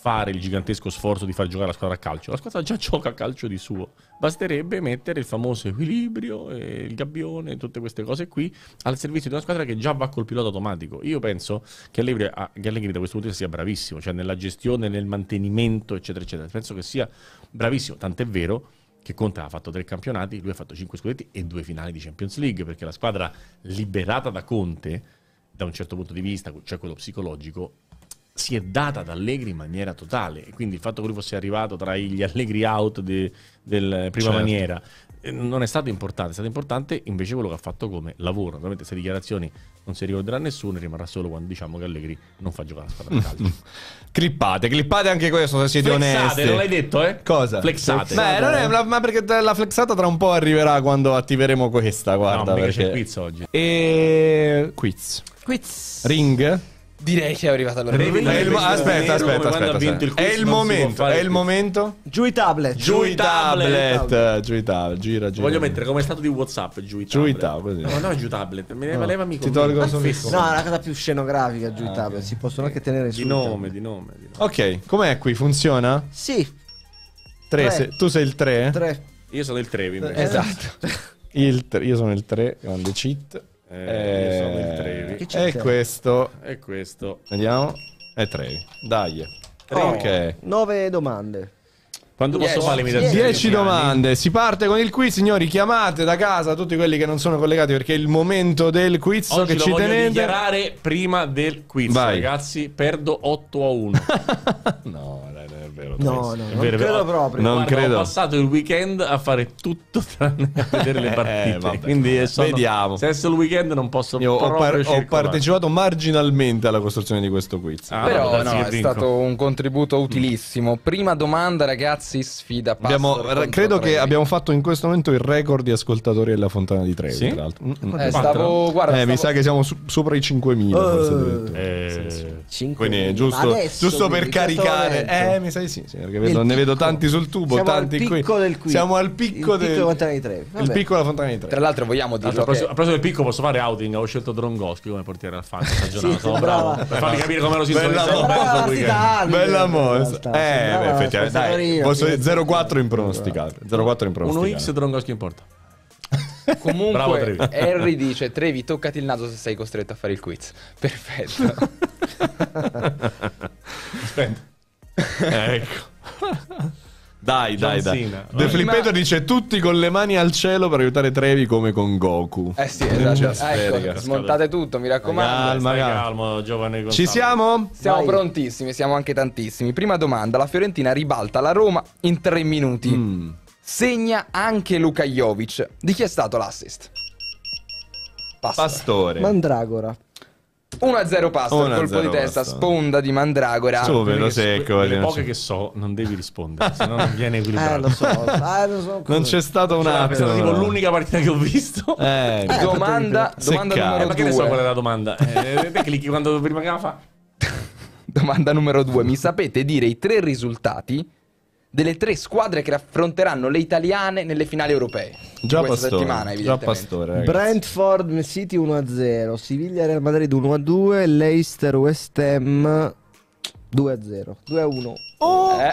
A: fare il gigantesco sforzo di far giocare la squadra a calcio. La squadra già gioca a calcio di suo. Basterebbe mettere il famoso equilibrio, e il gabbione, tutte queste cose qui al servizio di una squadra che già va col pilota automatico. Io penso che Allegri, ah, che Allegri da questo punto di vista sia bravissimo, cioè nella gestione, nel mantenimento, eccetera, eccetera. Penso che sia bravissimo, tant'è vero che Conte ha fatto tre campionati, lui ha fatto cinque scudetti e due finali di Champions League, perché la squadra liberata da Conte, da un certo punto di vista, cioè quello psicologico, si è data ad Allegri in maniera totale. Quindi il fatto che lui fosse arrivato tra gli Allegri out di, del eh, prima certo. maniera eh, non è stato importante. È stato importante invece quello che ha fatto come lavoro. Ovviamente queste dichiarazioni non si ricorderà nessuno, rimarrà solo quando diciamo che Allegri non fa
B: giocare la squadra di calcio. clippate, clippate anche questo se siete flexate, onesti. non l'hai detto, eh? Cosa? Flexate. Beh, non è, ma perché la flexata tra un po' arriverà quando attiveremo questa, guarda. No, perché... c'è il quiz oggi. E... Quiz. Quiz. Ring. Direi che è arrivata la Devi dare il mo- questo aspetta, aspetta, aspetta, il aspetta. È il momento, è il momento. Giù i tablet. Giù i tablet,
A: giù i tablet, gira, gira. Voglio mettere come stato di WhatsApp giù i Giù i tablet. tablet. Oh, no,
C: no, giù tablet. Me ne valeva mica. Ti tolgo nome. solo No, è una cosa più scenografica giù i ah, tablet. Si possono anche
B: tenere su. Di nome, di nome, Ok, com'è qui? Funziona? Sì, 3, Tre. tu sei il 3? Io sono il 3, Esatto. Il tre- io sono il 3, grande cheat. Eh, io sono il eh, Trevi. Che c'è? È questo. È questo. Vediamo. È Trevi. Dai. Oh, ok. Nove domande. Quanto posso fare l'imitazione? 10 domande. Si parte con il quiz, signori. Chiamate da casa tutti quelli che non sono collegati perché è il momento del quiz. So Oggi che ci voglio tenete. dichiarare
A: prima del quiz, Vai. ragazzi. Perdo 8 a 1.
C: no, vero. No, no,
A: non vero, credo proprio. Non Guarda, credo. Ho passato il weekend a fare tutto tranne a vedere le eh, partite. eh, quindi sono, Vediamo.
D: Senza il weekend non posso Io ho, par- ho, partecipato
B: marginalmente alla costruzione di questo quiz.
D: Ah, Però no, è vinco. stato un contributo mm. utilissimo. Prima domanda, ragazzi, sfida. Abbiamo, credo Trevi. che
B: abbiamo fatto in questo momento il record di ascoltatori della Fontana di Trevi, sì? tra l'altro. Mm, mm. Eh, stavo, guarda, eh, stavo... mi sa che siamo su- sopra i 5.000. Uh, eh, 5.000. Quindi giusto, giusto per caricare. Eh, mi sa di sì. Cremonese, perché vedo, ne vedo tanti sul tubo, siamo tanti al picco qui. Del qui. Siamo al picco il del picco Fontana di Il picco della Fontana di Tre. Tra l'altro vogliamo dire allora, che... a
A: proposito del picco posso fare outing, ho scelto Drongoschi come portiere al fan, sì, bravo. Per farvi capire come ero sintonizzato. Bella
B: mossa. Eh, effettivamente, dai. Posso 0-4 in impronosticato. 0-4 in impronosticato. 1x Drongoschi in porta.
D: Comunque, Bravo, Harry dice: Trevi, toccati il naso se sei costretto a fare il quiz. Perfetto. Aspetta. Eh, ecco. Dai, dai,
B: dai. De Flippeto dice tutti con le mani al cielo per aiutare Trevi come con Goku. Eh
D: sì, esatto. Cioè, ecco, smontate tutto, mi raccomando. Calma, calma, calmo, giovane Gonzalo. Ci siamo? Siamo Vai. prontissimi, siamo anche tantissimi. Prima domanda, la Fiorentina ribalta la Roma in tre minuti. Mm. Segna anche Luka Jovic. Di chi è stato l'assist?
A: Pastore. Pastore.
D: Mandragora. 1-0 pasta, un 0 colpo di testa, pasta. sponda di mandragora. Subito secco. Le poche che
A: so, non devi rispondere, se no
D: non viene equilibrato. Eh, lo so,
C: eh, lo so
A: non
D: c'è stato un cioè, attimo. Cioè, tipo l'unica partita che ho visto. Eh, eh domanda, domanda numero Ma che ne so qual è la domanda? Eh, clicchi quando prima che la fa. domanda numero 2. Mi sapete dire i tre risultati delle tre squadre che affronteranno le italiane nelle finali europee. Già questa Pastore, settimana, evidentemente. Già Pastore,
C: Brentford City 1-0, Siviglia Real Madrid 1-2, Leicester West Ham 2-0, 2-1.
B: Oh! Eh, eh, eh,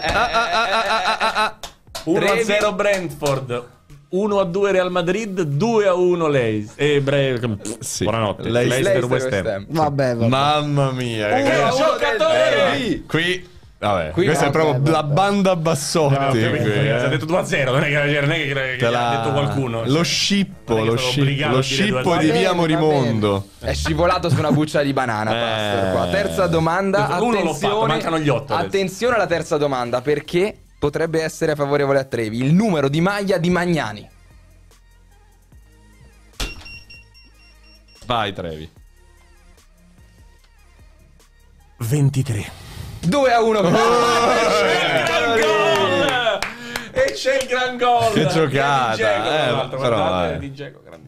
A: 1-0 eh, eh, eh, Brentford. 1 a 2 Real Madrid, 2 a 1 Leis. E
B: breve. Sì. Buonanotte. Leicester, West Ham. Vabbè, vabbè. Mamma mia,
A: ragazzi. Un giocatore!
B: Qui Vabbè, qui, questa no, è proprio vabbè, la banda eh, Bassotti. No, eh. Ha detto 2
D: a 0, non è che, non è che, che, che la... ha detto qualcuno. Lo cioè,
B: scippo, lo, scippo, lo scippo di via Morimondo.
D: È scivolato su una buccia di banana. Eh. Terza domanda. Uno Attenzione, fatto, mancano gli otto. Attenzione alla terza domanda perché potrebbe essere favorevole a Trevi. Il numero di maglia di Magnani.
B: Vai Trevi. 23.
D: 2 a 1 oh, eh,
B: e c'è il gran gol che giocata eh, però, eh. Di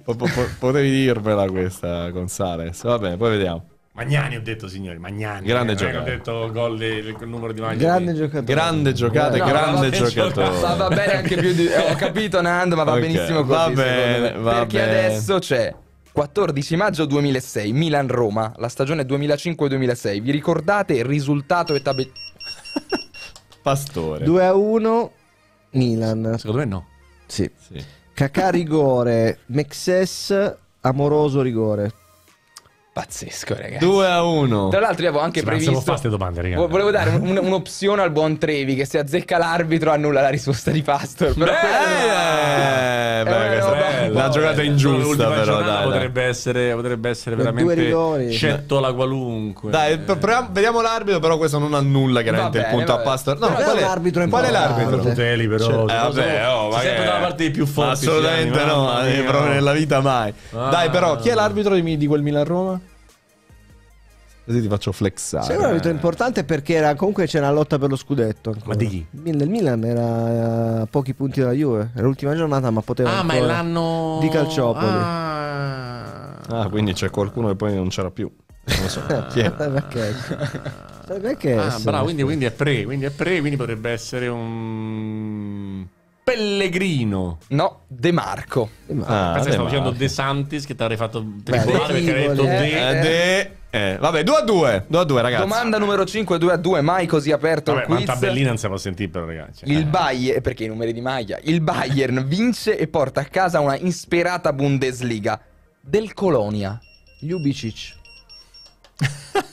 B: po- po- potevi dirmela questa Gonzales va bene poi vediamo
A: Magnani ho detto signori,
B: Magnani. Grande eh, giocatore. Ho
A: detto gol il numero di Magnani.
B: Grande giocatore. Grande giocata, no, grande giocatore. Va bene anche più di... Eh, ho
D: capito Nando, ma va okay. benissimo così. Va bene, va Perché bene. adesso c'è 14 maggio 2006, Milan-Roma, la stagione 2005-2006. Vi ricordate il risultato e tabella? Pastore.
C: 2 a 1, Milan. Secondo me no. Sì. sì. Cacà rigore, Mexes amoroso rigore. Pazzesco, ragazzi. 2
D: a 1. Tra l'altro, io avevo anche sì, previsto. Fare domande, ragazzi. Volevo dare un, un'opzione al buon Trevi che se azzecca l'arbitro annulla la risposta di Pastor. Però
B: beh, beh, beh, la giocata è ingiusta, però. Dai, potrebbe,
A: dai. Essere, potrebbe essere Con veramente cettola qualunque.
B: Dai, però, vediamo l'arbitro, però questo non annulla chiaramente il punto a Pastor. No, qual è l'arbitro? Qual è l'arbitro? Tuteli, cioè, però. Eh, vabbè, oh, ma sempre dalla parte dei più forti. Assolutamente no, eh, proprio nella vita mai. Dai, però, chi è l'arbitro di quel Milan-Roma? Così ti faccio flexare. Sembra una vittoria
C: eh. importante perché era, comunque c'era una lotta per lo scudetto. Ancora. Ma di chi? Il Milan era a eh, pochi punti dalla Juve. Era l'ultima giornata, ma poteva. Ah, ma è l'anno. Di Calciopoli. Ah.
B: ah, quindi c'è qualcuno che poi non c'era più. Non lo so chi è. perché?
C: perché ah, ah bravo, quindi, quindi, è pre, quindi è pre, quindi
A: potrebbe essere un.
B: Pellegrino. No, De Marco. De Marco. Ah, Pensavo stavo dicendo De Santis che ti avrei fatto
A: tribunale perché hai detto De. Eh,
D: de...
B: Eh, vabbè, 2 a 2, 2 a 2,
A: ragazzi. Domanda
D: numero 5, 2 a 2, mai così aperto vabbè, il quiz. Ma tabellina non
A: siamo sentiti però, ragazzi.
D: Eh. Il Bayern, perché i numeri di maglia. Il Bayern vince e porta a casa una insperata Bundesliga del Colonia, Ljubicic.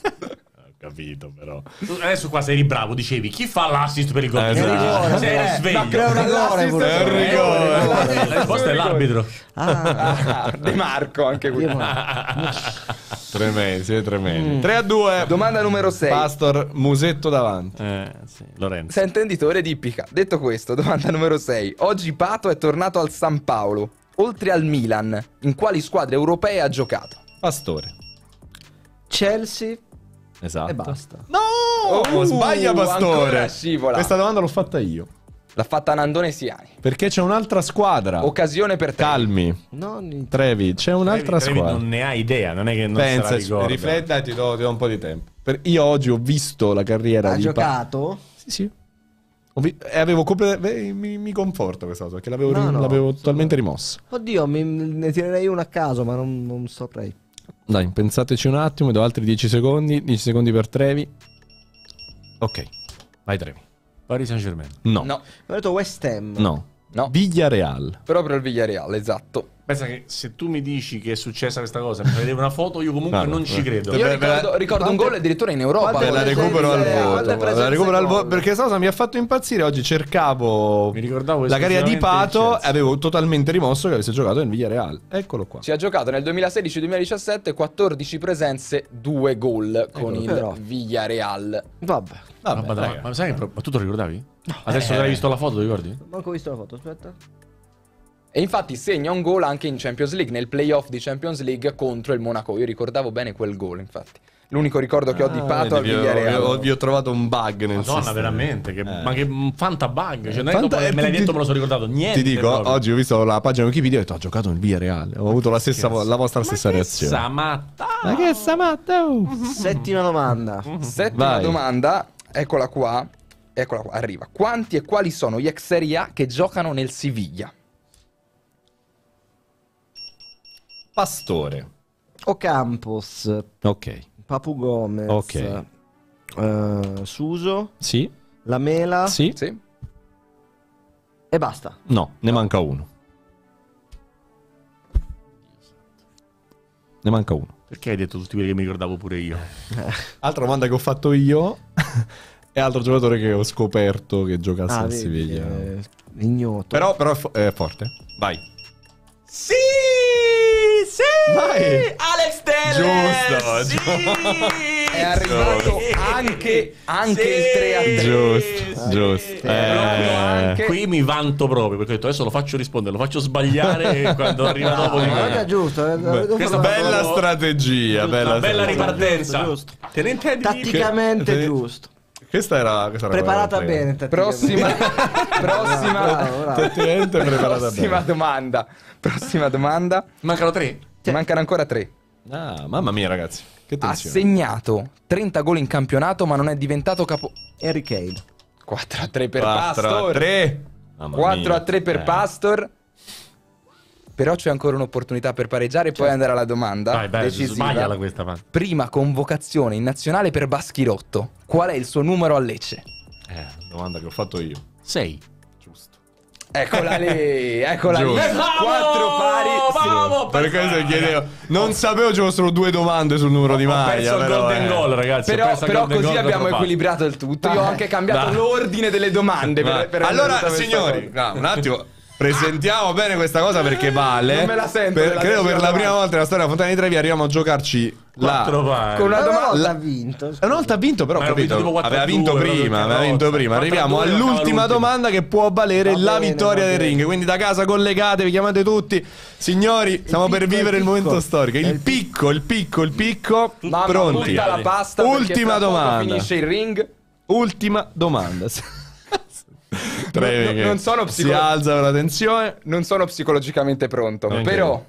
B: capito,
A: però. Adesso qua sei bravo, dicevi chi fa l'assist per il gol? Eh, esatto. eh, sveglio. Crea un
C: rigore,
D: è un eh, rigore. La eh, risposta eh, è l'arbitro.
A: Ah. ah. De Marco
E: anche
B: qui. tremendo mesi, tre Mm.
D: 3 a 2. Domanda numero 6. Pastor, musetto davanti. Eh, sì. Lorenzo. Sei intenditore di Ippica. Detto questo, domanda numero 6. Oggi Pato è tornato al San Paolo. Oltre al Milan, in quali squadre europee ha giocato? Pastore. Chelsea, Esatto. E basta.
E: No!
C: Oh, uh,
B: sbaglia Pastore. Questa domanda l'ho fatta io. L'ha fatta Nandone Siani. Perché c'è un'altra squadra. Occasione per te. Calmi. Non... Trevi, c'è un'altra Trevi, squadra. Trevi non ne ha idea, non è che non Pensaci, se la rifletta e ti, ti do, un po' di tempo. Per, io oggi ho visto la carriera ha di... Ha giocato? Pa- sì, sì. Vi- comple- mi, mi conforta questa cosa perché l'avevo, no, rim- no, l'avevo totalmente rimossa.
C: Oddio, mi, ne tirerei uno a caso, ma non, non saprei.
B: Dai, pensateci un attimo, do altri 10 secondi, 10 secondi per Trevi. Ok, vai Trevi. Paris Saint Germain. No. No. Ho detto West Ham. No. No. Villareal. Proprio il Villareal, esatto. Pensa che se tu mi dici che è
A: successa questa cosa, mi vedevo una foto, io comunque no, non no, ci credo. Io ricordo,
D: ricordo un gol addirittura in Europa. Te eh,
A: la
B: recupero cioè, al eh, voto. La recupero al voto perché questa cosa mi ha fatto impazzire. Oggi cercavo la carriera di Pato e avevo totalmente rimosso che avesse giocato nel Villarreal.
D: Eccolo qua. Si è giocato nel 2016-2017, 14 presenze, 2 gol con Eccolo. il Villarreal. Vabbè. Vabbè, Vabbè ma,
A: ma sai ma tu te lo ricordavi? No, Adesso eh. non hai visto la foto, ti ricordi?
D: Non ho visto la foto, aspetta. E infatti segna un gol anche in Champions League, nel playoff di Champions League contro il Monaco. Io ricordavo bene quel gol, infatti. L'unico ricordo che ho ah, di Pato al Villarreal.
B: Vi ho trovato un bug nel Madonna, sistema. veramente. Che, eh. Ma che fanta bug. Cioè, fanta, eh, me l'hai ti, detto,
D: me
A: lo sono ricordato. Niente. Ti dico, proprio.
B: oggi ho visto la pagina Wikipedia e ho detto, ha giocato nel Villarreal. Ho avuto la, stessa, la vostra ma stessa reazione.
D: Samatta. Ma che è samatta. Oh! Settima domanda. Settima Vai. domanda, eccola qua. Eccola qua, arriva. Quanti e quali sono gli ex Serie A che giocano nel Siviglia? Pastore. Ocampos. Ok.
C: Papu Gomez. Ok. Uh, Suso. Sì. La Mela. Sì. sì. E
B: basta. No, ne no. manca uno. Ne manca uno.
A: Perché hai detto tutti quelli che mi ricordavo pure io?
B: Altra domanda che ho fatto io è altro giocatore che ho scoperto che giocasse ah, a Siviglia. È... Eh, Ignoto. Però, però è, fo- è, forte. Vai. Sì! Sì! Vai! Alex Teller! Giusto, sì! giusto è arrivato anche, anche sì, il 3 a 3. Giusto,
A: giusto. Eh, eh, qui mi vanto proprio perché ho detto adesso lo faccio rispondere, lo faccio sbagliare quando arriva dopo. No, no, ah,
C: è giusto, eh, questa
B: bella strategia, bella, ripartenza.
C: Giusto, giusto. Tatticamente che...
B: giusto. Questa era questa era preparata quella
D: bene. Prossima, prossima, prossima domanda. Prossima domanda. Mancano tre. Cioè, Mancano ancora tre. Ah, mamma mia, ragazzi. Che ha segnato 30 gol in campionato, ma non è diventato capo. Harry Kane. 4 a 3 per 4 Pastor. 3. 4 a 3 per eh. Pastor. Però c'è ancora un'opportunità per pareggiare e poi certo. andare alla domanda. Vai, vai, sbagliala questa parte. Prima convocazione in nazionale per Baschirotto. Qual è il suo numero a Lecce?
B: Eh, domanda che ho fatto io.
D: 6. Giusto. Eccola lì, eccola Giusto. lì. Bravo! Quanto pari. Bravo, per questo chiedevo.
B: Non sapevo ci fossero due domande sul numero ho, di Maglia. Ho perso però, il golden eh. goal, ragazzi. Però, però così abbiamo equilibrato
D: il tutto. Io ho anche cambiato da. l'ordine delle domande. Per, per allora, signori, no, un attimo. presentiamo bene questa cosa perché eh, vale. Non me la sento. Per, credo per la prima volta nella storia
B: della Fontana di Trevi arriviamo a giocarci la... Con una domanda ha vinto. Una volta ha vinto, però capito, vinto aveva vinto prima, aveva vinto prima. Arriviamo all'ultima domanda che può valere la vittoria del ring. Quindi da casa collegatevi, chiamate tutti. Signori, stiamo per vivere il momento storico. Il picco, il picco, il picco. Pronti. Ultima domanda. Finisce il
D: ring. Ultima domanda. non, non sono psicolo- Si alza la tensione. Non sono psicologicamente pronto, okay. però...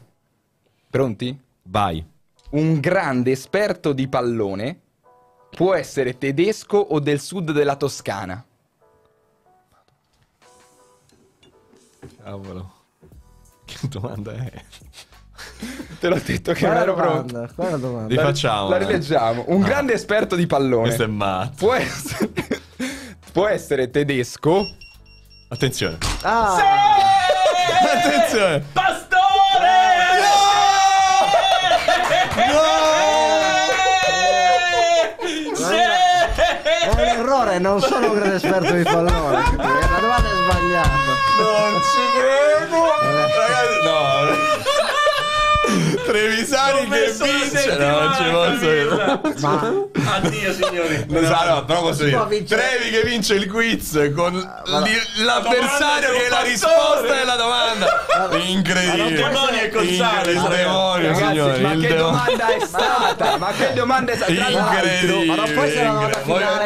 D: Pronti? Vai. Un grande esperto di pallone può essere tedesco o del sud della Toscana. Cavolo. Che domanda è? Te l'ho detto
C: che non ero domanda, pronto. Quale domanda? Rifacciamo.
D: La, la rileggiamo. Un ah. grande esperto di pallone. Questo è matto. Può essere... Può essere tedesco. Attenzione.
B: Ah. Sì! Attenzione. Pastore!
C: No! no! Sì! È un errore, non sono un grande esperto di pallone. La domanda è sbagliata. Non ci credo. Eh.
B: Ragazzi, no. Trevisani che vince. No, ci posso dire esatto. Ma... Addio signori.
D: no, no, no, però posso dire. Trevi
B: che vince il quiz con ah, l- l'avversario che è la risposta della domanda. Incredibile. Demoni e col sale. Il demonio, signori. Ma che domanda è
D: stata? Ma che domanda è stata? Incredibile.
B: Ma non puoi essere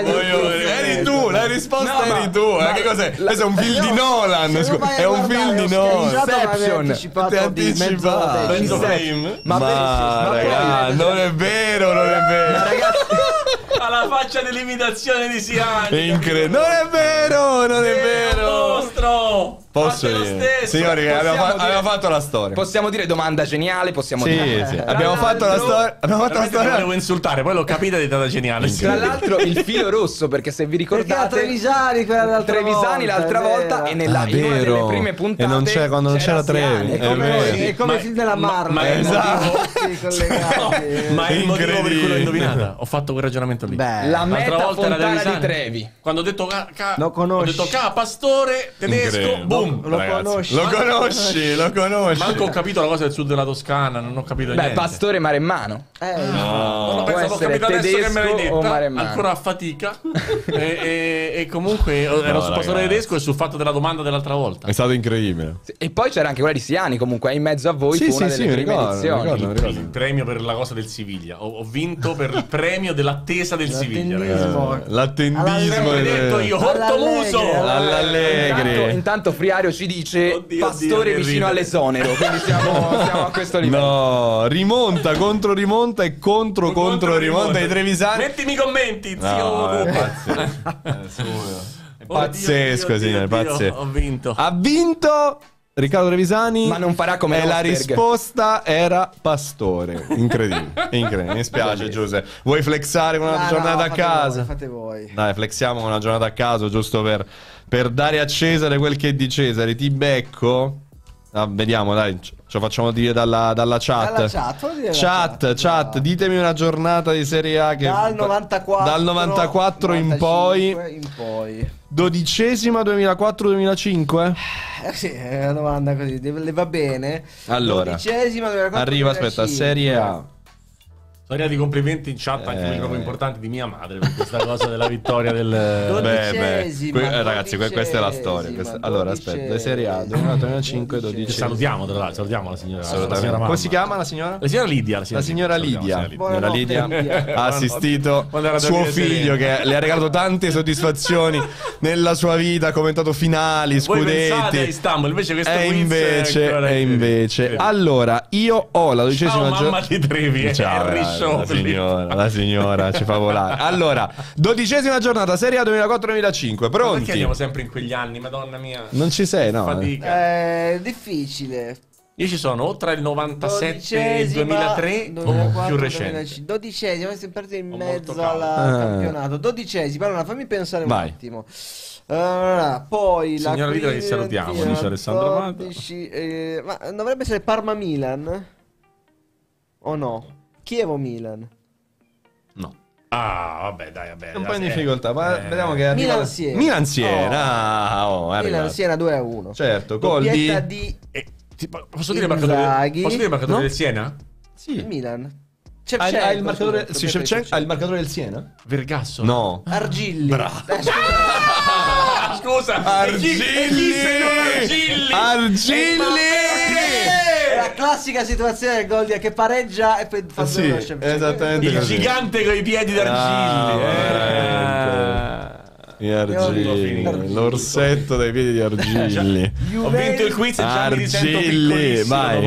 B: la Eri tu, la risposta eri tu. Eh, che cos'è? Questo è un film di Nolan. È un film di Nolan. Inception. Ti anticipato. Penso Fame.
A: Ma, ma, raga, non è vero, non è vero. ragazzi, alla faccia dell'imitazione
D: di Siani.
B: Incredibile. Non è vero, non è
D: vero nostro!
B: Posso dire. Signori, abbiamo, fa- dire... abbiamo, fatto la storia.
D: Possiamo dire domanda geniale, possiamo sì, dire... Sì. Abbiamo fatto la storia... Abbiamo fatto la storia... Volevo
B: insultare, poi l'ho capita di data geniale. Tra
D: l'altro il filo rosso, perché se vi ricordate...
C: Trevisani quella Trevisani l'altra volta e nella ah, delle prime puntate... E non c'è, quando non c'era, c'era Trevi. È come, sì, è come ma, il film della Marvel. Ma, ma esatto.
A: Cioè, ma è il motivo per cui l'ho indovinata. Ho fatto quel ragionamento lì. la meta volta era di Trevi. Quando ho detto... Ho detto K, pastore, te tedesco, boom, lo conosci. Lo conosci, lo conosci. Manco ho capito la cosa del sud della Toscana, non ho capito Beh, niente.
D: pastore maremmano.
A: Eh, no. ho, Penso, l'ho capito adesso che me l'hai detta. Ancora a
D: fatica.
A: e, e, e, comunque eh, no, ero su pastore tedesco e sul fatto della domanda dell'altra volta. È stato incredibile.
D: E poi c'era anche quella di Siani, comunque, in mezzo a voi sì, fu sì, una sì, delle prime ricordo, edizioni. Ricordo, ricordo.
A: Il premio per la cosa del Siviglia. Ho, ho vinto per il premio dell'attesa del Siviglia, L'attendismo. Eh,
D: l'attendismo. L'attendismo. L'attendismo. L'attendismo. L'attendismo. L'attendismo. L'attendismo. L'attendismo. L'attendismo. L'attendismo. L'attendismo. L'attendismo. L'attendismo. L'attendismo intanto Friario ci dice oddio, Pastore oddio, vicino all'esonero. Quindi siamo,
B: siamo, a questo livello. No, rimonta contro rimonta e contro contro, contro rimonta I Trevisani. Mettimi i commenti, zio. No,
A: eh, pazzesco.
B: pazzesco, signore, pazzesco. Ho vinto. Ha vinto Riccardo Revisani. Ma non farà come E La risposta era Pastore. Incredibile. Incredibile. Mi spiace, Giuseppe. Vuoi flexare con una ah, giornata no, a casa? Voi, fate voi. Dai, flexiamo con una giornata a caso, giusto per, per, dare a Cesare quel che è di Cesare. Ti becco. Ah, vediamo, dai, ce lo facciamo dire dalla, dalla chat. Dalla chat, chat, chat, chat, ditemi una giornata di Serie A che... Dal 94, dal 94 in, poi, in poi Dodicesima 2004-2005?
C: Eh, sì, è una domanda così, le va bene.
B: Allora, Dodicesima
C: 2004-2005. Arriva, aspetta,
B: Serie
A: A. Sono arrivati complimenti in chat anche quelli eh, proprio importanti di mia madre per questa cosa della vittoria del. Beh, beh. Que- ragazzi, que- questa è la
B: storia. Questa... Allora, aspetta, le Serie A 2005 12. Salutiamo, tra l'altro, salutiamo la signora. La signora Come si chiama la signora? La signora
A: Lidia. La signora, Lidia. ha assistito suo figlio che le ha regalato
B: tante soddisfazioni nella sua vita, ha commentato finali, scudetti. Istanbul, invece questo è invece, è invece. Allora, io ho la dodicesima giornata. Mamma di Trevi, Ciao, lasciamo la signora, la signora ci fa volare. Allora, dodicesima giornata, Serie A 2004-2005. Pronti? Ma perché andiamo
A: sempre in quegli anni, madonna mia?
B: Non ci sei, no?
A: Fatica. Eh, difficile. Io ci sono o tra il 97 e il 2003 2004, o più recente.
C: Dodicesima, siamo sempre in mezzo al eh. campionato. Dodicesima, allora fammi pensare un Vai. attimo. Allora, poi Signora la Rita che salutiamo, dice Alessandro Mato. Eh, ma dovrebbe essere Parma-Milan? O no? Chievo-Milan.
A: No. Ah, vabbè, dai, vabbè. È un po' in eh. difficoltà,
B: ma eh. vediamo che arriva... Milan-Siena. Milan-Siena, oh. Ah, oh Milan-Siena 2-1. Certo, gol di... Eh, posso dire marcatore, posso dire marcatore no? del Siena? Sì. Milan. C'è ah, ha, il ah, marcatore, sì, Shevchenko, ha il marcatore del Siena? Vergasso. No.
C: Argilli. Bravo. Eh,
B: scusa. Argilli.
C: Argilli. Argilli classica situazione del Goldia che pareggia e poi fa sì,
A: esattamente il così.
B: gigante con i piedi d'argilli. Ah, eh di Argilli. L'orsetto dai piedi di Argilli.
C: Ho
D: vinto il quiz e già Argilli, vai.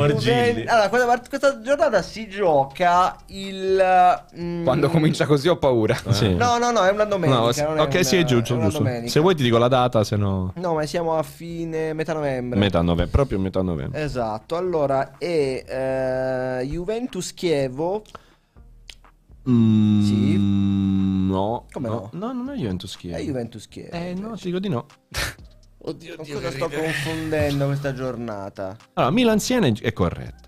C: Allora, questa, questa giornata si gioca il... mm, Quando
D: comincia così ho paura. Eh. Sì. No, no, no,
C: è una domenica. No, non è ok, una- sì, è giusto, una giusto. Se vuoi
B: ti dico la data, se no...
C: No, ma siamo a fine metà novembre. Metà
B: novembre, proprio metà novembre.
C: Esatto, allora è eh, Juventus Chievo
B: Mm, sì. No.
D: Come no?
C: No,
B: non è Juventus Kiev. È
C: Juventus Kiev. Eh no, ti dico di no. Oddio, Con cosa sto ridere. confondendo questa giornata?
B: Allora, Milan Siena è corretta.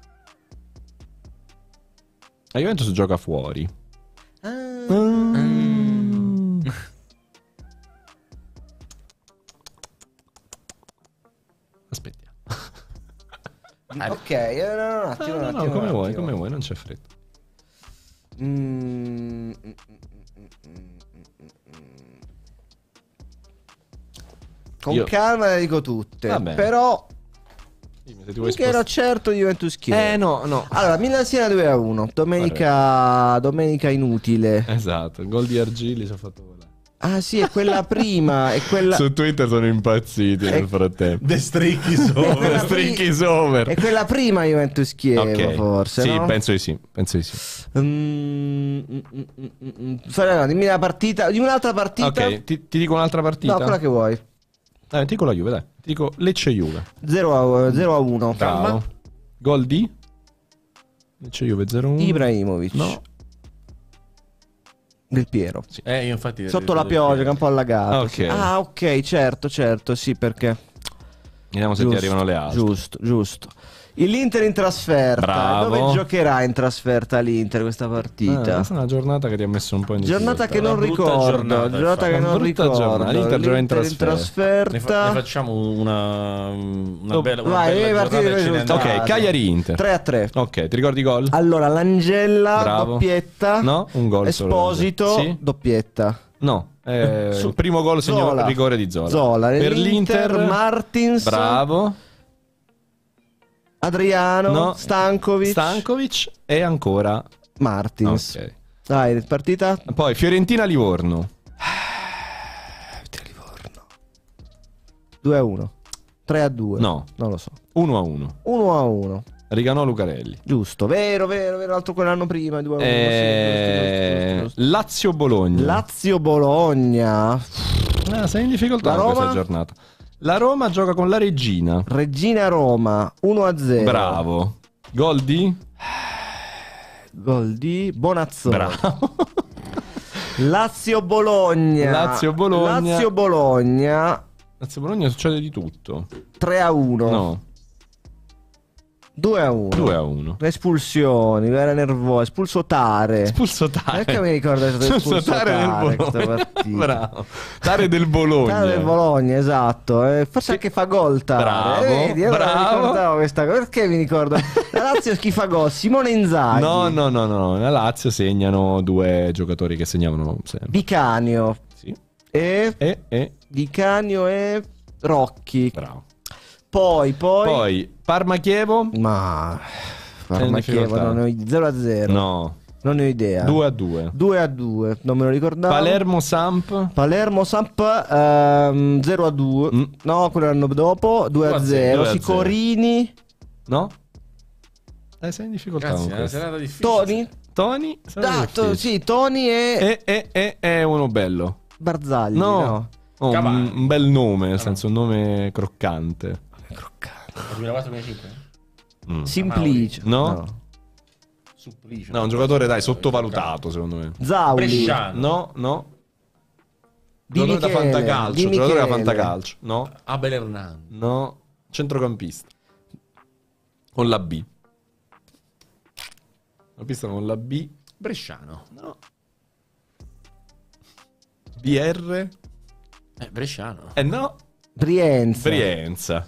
B: La Juventus gioca fuori. Ah. Mm. Aspetta.
C: ok, eh, no, un attimo, no, no, un attimo, ah, come un vuoi, come
B: vuoi, non c'è fretta. Mm, mm,
C: con Io... calma le dico tutte. Vabbè. Però perché era certo Juventus Chiesa. Eh no, no. Allora, Milan Siena 2 a 1. Domenica, domenica inutile.
B: Esatto, il gol di Argilli si è fatto
C: Ah sì, è quella prima, è quella... Su
B: Twitter sono impazziti è... nel frattempo. The
C: streak is over. streak is over. È quella prima Juventus Chievo, okay. forse, Sì, no? penso di sì, penso di sì. Um, Sorella, dimmi la partita, dimmi un'altra partita.
B: Ok, ti, ti, dico un'altra partita. No, quella che vuoi. Dai, eh, ti dico la Juve, dai. Ti dico Lecce-Juve. 0 a, 1. Calma. Gol di? Lecce-Juve 0
C: 1. Ibrahimovic. No, del Piero. Sì. Eh, io infatti Sotto la eh, pioggia, eh, che è un po' allagato. Ah, ok, sì. ah, okay certo, certo, sì, perché... Vediamo se giusto, ti arrivano le altre. Giusto, giusto. L'Inter in trasferta. Bravo. Dove giocherà in trasferta l'Inter questa partita? Eh, questa
B: è una giornata che ti ha messo un po' in difficoltà. Giornata che non ricordo. Giornata, giornata che non ricordo. Giornata. L'Inter, L'Inter in trasferta. In trasferta. Ne, fa- ne, facciamo una, una oh, bella, una vai, bella giornata. Ok, Cagliari-Inter. 3 a 3. Ok, ti ricordi i gol? Allora,
C: l'Angella, Bravo. doppietta. No, un gol Esposito, Sì?
B: doppietta. No.
C: Eh, Su-
B: primo gol segnò il rigore di Zola. Zola. Per l'Inter, l'Inter Martins.
C: Bravo.
B: Adriano, no, Stankovic. Stankovic e ancora Martins. Okay. Dai, partita. Poi Fiorentina-Livorno. Fiorentina-Livorno. 2 a 1. 3 a 2. No. Non lo so. 1 a 1. 1 a 1. Riganò Lucarelli. Giusto,
C: vero, vero, vero. L'altro quell'anno prima. 2 Sì, eh,
B: Lazio-Bologna. Lazio-Bologna. Ah, sei in difficoltà in questa giornata. La Roma gioca con la Regina. Regina Roma 1-0. Bravo. Gol di?
C: Gol di Bonazzoni. Bravo. Lazio Bologna. Lazio Bologna. Lazio Bologna.
B: Lazio Bologna succede di tutto.
C: 3 1. No. 2 a 1. 2 a 1. Espulsioni, era nervoso. Espulso Tare. Espulso Tare. Perché mi ricordo che è espulso Tare, del Bologna. Bravo. Tare del Bologna. Tare del Bologna, esatto. Eh, forse che... anche fa gol Tare. Bravo. Eh, vedi, bravo. mi questa cosa. Perché mi ricordo? La Lazio chi fa gol? Simone Inzaghi. No,
B: no, no, no. La Lazio segnano due giocatori che segnavano sempre.
C: Vicanio. Sì. E... E... e... Vicanio e Rocchi. Bravo. Poi, poi... Poi, Parma-Chievo. Ma... Parma-Chievo, non ho 0 a 0. No. Non ne ho idea. 2 a
B: 2. 2 a
C: 2, non me lo ricordavo. Palermo Samp. Palermo Samp ehm, 0 a 2. Mm. No, quello l'anno dopo. 2, 2 a 0. 0. Sicorini.
B: No? Eh, sei in difficoltà. Grazie, è eh, una serata difficile. Tony? Tony?
C: Ah, to- sì, Tony è... E,
B: e, e, è, uno bello. Barzagli. No. no. Oh, un, bel nome, nel senso un nome croccante.
A: Croccante. 2004-2005?
B: Mm. Simplice. no. no. Supplicio. No, un giocatore dai sottovalutato secondo me. Zauli. Bresciano. No, no.
A: Di giocatore Michele, da fantacalcio, Di giocatore da fantacalcio, no.
B: Abel Hernandez. No, centrocampista. Con la B. La pista con la B. Bresciano. No. BR. Eh, Bresciano. Eh no.
C: Brienza.
B: Brienza.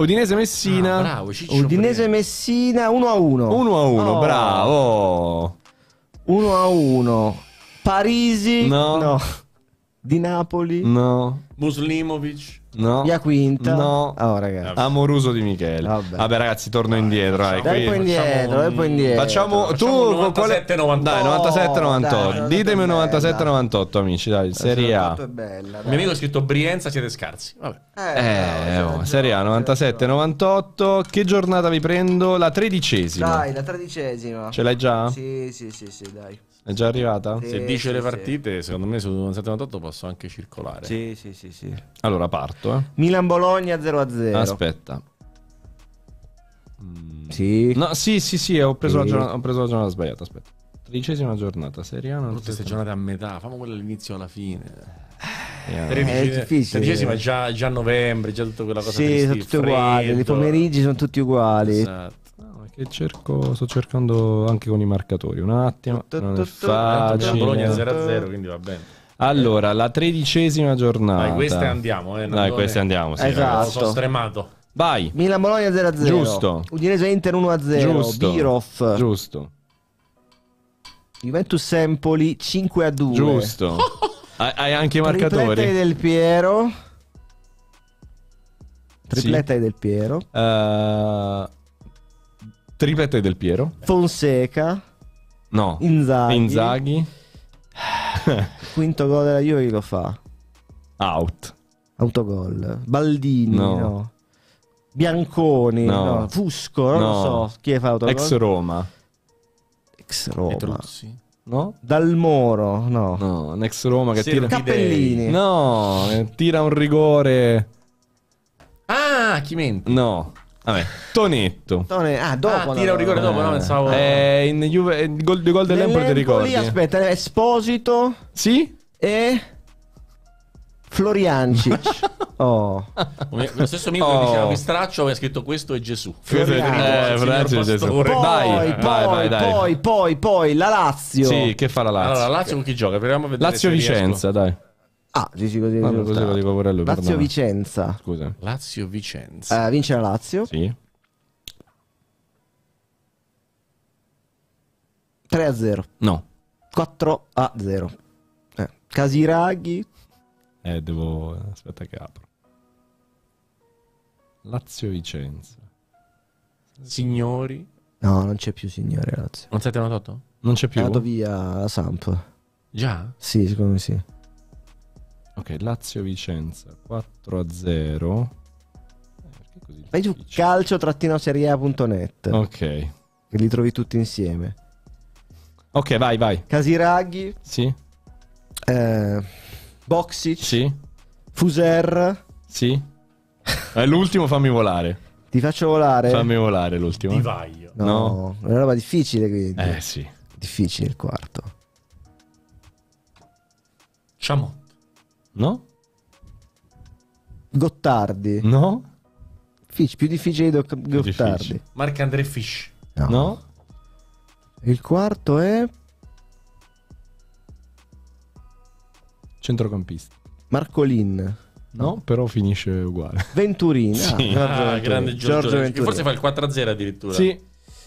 B: Udinese ah, Messina. Ah, bravo, Ciccio
C: Udinese Messina 1 a 1. 1 a 1, oh. bravo. 1 a 1.
B: Parisi?
C: No. no. Di Napoli?
B: No.
C: Muslimovic.
B: No. Via Quinta. No. Ah, oh, ragazzi. Amoruso di Michele. Vabbè, Vabbè ragazzi, torno Vabbè, indietro. Dai, dai poi indietro, dai poi indietro. Facciamo, facciamo tu 97 quale... Dai, 97 98. Ditemi un 97 98, amici, dai, Serie A. È
C: bella, dai. Mio amico ha
A: scritto Brienza siete scarsi. Vabbè.
B: Eh, eh oh, Serie A 97 98. Che giornata vi prendo? La tredicesima. Dai,
C: la tredicesima. Ce l'hai già? Sì, sì, sì, sì, dai.
B: È già arrivata? Sì, Se dice sì, le partite, sì. secondo me su 97 98
A: posso anche circolare. Sì, sì, sì sì,
C: sì.
B: Allora parto. Eh. Milan-Bologna 0-0.
A: Aspetta.
B: Mm. Sì. No, sì, sì, sì, ho preso, sì. La, giornata, ho preso la giornata sbagliata, aspetta. Tredicesima giornata, Serie A. Tutte queste giornate a metà, famo quella all'inizio alla fine. Yeah. Eh, è
A: difficile. Tredicesima già, già novembre, già tutta quella cosa. Sì, sono tutti uguali, i pomeriggi
B: sono tutti uguali. Esatto. Che cerco, sto cercando anche con i marcatori. Un attimo. Non è facile. Bologna 0-0, quindi va bene. Allora, la tredicesima giornata. Dai, queste andiamo, eh. Dai, queste andiamo, sì. Eh, esatto. Sono stremato. Vai. Milan Bologna 0-0. Giusto.
C: Udinese Inter 1-0. Giusto.
B: Biroff. Giusto.
C: Juventus Empoli 5-2. Giusto. Hai anche i marcatori. Tripletta del Piero. Tripletta sì. del Piero.
B: Uh, eh, tripletta del Piero.
C: Fonseca.
B: No. Inzaghi. Inzaghi.
C: quinto gol della Juve chi lo fa? Out. Autogol. Baldini, no. no. Bianconi, no. no. Fusco, non no. lo so chi fa autogol. Ex
B: Roma. Ex Roma. Petruzzi. No? Dal Moro, no. No, un ex Roma che tira... Cappellini. No, tira un rigore... Ah, Chimenti. No. Vabbè. Tonetto.
C: Tone... Ah,
A: dopo. Ah, tira un rigore dopo, no? Pensavo. Eh,
B: in Juve... Eh, il gol, gol dell'Empoli ti ricordi?
C: Aspetta, eh, Esposito. Sì? E. Floriancic. oh. Lo stesso mio oh. diceva
A: Mistraccio aveva scritto questo è Gesù. Floriancic. Eh, Gesù. Poi, vai, poi, vai, vai, dai. poi,
C: poi, poi, la Lazio. Sì, che fa la Lazio? Allora, la Lazio con chi gioca? Lazio-Vicenza, dai. Ah, dici così. Vabbè, così lo dico pure a lui. Lazio perdona. Vicenza. Scusa. Lazio Vicenza. Eh, vince la Lazio. Sì. 3 a 0. No. 4 a 0. Eh. Casiraghi.
B: Eh, devo. Aspetta che apro. Lazio Vicenza. Signori.
C: No, non c'è più signore Lazio. Non 798? Non c'è più. È andato via la Samp. Già? Sì, secondo me sì.
B: Ok, Lazio-Vicenza 4 a 0.
C: Eh, vai su calcio-seriea.net.
B: Ok. Che li trovi tutti insieme. Ok, vai, vai. Casiraghi. Sì. Eh, Boxic. Sì. Fuser. Sì. È eh, l'ultimo, fammi volare. Ti faccio volare? Fammi volare l'ultimo. Ti vai. No, no. è una roba difficile quindi. Eh
C: sì. Difficile il quarto. Ciao. No? Gottardi. No? Fish, più difficile di Gottardi.
A: Marc André Fish.
C: No. no? Il
B: quarto è... Centrocampista. Marcolin. No, però finisce uguale. Venturini. Sì. Ah, ah, grande Giorgio, Giorgio Venturini. Forse fa il 4-0 addirittura. Sì.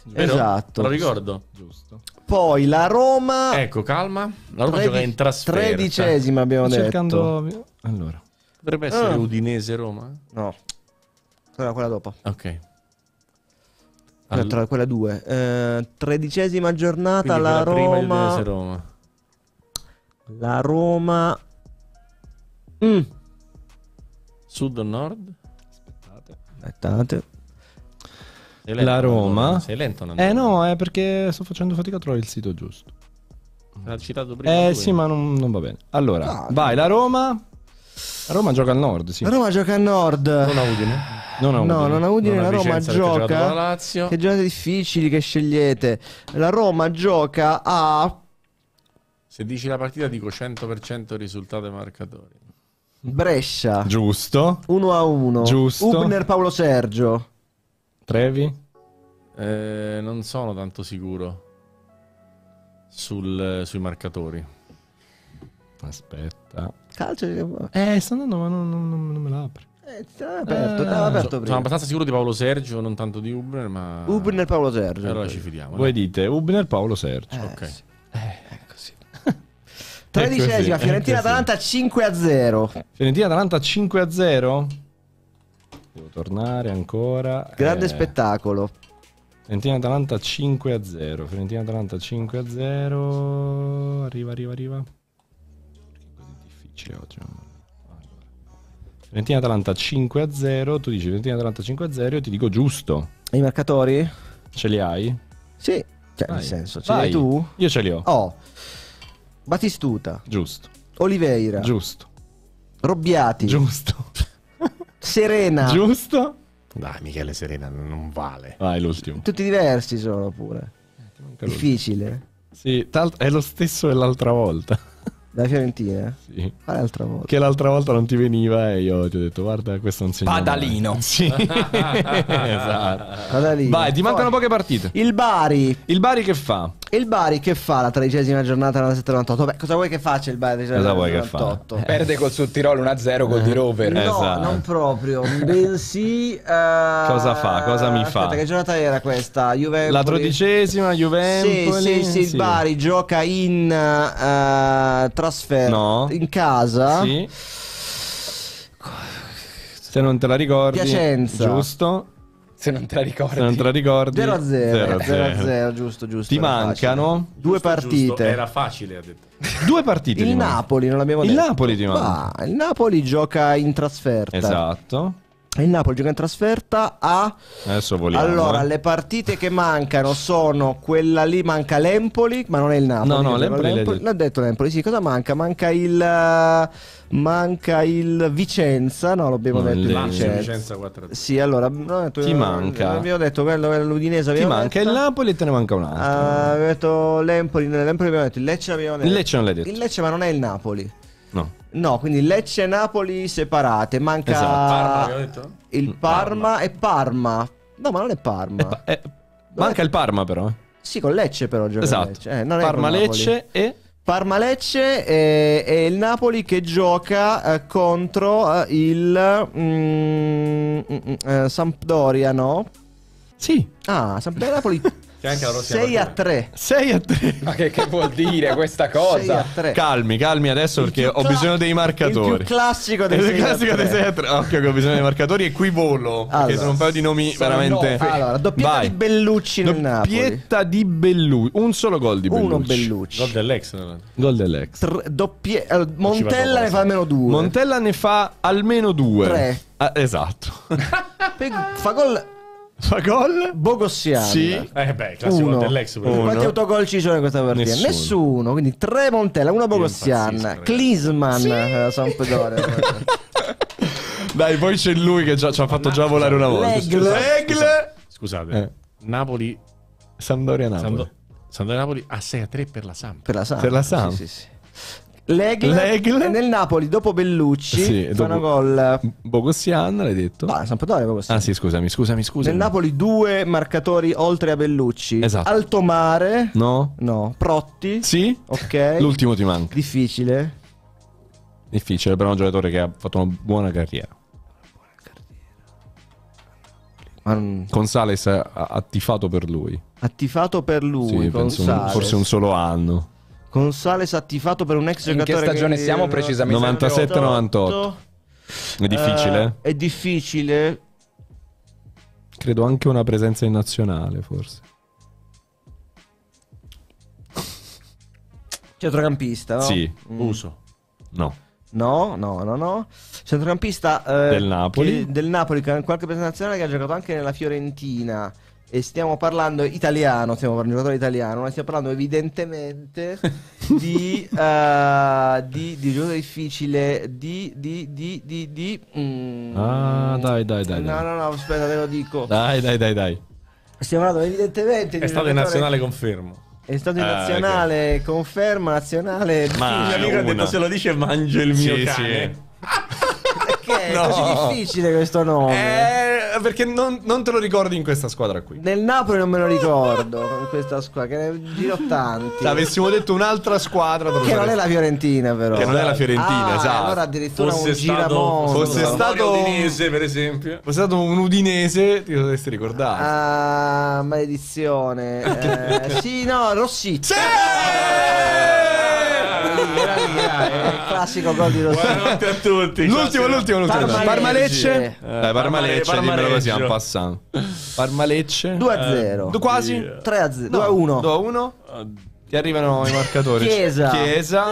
B: Vero? Esatto. Lo ricordo.
A: Giusto.
C: Poi la Roma. Ecco,
A: calma. La Roma Tredi- gioca in trasferta. Tredicesima abbiamo Sto detto. Cercando... Allora. Dovrebbe essere Ah.
C: Udinese-Roma? No. Quella, quella dopo. Ok. Quella, All- tra- quella due. Eh, tredicesima giornata quindi la quella prima Roma. Udinese-Roma. La Roma.
B: Mm.
A: Sud o nord? Aspettate. Aspettate lento, la Roma. Sei lento andando. Eh
B: no, è perché sto facendo fatica a trovare il sito giusto.
A: Mm. L'ha citato prima. Eh tu, sì, ma
B: non, non, va bene. Allora, ah, no, vai, la Roma. La Roma gioca al nord, sì. La Roma gioca al nord. Non a Udine. Non a Udine. No, non a Udine, non la Roma gioca. Che
C: giornate difficili che scegliete. La Roma gioca a
A: se dici la partita dico 100% risultato e marcatori.
C: Brescia. Giusto. 1 a 1. Giusto. Ubner Paolo Sergio.
B: Trevi?
A: Eh, non sono tanto sicuro sul, sui marcatori. Aspetta.
B: Calcio? Eh, sto andando, ma non, non, non me l'apre. Eh, aperto, eh,
A: aperto so, sono abbastanza sicuro di Paolo Sergio, non tanto di Ubner, ma... Ubner Paolo Sergio. Allora ci fidiamo. Voi
B: no? dite Ubner Paolo Sergio. Eh, ok. Sì. Eh, ecco,
C: Tredicesima, Fiorentina-Atalanta
B: 5 a 0. Fiorentina-Atalanta 5 a 0? devo tornare ancora. Grande eh, spettacolo. Fiorentina Atalanta 5 a 0. Fiorentina Atalanta 5 a 0. Arriva, arriva, arriva. Perché è così difficile oggi. Fiorentina Atalanta 5 a 0. Tu dici Fiorentina Atalanta 5 a 0. Io ti dico giusto. i marcatori? Ce li hai? Sì, cioè, Vai. nel senso, ce li
C: hai tu? Io ce li ho. Oh. Batistuta. Giusto. Oliveira. Giusto. Robbiati. Giusto. Serena. Giusto? Dai,
A: Michele Serena non vale.
C: Vai, l'ultimo. Tutti diversi sono pure. Difficile.
B: Sì, è lo stesso dell'altra volta. Da Fiorentina? Sì. Qual ah, l'altra volta? Che l'altra volta non ti veniva e io ti ho detto guarda questo non si Padalino. Mai. Sì. esatto. Padalino. Vai, ti mancano Poi, poche partite. Il Bari. Il Bari che fa?
C: E il Bari che fa la tredicesima giornata nella 798? Beh, cosa vuoi che faccia il Bari? Cosa vuoi che fa? Eh. Perde
D: col sul Tirol 1-0 col eh. di Rover. No, esatto. non
C: proprio, bensì... Uh... Eh, cosa fa? Cosa mi Aspetta, fa? che giornata era questa? Juvempoli. La tredicesima, Juventus. Sì, sì, sì, il Bari gioca in uh, trasferta, no. in casa. Sì.
B: Se non te la ricordi, Piacenza. giusto?
D: Se non te la ricordi. Se non te la ricordi. 0-0. 0-0, giusto, giusto. Ti mancano
B: giusto, due partite. Giusto, era
A: facile, ha detto.
B: Due partite. il Napoli, non l'abbiamo detto. Il Napoli ti
A: manca.
C: il Napoli gioca in trasferta.
B: Esatto.
C: Il Napoli gioca in trasferta
B: a... Adesso vogliamo. Allora, eh.
C: le partite che mancano sono quella lì, manca l'Empoli, ma non è il Napoli. No, no, l'Empoli, l'Empoli. L'ha detto l'Empoli, sì. Cosa manca? Manca il... Eh, manca il Vicenza, no, l'abbiamo non detto. Il Vicenza. Vicenza 4 Sì, allora... No, detto, Chi manca? Abbiamo detto quello che l'Udinese. Chi manca? Detto. Il
B: Napoli e te ne manca un altro. Uh,
C: abbiamo detto l'Empoli, l'Empoli abbiamo detto, il Lecce l'abbiamo detto. Il Lecce non l'hai detto. Il Lecce ma non è il Napoli. No, quindi Lecce e Napoli separate. Manca esatto. Parma, il mm, Parma, Parma, e Parma. No, ma non è Parma. È pa- è...
B: Manca è... il Parma, però.
C: Sì, con Lecce, però. Gioca esatto. Lecce. Eh, Parma, Lecce e. Parma Lecce e, eh, e, il Napoli che gioca eh, contro eh, il mm, mm, mm eh, Sampdoria, no? Sì. Ah, Sampdoria Napoli
B: Che anche la prossima 6 a
C: 3. 6 a 3.
B: Ma
D: che, che vuol dire questa cosa? 3.
B: Calmi, calmi adesso perché ho bisogno dei marcatori. Il più
D: classico dei 6 classico dei 6 a
B: 3. Occhio che ho bisogno dei marcatori e qui volo. Allora, perché sono un paio di nomi veramente... No. Allora, doppietta Vai. di Bellucci nel doppietta Napoli. Doppietta di Bellucci. Un solo gol di Bellucci. Uno Bellucci. Gol dell'ex. Gol dell'ex. Tr-
C: doppie- eh, allora, Montella ne fa almeno
B: due. Montella ne fa almeno due. Tre. Ah, esatto.
C: fa gol Fa gol? Bogossiano Sì. Eh
B: beh, classico Uno. dell'ex. Uno. Quanti autogol ci sono
C: in questa partita? Nessuno. Nessuno. Quindi tre Montella, uno Bogossian, Klisman, sì. eh,
B: Sampdoria. Dai, poi c'è lui che già, ci ha fatto già volare una volta. Legle. Legle. Scusate. Eh. Napoli. Sampdoria Napoli. Sando- Sampdoria Napoli
A: a 6 a 3 per la Samp. Per la Samp. Per la Samp. Sì, sì,
B: sì. L'Egl, L'Egl. nel Napoli dopo Bellucci sì, dopo... gol Bogossian l'hai detto? No, Sampdoria Bogossian. Ah sì, scusami, scusami, scusami. Nel
C: Napoli due marcatori oltre a Bellucci. Esatto. Altomare? No. No, Protti? Sì. Ok. L'ultimo ti manca. Difficile.
B: Difficile, però è un giocatore che ha fatto una buona carriera. Um, Consales ha, ha attifato per lui.
C: Attifato per lui, sì, penso, forse un
B: solo anno.
C: Consales ha per un ex In giocatore. In che stagione che... siamo precisamente? 97-98.
B: È difficile? Uh,
C: è difficile.
B: Credo anche una presenza in nazionale, forse.
C: Centrocampista? No? Sì. Mm. Uso. No. No, no, no, no. Centrocampista eh, del Napoli. Che, del Napoli, qualche presenza nazionale che ha giocato anche nella Fiorentina e stiamo parlando italiano, stiamo parlando di un giocatore italiano, ma stiamo parlando evidentemente di, uh, di, di giocatore difficile, di... di, di,
B: di, di mm, ah, dai, dai, dai. No,
C: no, no, aspetta, te lo dico.
B: Dai, dai, dai, dai.
C: Stiamo parlando evidentemente di... È stato in nazionale, confermo. È stato in ah, nazionale, ah, okay. conferma, nazionale... Ma amico ha
A: detto se lo dice mangio il mio sì, cane.
B: Sì. Perché no. è così
C: difficile questo nome?
B: Eh perché non, non, te lo ricordi in questa squadra qui.
C: Nel Napoli non me lo ricordo, in questa squadra, che ne giro
B: tanti. Se avessimo detto un'altra squadra... Che non è la
C: Fiorentina
B: però. Che non è la Fiorentina, ah, esatto. Allora addirittura fosse un giramondo. Fosse stato... Un udinese per esempio. Fosse stato un udinese, ti dovresti ricordare. Ah, maledizione. eh,
C: sì, no, Rossicci. Sì! Ah, classico gol di Rosario.
B: Buonanotte a tutti. L'ultimo, l'ultimo, l'ultimo. Parmalecce. Parmalecce, eh, eh, Parmalecce, dimmelo così, un passando. Parmalecce. 2-0. Eh, quasi? 3-0. 2-1. 2-1. Ti arrivano i marcatori. Chiesa. Chiesa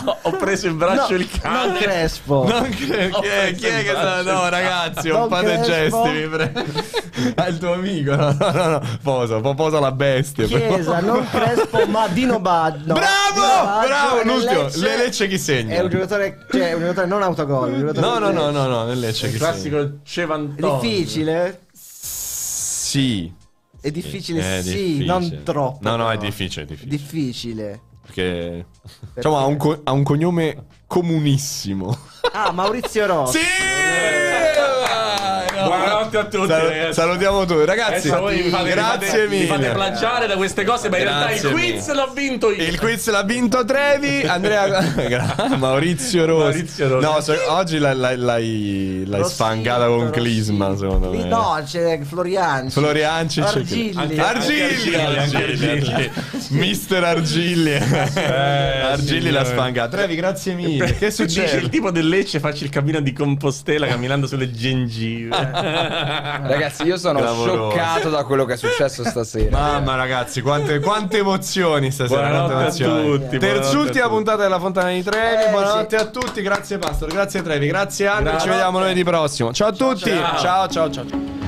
B: ho, preso in braccio no, il cane. Non Crespo. Non cre- chi, è, chi è che sa? No, ragazzi, ho fatto crespo. gesti, mi prego. È ah, il tuo amico. No, no, no. no. Posa, posa la bestia. Chiesa,
C: non Crespo, ma Dino Bad. Bravo, Dino
A: bravo. L'ultimo, Lecce, le
B: Lecce chi segna? È un
C: giocatore, cioè, un giocatore non autogol. Giocatore no, no,
B: no, no, no, nel Lecce chi segna. Il classico
A: Cevantone.
C: Difficile?
B: Sì. È difficile, è sì, difficile. non troppo. No, no, è difficile, è difficile.
C: Difficile.
B: Perché, Perché? Diciamo, ha, un co- ha un, cognome comunissimo.
C: Ah, Maurizio Rossi. sì! Buona
B: Saluti a tutti. Sal- salutiamo tutti, ragazzi. Voi, fate, grazie fate, mille. Mi fate
A: plagiare da queste cose, ma in realtà il quiz mille.
B: l'ho vinto io. Il quiz l'ha vinto Trevi, Andrea Maurizio Rossi. Maurizio Rosi. No, so, oggi l'hai, l'hai, l'hai, l'hai spangata con Rossino. Clisma, secondo me. No,
C: c'è Florianci. Florianci Argilli. Argilli. Argilli. Argilli. Argilli.
B: Mister Argilli. Eh, Argilli l'ha sfangata. Trevi, grazie mille. Che
A: succede? Dice il tipo del Lecce faccio il cammino di Compostela camminando sulle gengive.
D: ragazzi, io sono Clamoroso. scioccato da quello che è successo stasera. Mamma, ragazzi, quante,
B: quante emozioni stasera. Buonanotte emozioni. a tutti. Terzultima
D: puntata della Fontana di Trevi. Eh, buonanotte
B: sì. a tutti, grazie Pastor, grazie Trevi, grazie Anna Ci vediamo lunedì prossimo. Ciao a tutti. ciao, ciao. ciao. ciao.